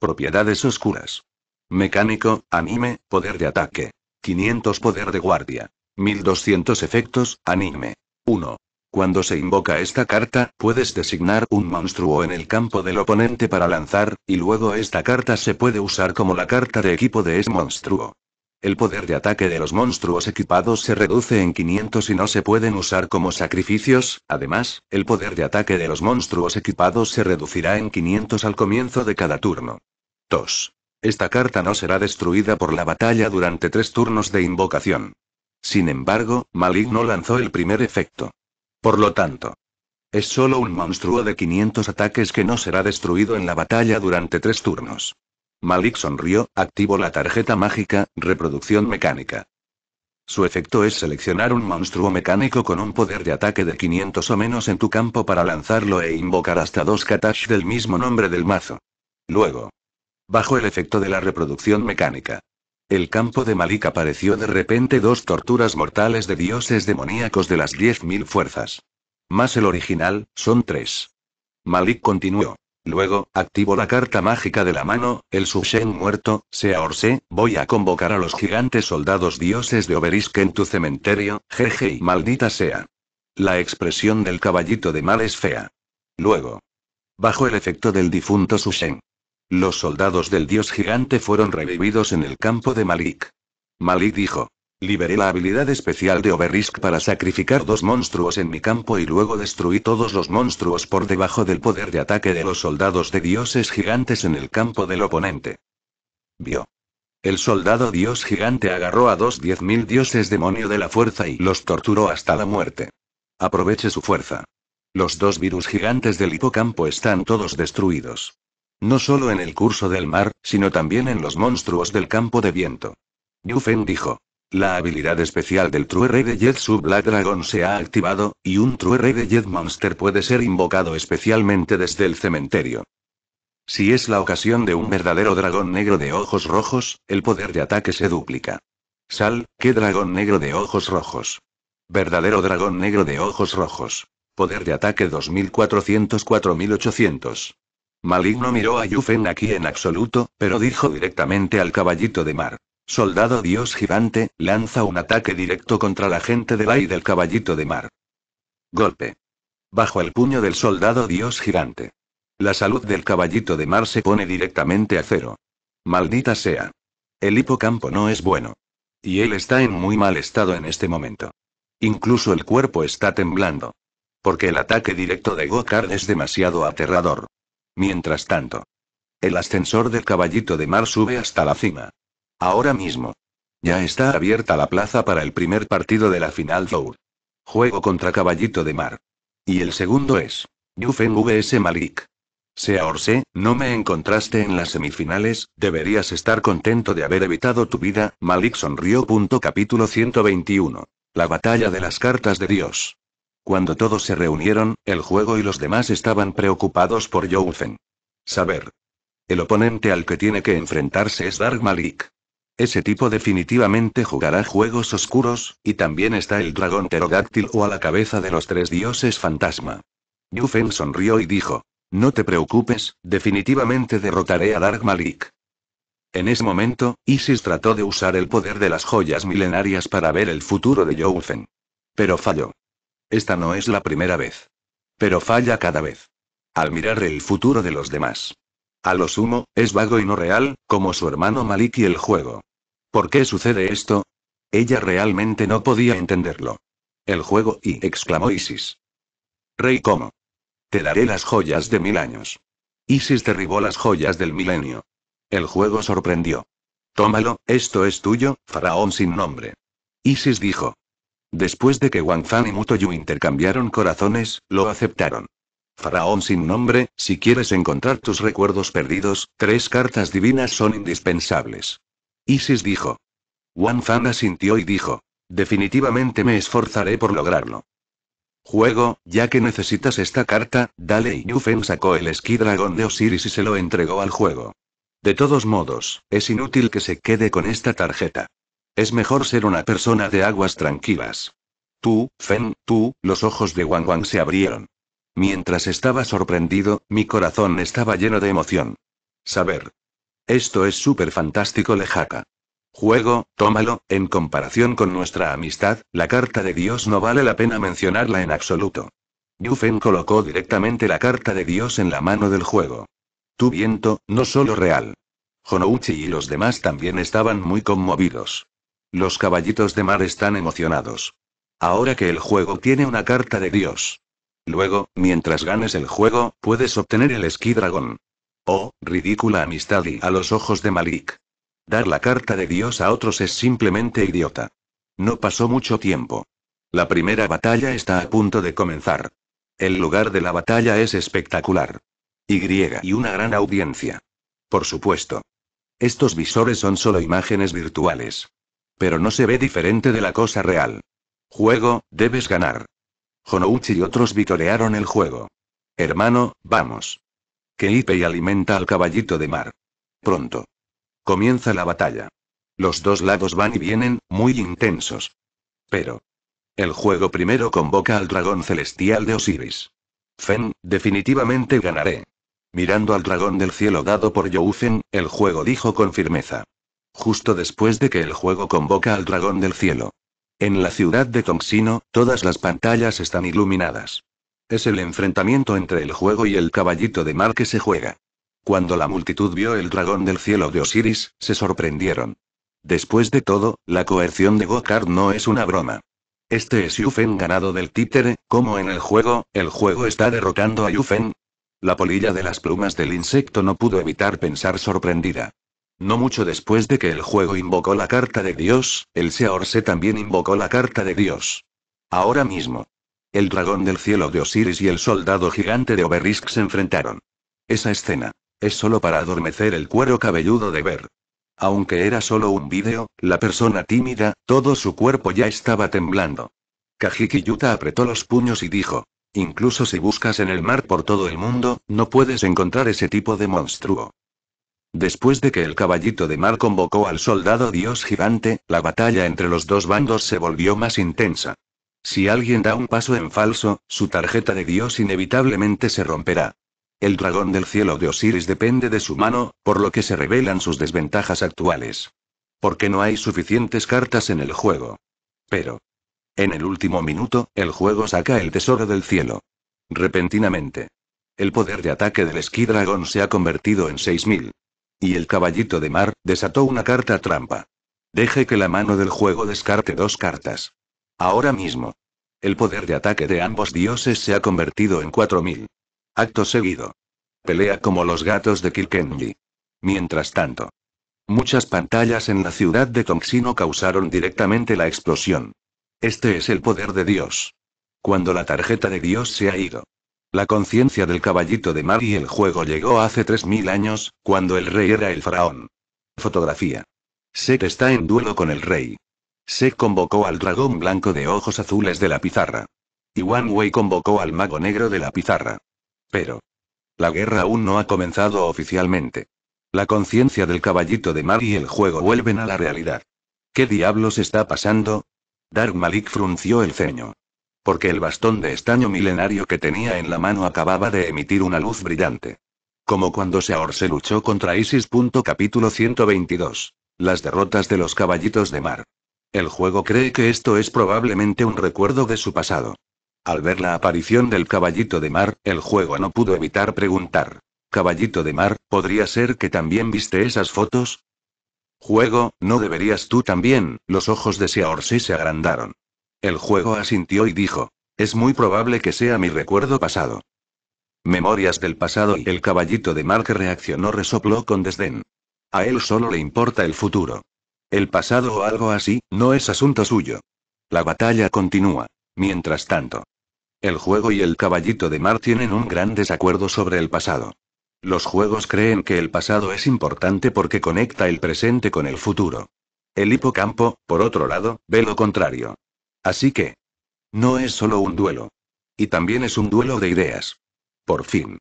Propiedades oscuras. Mecánico, anime, poder de ataque. 500 poder de guardia. 1200 efectos, anime. 1. Cuando se invoca esta carta, puedes designar un monstruo en el campo del oponente para lanzar, y luego esta carta se puede usar como la carta de equipo de ese monstruo. El poder de ataque de los monstruos equipados se reduce en 500 y no se pueden usar como sacrificios, además, el poder de ataque de los monstruos equipados se reducirá en 500 al comienzo de cada turno. 2. Esta carta no será destruida por la batalla durante tres turnos de invocación. Sin embargo, Maligno lanzó el primer efecto. Por lo tanto, es solo un monstruo de 500 ataques que no será destruido en la batalla durante tres turnos. Malik sonrió, activó la tarjeta mágica, reproducción mecánica. Su efecto es seleccionar un monstruo mecánico con un poder de ataque de 500 o menos en tu campo para lanzarlo e invocar hasta dos katash del mismo nombre del mazo. Luego, bajo el efecto de la reproducción mecánica, el campo de Malik apareció de repente dos torturas mortales de dioses demoníacos de las diez mil fuerzas. Más el original, son tres. Malik continuó. Luego, activó la carta mágica de la mano, el Sushen muerto, sea Orse, voy a convocar a los gigantes soldados dioses de Oberisk en tu cementerio, jeje y maldita sea. La expresión del caballito de mal es fea. Luego. Bajo el efecto del difunto Sushen. Los soldados del dios gigante fueron revividos en el campo de Malik. Malik dijo. Liberé la habilidad especial de Oberisk para sacrificar dos monstruos en mi campo y luego destruí todos los monstruos por debajo del poder de ataque de los soldados de dioses gigantes en el campo del oponente. Vio. El soldado dios gigante agarró a dos diez dioses demonio de la fuerza y los torturó hasta la muerte. Aproveche su fuerza. Los dos virus gigantes del hipocampo están todos destruidos. No solo en el curso del mar, sino también en los monstruos del campo de viento. Yufen dijo. La habilidad especial del True de Sub Black Dragon se ha activado, y un True de Jet Monster puede ser invocado especialmente desde el cementerio. Si es la ocasión de un verdadero dragón negro de ojos rojos, el poder de ataque se duplica. Sal, ¿qué dragón negro de ojos rojos? Verdadero dragón negro de ojos rojos. Poder de ataque 2400-4800. Maligno miró a Yufen aquí en absoluto, pero dijo directamente al caballito de mar. Soldado dios gigante, lanza un ataque directo contra la gente del aire del caballito de mar. Golpe. Bajo el puño del soldado dios gigante. La salud del caballito de mar se pone directamente a cero. Maldita sea. El hipocampo no es bueno. Y él está en muy mal estado en este momento. Incluso el cuerpo está temblando. Porque el ataque directo de Gokard es demasiado aterrador. Mientras tanto. El ascensor del caballito de mar sube hasta la cima. Ahora mismo. Ya está abierta la plaza para el primer partido de la final Tour. Juego contra caballito de mar. Y el segundo es. Yufen vs Malik. Sea Orse, no me encontraste en las semifinales, deberías estar contento de haber evitado tu vida, Malik sonrió. capítulo 121. La batalla de las cartas de Dios. Cuando todos se reunieron, el juego y los demás estaban preocupados por Youfen. Saber. El oponente al que tiene que enfrentarse es Dark Malik. Ese tipo definitivamente jugará juegos oscuros, y también está el dragón pterodáctil o a la cabeza de los tres dioses fantasma. Yufen sonrió y dijo. No te preocupes, definitivamente derrotaré a Dark Malik. En ese momento, Isis trató de usar el poder de las joyas milenarias para ver el futuro de Youfen. Pero falló. Esta no es la primera vez. Pero falla cada vez. Al mirar el futuro de los demás. A lo sumo, es vago y no real, como su hermano Maliki el juego. ¿Por qué sucede esto? Ella realmente no podía entenderlo. El juego y exclamó Isis. Rey ¿cómo? Te daré las joyas de mil años. Isis derribó las joyas del milenio. El juego sorprendió. Tómalo, esto es tuyo, faraón sin nombre. Isis dijo. Después de que Wang Fan y Mutoyu intercambiaron corazones, lo aceptaron. Faraón sin nombre, si quieres encontrar tus recuerdos perdidos, tres cartas divinas son indispensables. Isis dijo. Wang Fan asintió y dijo. Definitivamente me esforzaré por lograrlo. Juego, ya que necesitas esta carta, Dale Yufen sacó el esquí de Osiris y se lo entregó al juego. De todos modos, es inútil que se quede con esta tarjeta. Es mejor ser una persona de aguas tranquilas. Tú, Fen, tú, los ojos de Wang Wang se abrieron. Mientras estaba sorprendido, mi corazón estaba lleno de emoción. Saber. Esto es súper fantástico, Lejaca. Juego, tómalo, en comparación con nuestra amistad, la carta de Dios no vale la pena mencionarla en absoluto. Yu Fen colocó directamente la carta de Dios en la mano del juego. Tu viento, no solo real. Honouchi y los demás también estaban muy conmovidos. Los caballitos de mar están emocionados. Ahora que el juego tiene una carta de Dios. Luego, mientras ganes el juego, puedes obtener el esquí Oh, ridícula amistad y a los ojos de Malik. Dar la carta de Dios a otros es simplemente idiota. No pasó mucho tiempo. La primera batalla está a punto de comenzar. El lugar de la batalla es espectacular. Y y una gran audiencia. Por supuesto. Estos visores son solo imágenes virtuales. Pero no se ve diferente de la cosa real. Juego, debes ganar. Honouchi y otros vitorearon el juego. Hermano, vamos. Keipei alimenta al caballito de mar. Pronto. Comienza la batalla. Los dos lados van y vienen, muy intensos. Pero. El juego primero convoca al dragón celestial de Osiris. Fen, definitivamente ganaré. Mirando al dragón del cielo dado por Youfen, el juego dijo con firmeza justo después de que el juego convoca al dragón del cielo. En la ciudad de Tongsino, todas las pantallas están iluminadas. Es el enfrentamiento entre el juego y el caballito de mar que se juega. Cuando la multitud vio el dragón del cielo de Osiris, se sorprendieron. Después de todo, la coerción de Gokar no es una broma. Este es Yufen ganado del títere, como en el juego, el juego está derrotando a Yufen. La polilla de las plumas del insecto no pudo evitar pensar sorprendida. No mucho después de que el juego invocó la carta de Dios, el Seorse también invocó la carta de Dios. Ahora mismo. El dragón del cielo de Osiris y el soldado gigante de Oberisk se enfrentaron. Esa escena. Es solo para adormecer el cuero cabelludo de Ver. Aunque era solo un vídeo, la persona tímida, todo su cuerpo ya estaba temblando. Kajiki Yuta apretó los puños y dijo. Incluso si buscas en el mar por todo el mundo, no puedes encontrar ese tipo de monstruo. Después de que el caballito de mar convocó al soldado dios gigante, la batalla entre los dos bandos se volvió más intensa. Si alguien da un paso en falso, su tarjeta de dios inevitablemente se romperá. El dragón del cielo de Osiris depende de su mano, por lo que se revelan sus desventajas actuales. Porque no hay suficientes cartas en el juego. Pero. En el último minuto, el juego saca el tesoro del cielo. Repentinamente. El poder de ataque del esquí se ha convertido en 6000. Y el caballito de mar, desató una carta trampa. Deje que la mano del juego descarte dos cartas. Ahora mismo. El poder de ataque de ambos dioses se ha convertido en 4000. Acto seguido. Pelea como los gatos de Kilkenny. Mientras tanto. Muchas pantallas en la ciudad de Tonksino causaron directamente la explosión. Este es el poder de Dios. Cuando la tarjeta de Dios se ha ido. La conciencia del caballito de mar y el juego llegó hace 3.000 años, cuando el rey era el faraón. Fotografía. Sek está en duelo con el rey. Se convocó al dragón blanco de ojos azules de la pizarra. Y Wan Wei convocó al mago negro de la pizarra. Pero. La guerra aún no ha comenzado oficialmente. La conciencia del caballito de mar y el juego vuelven a la realidad. ¿Qué diablos está pasando? Dark Malik frunció el ceño porque el bastón de estaño milenario que tenía en la mano acababa de emitir una luz brillante. Como cuando Seor se luchó contra Isis. Capítulo 122. Las derrotas de los caballitos de mar. El juego cree que esto es probablemente un recuerdo de su pasado. Al ver la aparición del caballito de mar, el juego no pudo evitar preguntar. Caballito de mar, ¿podría ser que también viste esas fotos? Juego, ¿no deberías tú también? Los ojos de sí se agrandaron. El juego asintió y dijo. Es muy probable que sea mi recuerdo pasado. Memorias del pasado y el caballito de mar que reaccionó resopló con desdén. A él solo le importa el futuro. El pasado o algo así, no es asunto suyo. La batalla continúa. Mientras tanto. El juego y el caballito de mar tienen un gran desacuerdo sobre el pasado. Los juegos creen que el pasado es importante porque conecta el presente con el futuro. El hipocampo, por otro lado, ve lo contrario. Así que... No es solo un duelo. Y también es un duelo de ideas. Por fin.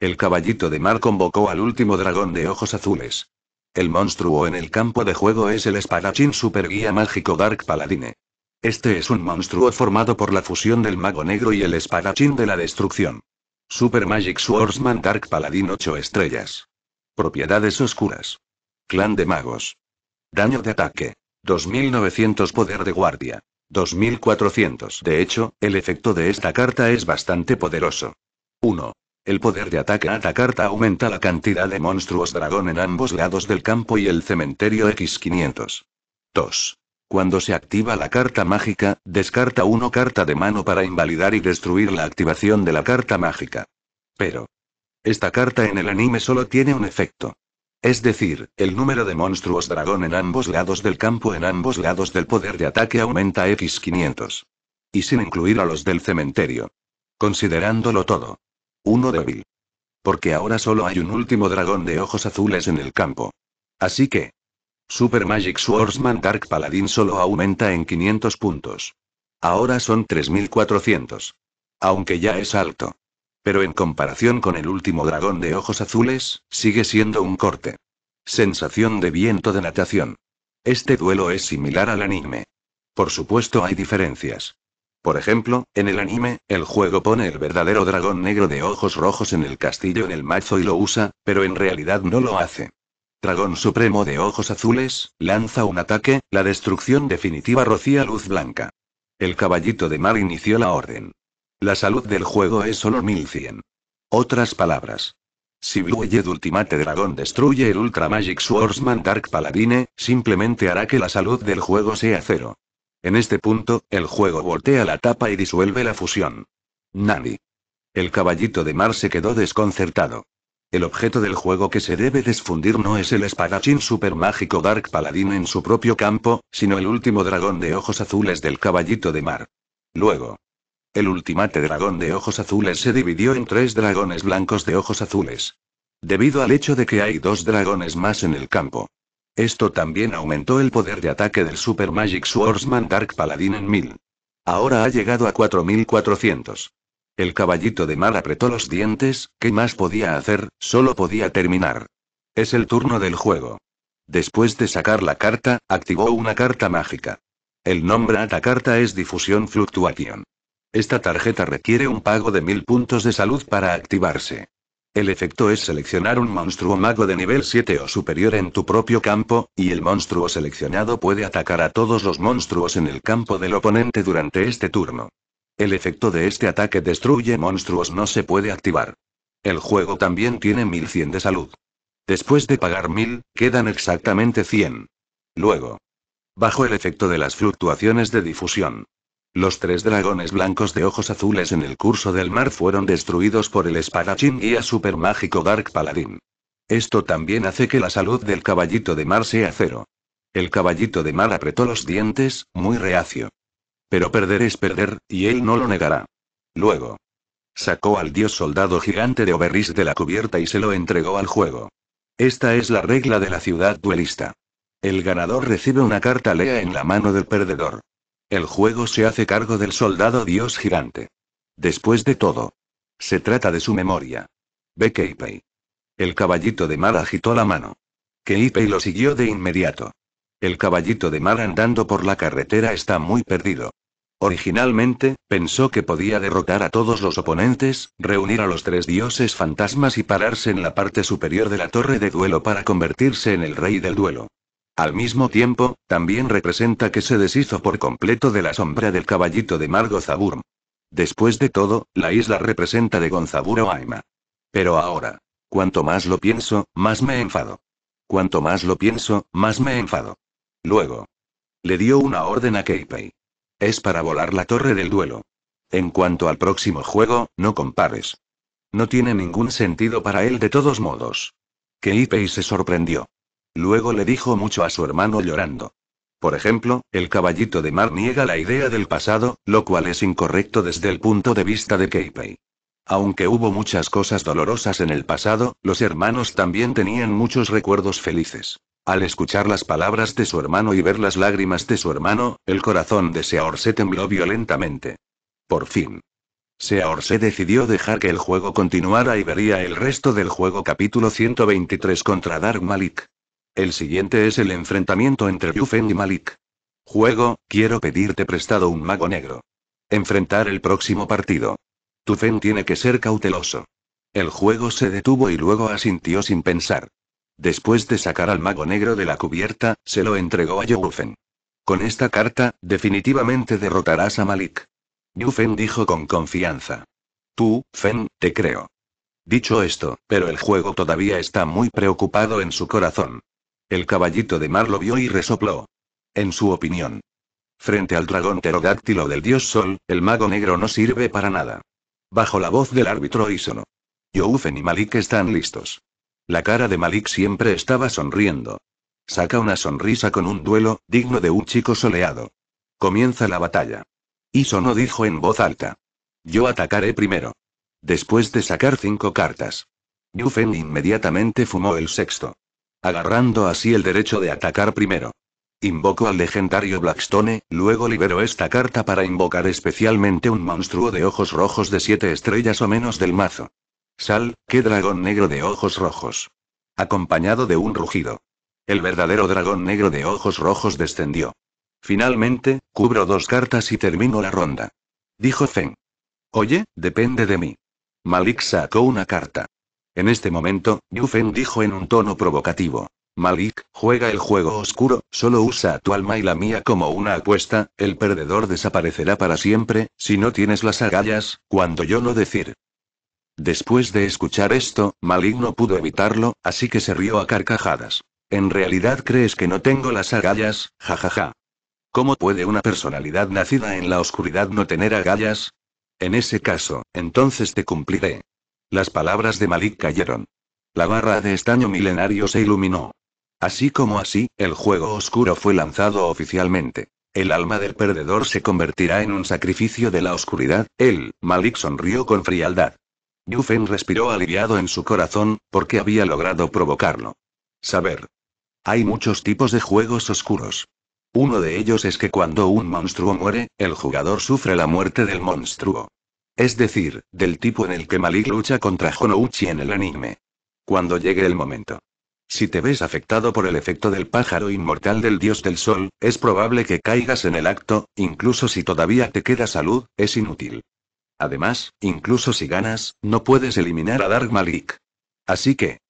El caballito de mar convocó al último dragón de ojos azules. El monstruo en el campo de juego es el espadachín superguía mágico Dark Paladine. Este es un monstruo formado por la fusión del mago negro y el espadachín de la destrucción. Super Magic Swordsman Dark Paladin 8 estrellas. Propiedades oscuras. Clan de magos. Daño de ataque. 2900 poder de guardia. 2400. De hecho, el efecto de esta carta es bastante poderoso. 1. El poder de ataque a esta carta aumenta la cantidad de monstruos dragón en ambos lados del campo y el cementerio X500. 2. Cuando se activa la carta mágica, descarta una carta de mano para invalidar y destruir la activación de la carta mágica. Pero. Esta carta en el anime solo tiene un efecto. Es decir, el número de monstruos dragón en ambos lados del campo en ambos lados del poder de ataque aumenta X500. Y sin incluir a los del cementerio. Considerándolo todo. Uno débil. Porque ahora solo hay un último dragón de ojos azules en el campo. Así que. Super Magic Swordsman Dark Paladin solo aumenta en 500 puntos. Ahora son 3400. Aunque ya es alto. Pero en comparación con el último dragón de ojos azules, sigue siendo un corte. Sensación de viento de natación. Este duelo es similar al anime. Por supuesto hay diferencias. Por ejemplo, en el anime, el juego pone el verdadero dragón negro de ojos rojos en el castillo en el mazo y lo usa, pero en realidad no lo hace. Dragón Supremo de Ojos Azules, lanza un ataque, la destrucción definitiva rocía luz blanca. El caballito de mar inició la orden. La salud del juego es solo 1100. Otras palabras. Si Blue Ultimate Dragon destruye el Ultra Magic Swordsman Dark Paladine, simplemente hará que la salud del juego sea cero. En este punto, el juego voltea la tapa y disuelve la fusión. Nani. El caballito de mar se quedó desconcertado. El objeto del juego que se debe desfundir no es el espadachín Mágico Dark Paladine en su propio campo, sino el último dragón de ojos azules del caballito de mar. Luego, el ultimate dragón de ojos azules se dividió en tres dragones blancos de ojos azules. Debido al hecho de que hay dos dragones más en el campo. Esto también aumentó el poder de ataque del Super Magic Swordsman Dark Paladin en 1000. Ahora ha llegado a 4400. El caballito de mal apretó los dientes, ¿qué más podía hacer? Solo podía terminar. Es el turno del juego. Después de sacar la carta, activó una carta mágica. El nombre a la carta es Difusión Fluctuación. Esta tarjeta requiere un pago de 1000 puntos de salud para activarse. El efecto es seleccionar un monstruo mago de nivel 7 o superior en tu propio campo, y el monstruo seleccionado puede atacar a todos los monstruos en el campo del oponente durante este turno. El efecto de este ataque destruye monstruos no se puede activar. El juego también tiene 1100 de salud. Después de pagar 1000, quedan exactamente 100. Luego. Bajo el efecto de las fluctuaciones de difusión. Los tres dragones blancos de ojos azules en el curso del mar fueron destruidos por el espadachín guía supermágico Dark Paladin. Esto también hace que la salud del caballito de mar sea cero. El caballito de mar apretó los dientes, muy reacio. Pero perder es perder, y él no lo negará. Luego. Sacó al dios soldado gigante de Oberris de la cubierta y se lo entregó al juego. Esta es la regla de la ciudad duelista. El ganador recibe una carta lea en la mano del perdedor. El juego se hace cargo del soldado dios gigante. Después de todo. Se trata de su memoria. Ve Keipei. El caballito de mar agitó la mano. Keipei lo siguió de inmediato. El caballito de mar andando por la carretera está muy perdido. Originalmente, pensó que podía derrotar a todos los oponentes, reunir a los tres dioses fantasmas y pararse en la parte superior de la torre de duelo para convertirse en el rey del duelo. Al mismo tiempo, también representa que se deshizo por completo de la sombra del caballito de Margo Zabur. Después de todo, la isla representa de Gonzaburo Aima. Pero ahora, cuanto más lo pienso, más me enfado. Cuanto más lo pienso, más me enfado. Luego, le dio una orden a Keipei. Es para volar la torre del duelo. En cuanto al próximo juego, no compares. No tiene ningún sentido para él de todos modos. Keipei se sorprendió. Luego le dijo mucho a su hermano llorando. Por ejemplo, el caballito de mar niega la idea del pasado, lo cual es incorrecto desde el punto de vista de Keipei. Aunque hubo muchas cosas dolorosas en el pasado, los hermanos también tenían muchos recuerdos felices. Al escuchar las palabras de su hermano y ver las lágrimas de su hermano, el corazón de se tembló violentamente. Por fin. Seaorse decidió dejar que el juego continuara y vería el resto del juego capítulo 123 contra Dark Malik. El siguiente es el enfrentamiento entre Yufen y Malik. Juego, quiero pedirte prestado un mago negro. Enfrentar el próximo partido. Tufen tiene que ser cauteloso. El juego se detuvo y luego asintió sin pensar. Después de sacar al mago negro de la cubierta, se lo entregó a Yufen. Con esta carta, definitivamente derrotarás a Malik. Yufen dijo con confianza. Tú, Fen, te creo. Dicho esto, pero el juego todavía está muy preocupado en su corazón. El caballito de mar lo vio y resopló. En su opinión. Frente al dragón pterodáctilo del dios Sol, el mago negro no sirve para nada. Bajo la voz del árbitro Isono. Youfen y Malik están listos. La cara de Malik siempre estaba sonriendo. Saca una sonrisa con un duelo, digno de un chico soleado. Comienza la batalla. Isono dijo en voz alta. Yo atacaré primero. Después de sacar cinco cartas. Yufen inmediatamente fumó el sexto agarrando así el derecho de atacar primero. Invoco al legendario Blackstone, luego libero esta carta para invocar especialmente un monstruo de ojos rojos de siete estrellas o menos del mazo. Sal, qué dragón negro de ojos rojos. Acompañado de un rugido. El verdadero dragón negro de ojos rojos descendió. Finalmente, cubro dos cartas y termino la ronda. Dijo Feng. Oye, depende de mí. Malik sacó una carta. En este momento, Yufen dijo en un tono provocativo. Malik, juega el juego oscuro, solo usa tu alma y la mía como una apuesta, el perdedor desaparecerá para siempre, si no tienes las agallas, cuando yo no decir. Después de escuchar esto, Malik no pudo evitarlo, así que se rió a carcajadas. En realidad crees que no tengo las agallas, jajaja. ¿Cómo puede una personalidad nacida en la oscuridad no tener agallas? En ese caso, entonces te cumpliré. Las palabras de Malik cayeron. La barra de estaño milenario se iluminó. Así como así, el juego oscuro fue lanzado oficialmente. El alma del perdedor se convertirá en un sacrificio de la oscuridad. Él, Malik sonrió con frialdad. Yufen respiró aliviado en su corazón, porque había logrado provocarlo. Saber. Hay muchos tipos de juegos oscuros. Uno de ellos es que cuando un monstruo muere, el jugador sufre la muerte del monstruo. Es decir, del tipo en el que Malik lucha contra Honouchi en el anime. Cuando llegue el momento. Si te ves afectado por el efecto del pájaro inmortal del dios del sol, es probable que caigas en el acto, incluso si todavía te queda salud, es inútil. Además, incluso si ganas, no puedes eliminar a Dark Malik. Así que...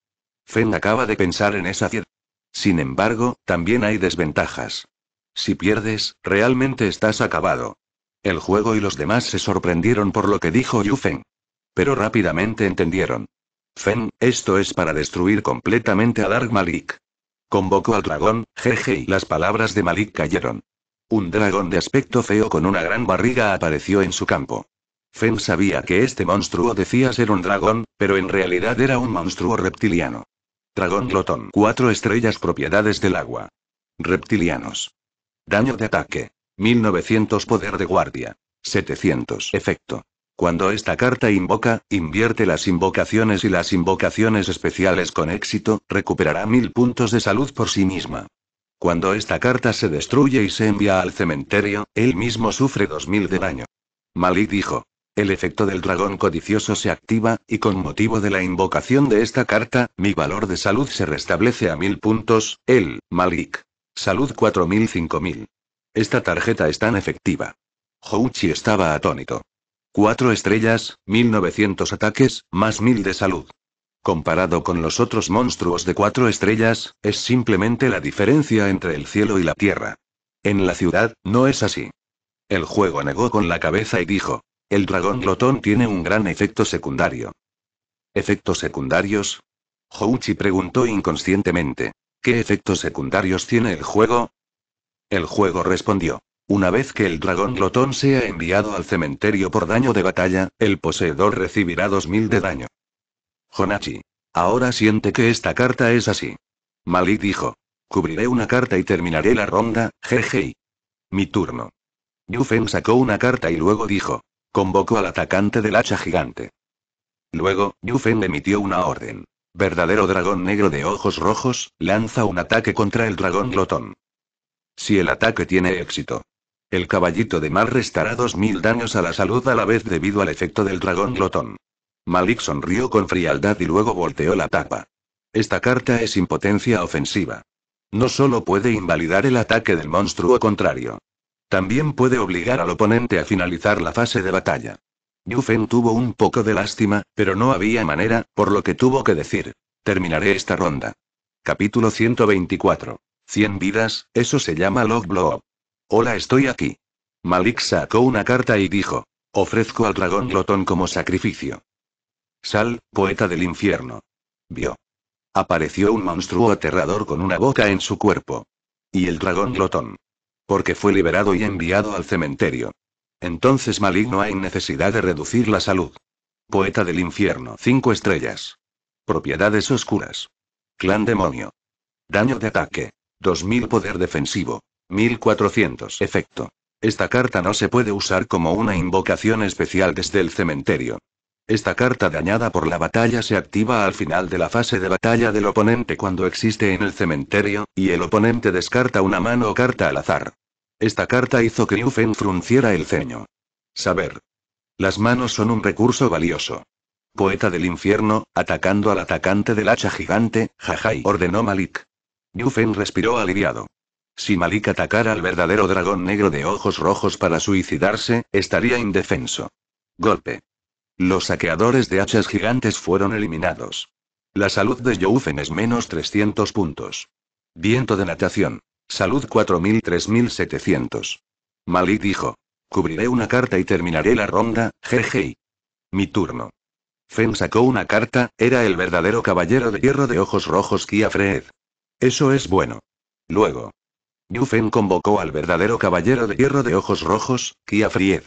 Fen acaba de pensar en esa cierta. Sin embargo, también hay desventajas. Si pierdes, realmente estás acabado. El juego y los demás se sorprendieron por lo que dijo Yu Feng. Pero rápidamente entendieron. Feng, esto es para destruir completamente a Dark Malik. Convocó al dragón, jeje, y las palabras de Malik cayeron. Un dragón de aspecto feo con una gran barriga apareció en su campo. Feng sabía que este monstruo decía ser un dragón, pero en realidad era un monstruo reptiliano. Dragón glotón. Cuatro estrellas propiedades del agua. Reptilianos. Daño de ataque. 1900 Poder de Guardia. 700 Efecto. Cuando esta carta invoca, invierte las invocaciones y las invocaciones especiales con éxito, recuperará 1000 puntos de salud por sí misma. Cuando esta carta se destruye y se envía al cementerio, él mismo sufre 2000 de daño. Malik dijo. El efecto del dragón codicioso se activa, y con motivo de la invocación de esta carta, mi valor de salud se restablece a 1000 puntos, él Malik. Salud 4000-5000. Esta tarjeta es tan efectiva. Houchi estaba atónito. Cuatro estrellas, 1900 ataques, más 1000 de salud. Comparado con los otros monstruos de cuatro estrellas, es simplemente la diferencia entre el cielo y la tierra. En la ciudad, no es así. El juego negó con la cabeza y dijo, el dragón glotón tiene un gran efecto secundario. ¿Efectos secundarios? Houchi preguntó inconscientemente. ¿Qué efectos secundarios tiene el juego? El juego respondió. Una vez que el dragón glotón sea enviado al cementerio por daño de batalla, el poseedor recibirá 2000 de daño. Jonachi. Ahora siente que esta carta es así. Malik dijo. Cubriré una carta y terminaré la ronda, jejei. Mi turno. Yufen sacó una carta y luego dijo. "Convoco al atacante del hacha gigante. Luego, Yufen emitió una orden. Verdadero dragón negro de ojos rojos, lanza un ataque contra el dragón glotón. Si el ataque tiene éxito. El caballito de mal restará 2.000 daños a la salud a la vez debido al efecto del dragón glotón. Malik sonrió con frialdad y luego volteó la tapa. Esta carta es impotencia ofensiva. No solo puede invalidar el ataque del monstruo contrario. También puede obligar al oponente a finalizar la fase de batalla. Yufen tuvo un poco de lástima, pero no había manera, por lo que tuvo que decir. Terminaré esta ronda. Capítulo 124. Cien vidas, eso se llama log blow. Hola, estoy aquí. Malik sacó una carta y dijo: Ofrezco al dragón glotón como sacrificio. Sal, poeta del infierno. Vio. Apareció un monstruo aterrador con una boca en su cuerpo. Y el dragón glotón. Porque fue liberado y enviado al cementerio. Entonces Malik no hay necesidad de reducir la salud. Poeta del infierno. Cinco estrellas. Propiedades oscuras. Clan demonio. Daño de ataque. 2000 poder defensivo. 1400 efecto. Esta carta no se puede usar como una invocación especial desde el cementerio. Esta carta dañada por la batalla se activa al final de la fase de batalla del oponente cuando existe en el cementerio, y el oponente descarta una mano o carta al azar. Esta carta hizo que Fen frunciera el ceño. Saber. Las manos son un recurso valioso. Poeta del infierno, atacando al atacante del hacha gigante, Jajai ordenó Malik. Yufen respiró aliviado. Si Malik atacara al verdadero dragón negro de ojos rojos para suicidarse, estaría indefenso. Golpe. Los saqueadores de hachas gigantes fueron eliminados. La salud de Yufen es menos 300 puntos. Viento de natación. Salud 4000-3700. Malik dijo. Cubriré una carta y terminaré la ronda, jeje. Mi turno. Fen sacó una carta, era el verdadero caballero de hierro de ojos rojos Kia eso es bueno. Luego. Yufen convocó al verdadero caballero de hierro de ojos rojos, Kia Fried.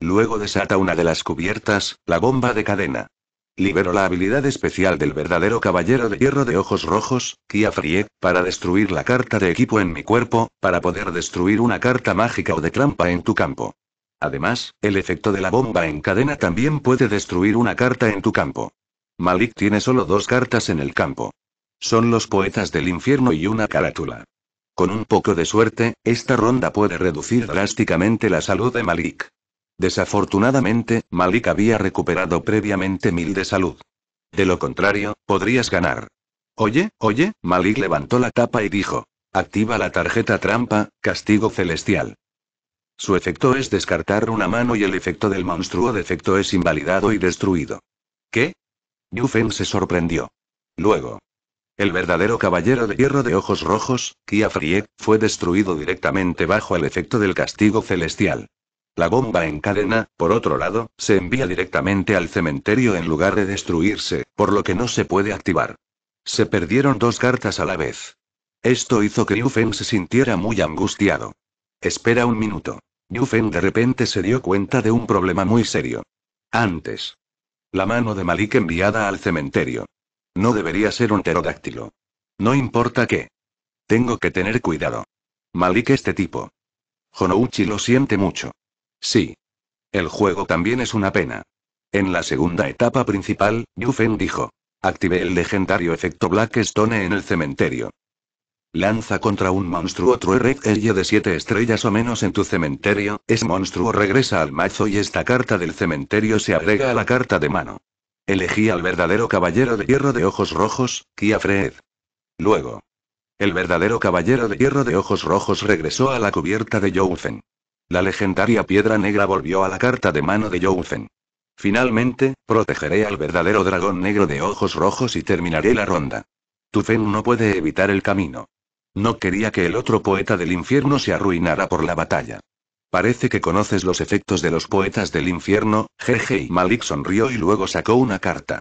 Luego desata una de las cubiertas, la bomba de cadena. Liberó la habilidad especial del verdadero caballero de hierro de ojos rojos, Kia para destruir la carta de equipo en mi cuerpo, para poder destruir una carta mágica o de trampa en tu campo. Además, el efecto de la bomba en cadena también puede destruir una carta en tu campo. Malik tiene solo dos cartas en el campo. Son los poetas del infierno y una carátula. Con un poco de suerte, esta ronda puede reducir drásticamente la salud de Malik. Desafortunadamente, Malik había recuperado previamente mil de salud. De lo contrario, podrías ganar. Oye, oye, Malik levantó la tapa y dijo. Activa la tarjeta trampa, castigo celestial. Su efecto es descartar una mano y el efecto del monstruo defecto es invalidado y destruido. ¿Qué? Yufen se sorprendió. Luego, el verdadero caballero de hierro de ojos rojos, Kia fue destruido directamente bajo el efecto del castigo celestial. La bomba en cadena, por otro lado, se envía directamente al cementerio en lugar de destruirse, por lo que no se puede activar. Se perdieron dos cartas a la vez. Esto hizo que Yufen se sintiera muy angustiado. Espera un minuto. Yufen de repente se dio cuenta de un problema muy serio. Antes. La mano de Malik enviada al cementerio. No debería ser un pterodáctilo. No importa qué. Tengo que tener cuidado. Malik este tipo. Honouchi lo siente mucho. Sí. El juego también es una pena. En la segunda etapa principal, Yufen dijo. Active el legendario efecto Blackstone en el cementerio. Lanza contra un monstruo True Red de 7 estrellas o menos en tu cementerio, ese monstruo regresa al mazo y esta carta del cementerio se agrega a la carta de mano. Elegí al verdadero caballero de hierro de ojos rojos, Kia Luego. El verdadero caballero de hierro de ojos rojos regresó a la cubierta de Youfen. La legendaria piedra negra volvió a la carta de mano de Youfen. Finalmente, protegeré al verdadero dragón negro de ojos rojos y terminaré la ronda. Tufen no puede evitar el camino. No quería que el otro poeta del infierno se arruinara por la batalla. Parece que conoces los efectos de los poetas del infierno, jeje y Malik sonrió y luego sacó una carta.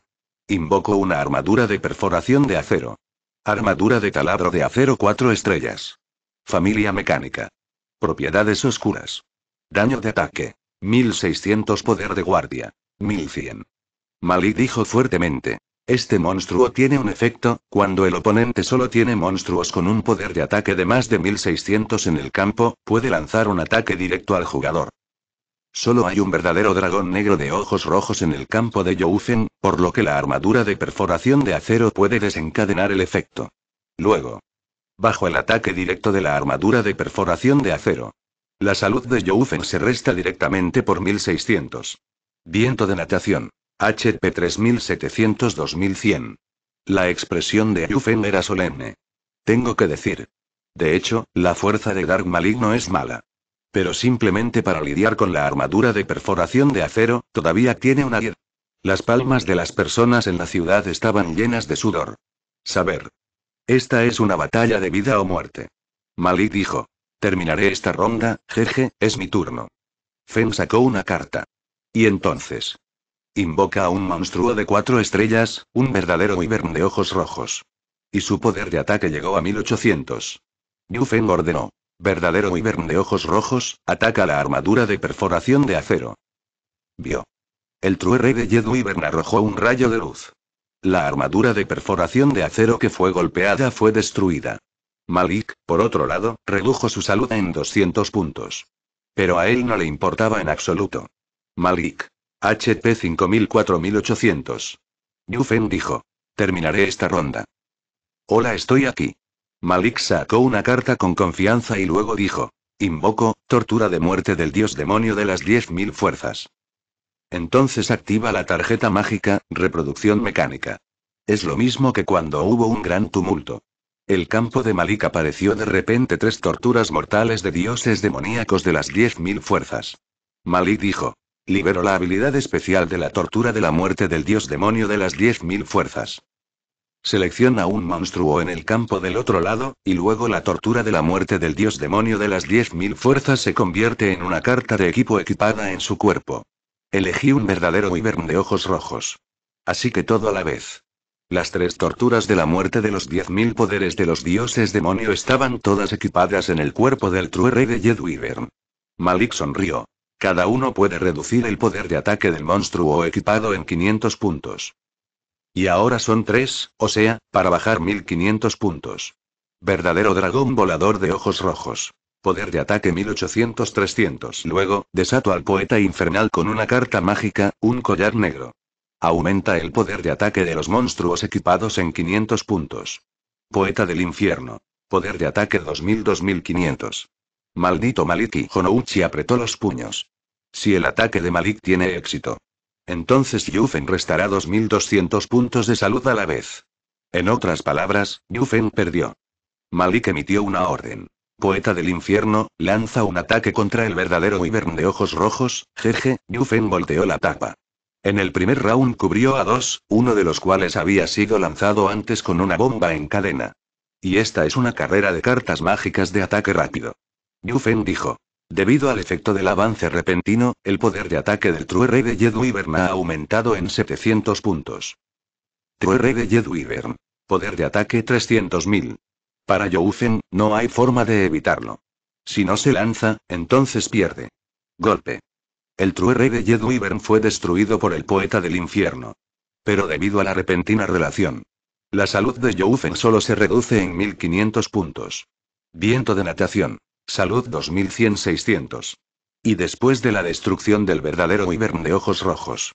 Invocó una armadura de perforación de acero. Armadura de taladro de acero cuatro estrellas. Familia mecánica. Propiedades oscuras. Daño de ataque. 1600 poder de guardia. 1100. Malik dijo fuertemente. Este monstruo tiene un efecto, cuando el oponente solo tiene monstruos con un poder de ataque de más de 1600 en el campo, puede lanzar un ataque directo al jugador. Solo hay un verdadero dragón negro de ojos rojos en el campo de Youfen, por lo que la armadura de perforación de acero puede desencadenar el efecto. Luego. Bajo el ataque directo de la armadura de perforación de acero. La salud de Youfen se resta directamente por 1600. Viento de natación. HP 3700 La expresión de Yufen era solemne. Tengo que decir. De hecho, la fuerza de Dark Maligno es mala. Pero simplemente para lidiar con la armadura de perforación de acero, todavía tiene una 10. Las palmas de las personas en la ciudad estaban llenas de sudor. Saber. Esta es una batalla de vida o muerte. Malik dijo. Terminaré esta ronda, jeje, es mi turno. Fen sacó una carta. Y entonces. Invoca a un monstruo de cuatro estrellas, un verdadero wyvern de ojos rojos. Y su poder de ataque llegó a 1800. Yufen ordenó. Verdadero wyvern de ojos rojos, ataca la armadura de perforación de acero. Vio. El true de Jed Wyvern arrojó un rayo de luz. La armadura de perforación de acero que fue golpeada fue destruida. Malik, por otro lado, redujo su salud en 200 puntos. Pero a él no le importaba en absoluto. Malik, HP 5.4800 4800 dijo. Terminaré esta ronda. Hola, estoy aquí. Malik sacó una carta con confianza y luego dijo. Invoco, tortura de muerte del dios demonio de las 10.000 fuerzas. Entonces activa la tarjeta mágica, reproducción mecánica. Es lo mismo que cuando hubo un gran tumulto. El campo de Malik apareció de repente tres torturas mortales de dioses demoníacos de las 10.000 fuerzas. Malik dijo, Liberó la habilidad especial de la tortura de la muerte del dios demonio de las 10.000 fuerzas. Selecciona un monstruo en el campo del otro lado, y luego la tortura de la muerte del dios demonio de las 10.000 fuerzas se convierte en una carta de equipo equipada en su cuerpo. Elegí un verdadero wyvern de ojos rojos. Así que todo a la vez. Las tres torturas de la muerte de los 10.000 poderes de los dioses demonio estaban todas equipadas en el cuerpo del true rey de Jed Wyvern. Malik sonrió. Cada uno puede reducir el poder de ataque del monstruo equipado en 500 puntos. Y ahora son 3, o sea, para bajar 1500 puntos. Verdadero dragón volador de ojos rojos. Poder de ataque 1800-300. Luego, desato al poeta infernal con una carta mágica, un collar negro. Aumenta el poder de ataque de los monstruos equipados en 500 puntos. Poeta del infierno. Poder de ataque 2000-2500. Maldito Maliki. Honouchi apretó los puños. Si el ataque de Malik tiene éxito. Entonces Yufen restará 2.200 puntos de salud a la vez. En otras palabras, Yufen perdió. Malik emitió una orden. Poeta del infierno, lanza un ataque contra el verdadero Wyvern de ojos rojos, jeje, Yufen volteó la tapa. En el primer round cubrió a dos, uno de los cuales había sido lanzado antes con una bomba en cadena. Y esta es una carrera de cartas mágicas de ataque rápido. Yufen dijo. Debido al efecto del avance repentino, el poder de ataque del True de Jedwivern ha aumentado en 700 puntos. rey de Jedwivern. Poder de ataque 300.000. Para Youfen, no hay forma de evitarlo. Si no se lanza, entonces pierde. Golpe. El rey de Jedwivern fue destruido por el poeta del infierno. Pero debido a la repentina relación. La salud de Youfen solo se reduce en 1500 puntos. Viento de natación. Salud 2100 Y después de la destrucción del verdadero Wyvern de ojos rojos.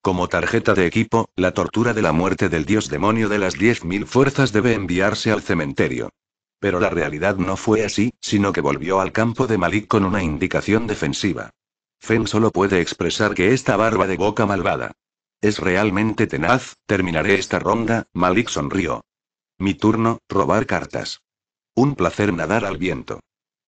Como tarjeta de equipo, la tortura de la muerte del dios demonio de las 10.000 fuerzas debe enviarse al cementerio. Pero la realidad no fue así, sino que volvió al campo de Malik con una indicación defensiva. Fen solo puede expresar que esta barba de boca malvada. Es realmente tenaz, terminaré esta ronda, Malik sonrió. Mi turno, robar cartas. Un placer nadar al viento.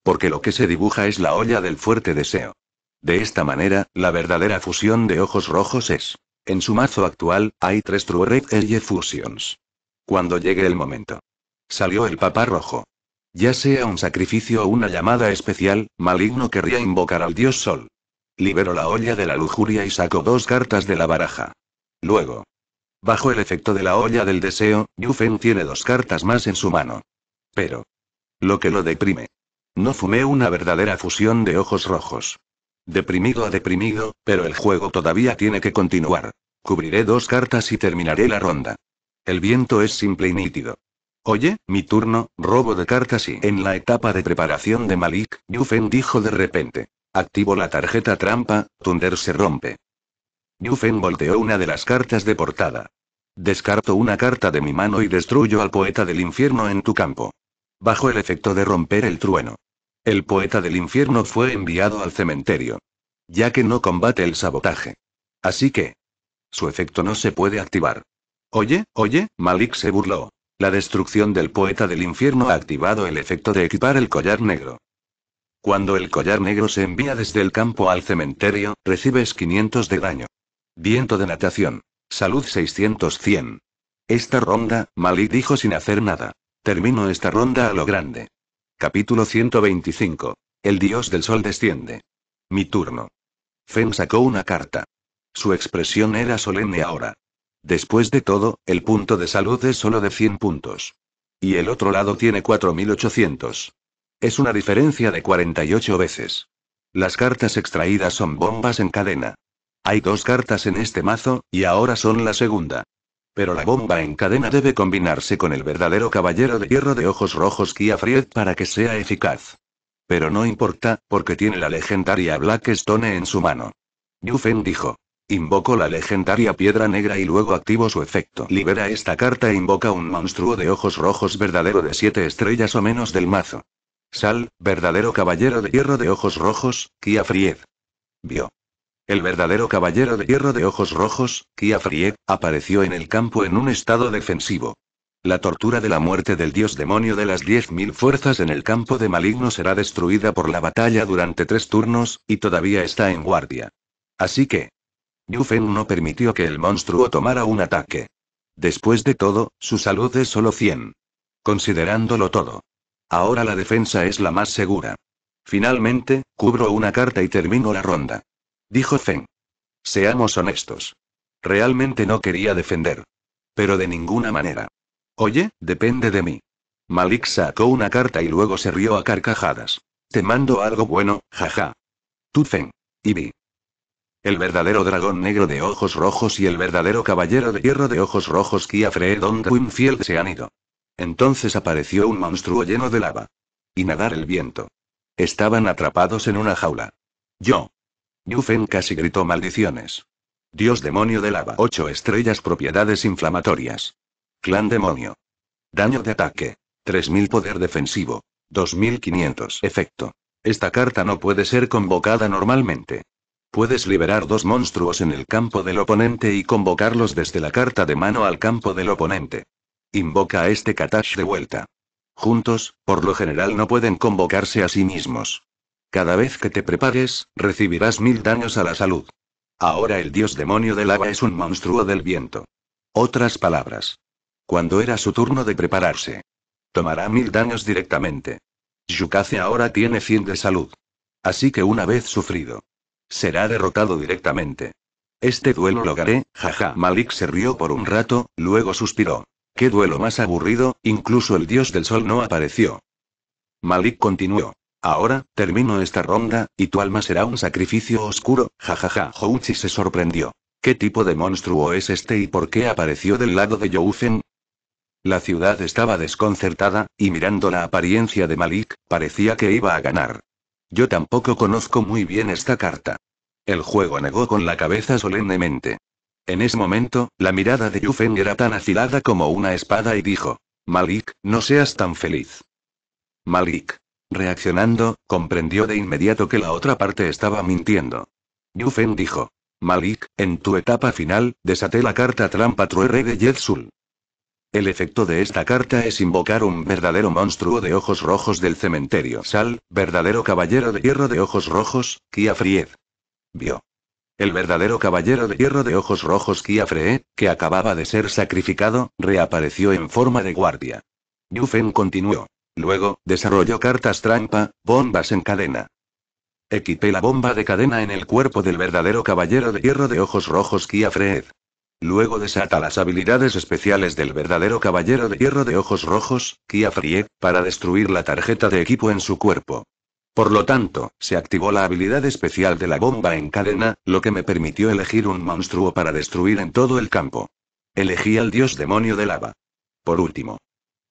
Porque lo que se dibuja es la olla del fuerte deseo. De esta manera, la verdadera fusión de ojos rojos es. En su mazo actual, hay tres True Red Fusions. Cuando llegue el momento. Salió el papá Rojo. Ya sea un sacrificio o una llamada especial, Maligno querría invocar al dios Sol. Liberó la olla de la lujuria y sacó dos cartas de la baraja. Luego. Bajo el efecto de la olla del deseo, Yufen tiene dos cartas más en su mano. Pero. Lo que lo deprime no fumé una verdadera fusión de ojos rojos. Deprimido a deprimido, pero el juego todavía tiene que continuar. Cubriré dos cartas y terminaré la ronda. El viento es simple y nítido. Oye, mi turno, robo de cartas y... En la etapa de preparación de Malik, Yufen dijo de repente. Activo la tarjeta trampa, Thunder se rompe. Yufen volteó una de las cartas de portada. Descarto una carta de mi mano y destruyo al poeta del infierno en tu campo bajo el efecto de romper el trueno. El poeta del infierno fue enviado al cementerio. Ya que no combate el sabotaje. Así que. Su efecto no se puede activar. Oye, oye, Malik se burló. La destrucción del poeta del infierno ha activado el efecto de equipar el collar negro. Cuando el collar negro se envía desde el campo al cementerio, recibes 500 de daño. Viento de natación. Salud 600 Esta ronda, Malik dijo sin hacer nada. Termino esta ronda a lo grande. Capítulo 125. El dios del sol desciende. Mi turno. Fen sacó una carta. Su expresión era solemne ahora. Después de todo, el punto de salud es solo de 100 puntos. Y el otro lado tiene 4.800. Es una diferencia de 48 veces. Las cartas extraídas son bombas en cadena. Hay dos cartas en este mazo, y ahora son la segunda. Pero la bomba en cadena debe combinarse con el verdadero caballero de hierro de ojos rojos Kia Fried para que sea eficaz. Pero no importa, porque tiene la legendaria Black Stone en su mano. Yufen dijo. Invoco la legendaria piedra negra y luego activo su efecto. Libera esta carta e invoca un monstruo de ojos rojos verdadero de siete estrellas o menos del mazo. Sal, verdadero caballero de hierro de ojos rojos, Kia Fried. Vio. El verdadero caballero de hierro de ojos rojos, Kia apareció en el campo en un estado defensivo. La tortura de la muerte del dios demonio de las 10.000 fuerzas en el campo de maligno será destruida por la batalla durante tres turnos, y todavía está en guardia. Así que. Yufen no permitió que el monstruo tomara un ataque. Después de todo, su salud es solo 100. Considerándolo todo. Ahora la defensa es la más segura. Finalmente, cubro una carta y termino la ronda dijo Feng. Seamos honestos. Realmente no quería defender. Pero de ninguna manera. Oye, depende de mí. Malik sacó una carta y luego se rió a carcajadas. Te mando algo bueno, jaja. Tú Y vi. El verdadero dragón negro de ojos rojos y el verdadero caballero de hierro de ojos rojos Kia don Winfield se han ido. Entonces apareció un monstruo lleno de lava. Y nadar el viento. Estaban atrapados en una jaula. Yo. Yufen casi gritó maldiciones. Dios demonio de lava. Ocho estrellas propiedades inflamatorias. Clan demonio. Daño de ataque. 3000 poder defensivo. 2500 efecto. Esta carta no puede ser convocada normalmente. Puedes liberar dos monstruos en el campo del oponente y convocarlos desde la carta de mano al campo del oponente. Invoca a este Katash de vuelta. Juntos, por lo general no pueden convocarse a sí mismos. Cada vez que te prepares, recibirás mil daños a la salud. Ahora el dios demonio del agua es un monstruo del viento. Otras palabras. Cuando era su turno de prepararse. Tomará mil daños directamente. Yukaze ahora tiene 100 de salud. Así que una vez sufrido. Será derrotado directamente. Este duelo lo gané, jaja. Malik se rió por un rato, luego suspiró. Qué duelo más aburrido, incluso el dios del sol no apareció. Malik continuó. Ahora, termino esta ronda, y tu alma será un sacrificio oscuro, jajaja. Houchi se sorprendió. ¿Qué tipo de monstruo es este y por qué apareció del lado de Youfen? La ciudad estaba desconcertada, y mirando la apariencia de Malik, parecía que iba a ganar. Yo tampoco conozco muy bien esta carta. El juego negó con la cabeza solemnemente. En ese momento, la mirada de Yufeng era tan afilada como una espada y dijo, Malik, no seas tan feliz. Malik. Reaccionando, comprendió de inmediato que la otra parte estaba mintiendo. Yufen dijo. Malik, en tu etapa final, desaté la carta trampa Truere de Yetzul. El efecto de esta carta es invocar un verdadero monstruo de ojos rojos del cementerio. Sal, verdadero caballero de hierro de ojos rojos, Kiafried. Vio. El verdadero caballero de hierro de ojos rojos Kiafried, que acababa de ser sacrificado, reapareció en forma de guardia. Yufen continuó. Luego, desarrolló cartas trampa, bombas en cadena. Equipé la bomba de cadena en el cuerpo del verdadero caballero de hierro de ojos rojos Kia Luego desata las habilidades especiales del verdadero caballero de hierro de ojos rojos, Kia para destruir la tarjeta de equipo en su cuerpo. Por lo tanto, se activó la habilidad especial de la bomba en cadena, lo que me permitió elegir un monstruo para destruir en todo el campo. Elegí al dios demonio de lava. Por último,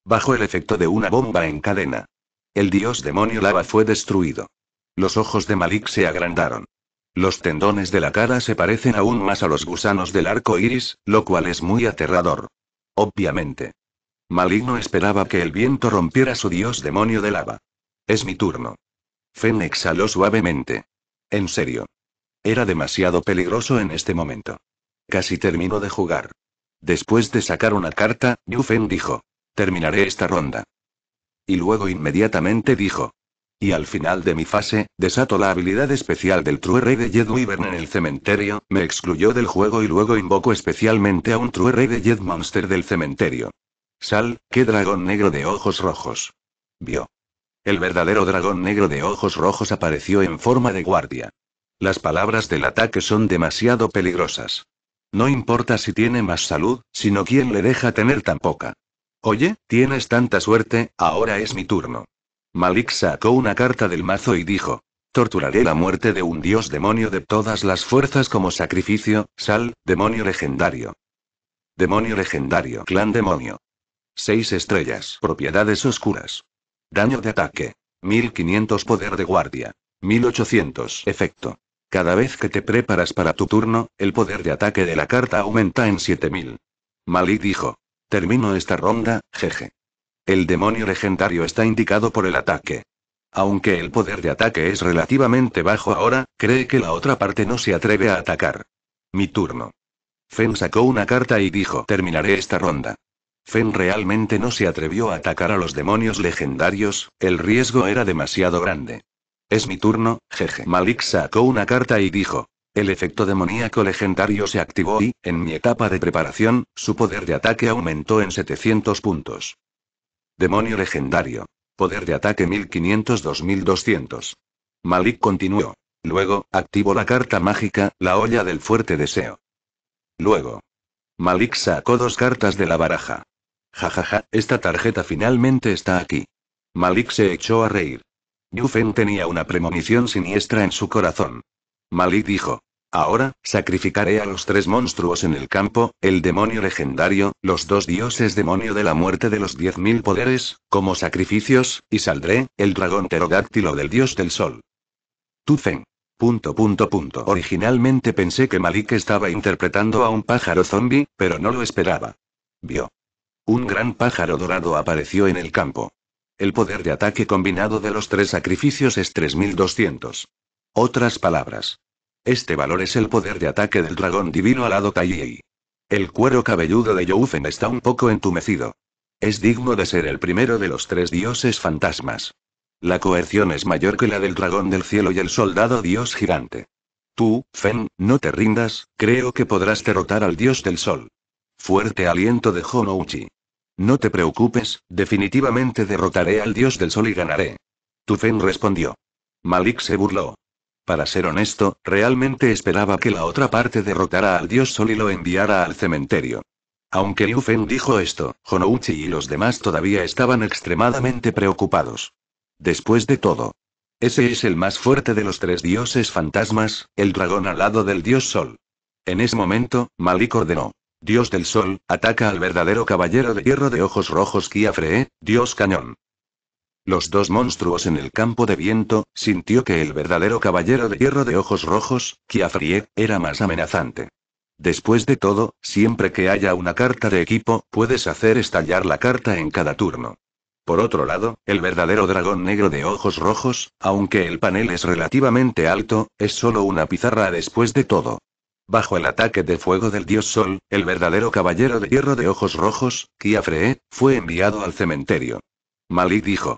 bajo el efecto de una bomba en cadena. El dios demonio lava fue destruido. Los ojos de Malik se agrandaron. Los tendones de la cara se parecen aún más a los gusanos del arco iris, lo cual es muy aterrador. Obviamente. Malik no esperaba que el viento rompiera su dios demonio de lava. Es mi turno. Fen exhaló suavemente. En serio. Era demasiado peligroso en este momento. Casi terminó de jugar. Después de sacar una carta, Fen dijo. Terminaré esta ronda. Y luego inmediatamente dijo. Y al final de mi fase, desato la habilidad especial del True Rey de Jed Wyvern en el cementerio, me excluyó del juego y luego invoco especialmente a un True Rey de Jed Monster del cementerio. Sal, qué dragón negro de ojos rojos. Vio. El verdadero dragón negro de ojos rojos apareció en forma de guardia. Las palabras del ataque son demasiado peligrosas. No importa si tiene más salud, sino quién le deja tener tan poca. Oye, tienes tanta suerte, ahora es mi turno. Malik sacó una carta del mazo y dijo. Torturaré la muerte de un dios demonio de todas las fuerzas como sacrificio, sal, demonio legendario. Demonio legendario, clan demonio. 6 estrellas, propiedades oscuras. Daño de ataque. 1500 poder de guardia. 1800 efecto. Cada vez que te preparas para tu turno, el poder de ataque de la carta aumenta en 7000. Malik dijo. Termino esta ronda, jeje. El demonio legendario está indicado por el ataque. Aunque el poder de ataque es relativamente bajo ahora, cree que la otra parte no se atreve a atacar. Mi turno. Fen sacó una carta y dijo, terminaré esta ronda. Fen realmente no se atrevió a atacar a los demonios legendarios, el riesgo era demasiado grande. Es mi turno, jeje. Malik sacó una carta y dijo, el efecto demoníaco legendario se activó y, en mi etapa de preparación, su poder de ataque aumentó en 700 puntos. Demonio legendario. Poder de ataque 1500-2200. Malik continuó. Luego, activó la carta mágica, la olla del fuerte deseo. Luego. Malik sacó dos cartas de la baraja. Jajaja, esta tarjeta finalmente está aquí. Malik se echó a reír. Yufen tenía una premonición siniestra en su corazón. Malik dijo. Ahora, sacrificaré a los tres monstruos en el campo, el demonio legendario, los dos dioses demonio de la muerte de los diez mil poderes, como sacrificios, y saldré, el dragón pterodáctilo del dios del sol. Tufen. Punto, punto, punto. Originalmente pensé que Malik estaba interpretando a un pájaro zombie, pero no lo esperaba. Vio. Un gran pájaro dorado apareció en el campo. El poder de ataque combinado de los tres sacrificios es 3200. Otras palabras. Este valor es el poder de ataque del dragón divino alado Taiyi. El cuero cabelludo de Youfen está un poco entumecido. Es digno de ser el primero de los tres dioses fantasmas. La coerción es mayor que la del dragón del cielo y el soldado dios gigante. Tú, Fen, no te rindas, creo que podrás derrotar al dios del sol. Fuerte aliento de Honouchi. No te preocupes, definitivamente derrotaré al dios del sol y ganaré. Tu Fen respondió. Malik se burló. Para ser honesto, realmente esperaba que la otra parte derrotara al dios Sol y lo enviara al cementerio. Aunque Liu dijo esto, Honouchi y los demás todavía estaban extremadamente preocupados. Después de todo, ese es el más fuerte de los tres dioses fantasmas, el dragón al lado del dios Sol. En ese momento, Malik ordenó. Dios del Sol, ataca al verdadero caballero de hierro de ojos rojos Kiafre, dios cañón los dos monstruos en el campo de viento, sintió que el verdadero caballero de hierro de ojos rojos, Kiafrie, era más amenazante. Después de todo, siempre que haya una carta de equipo, puedes hacer estallar la carta en cada turno. Por otro lado, el verdadero dragón negro de ojos rojos, aunque el panel es relativamente alto, es solo una pizarra después de todo. Bajo el ataque de fuego del dios Sol, el verdadero caballero de hierro de ojos rojos, Kiafrie, fue enviado al cementerio. Malí dijo.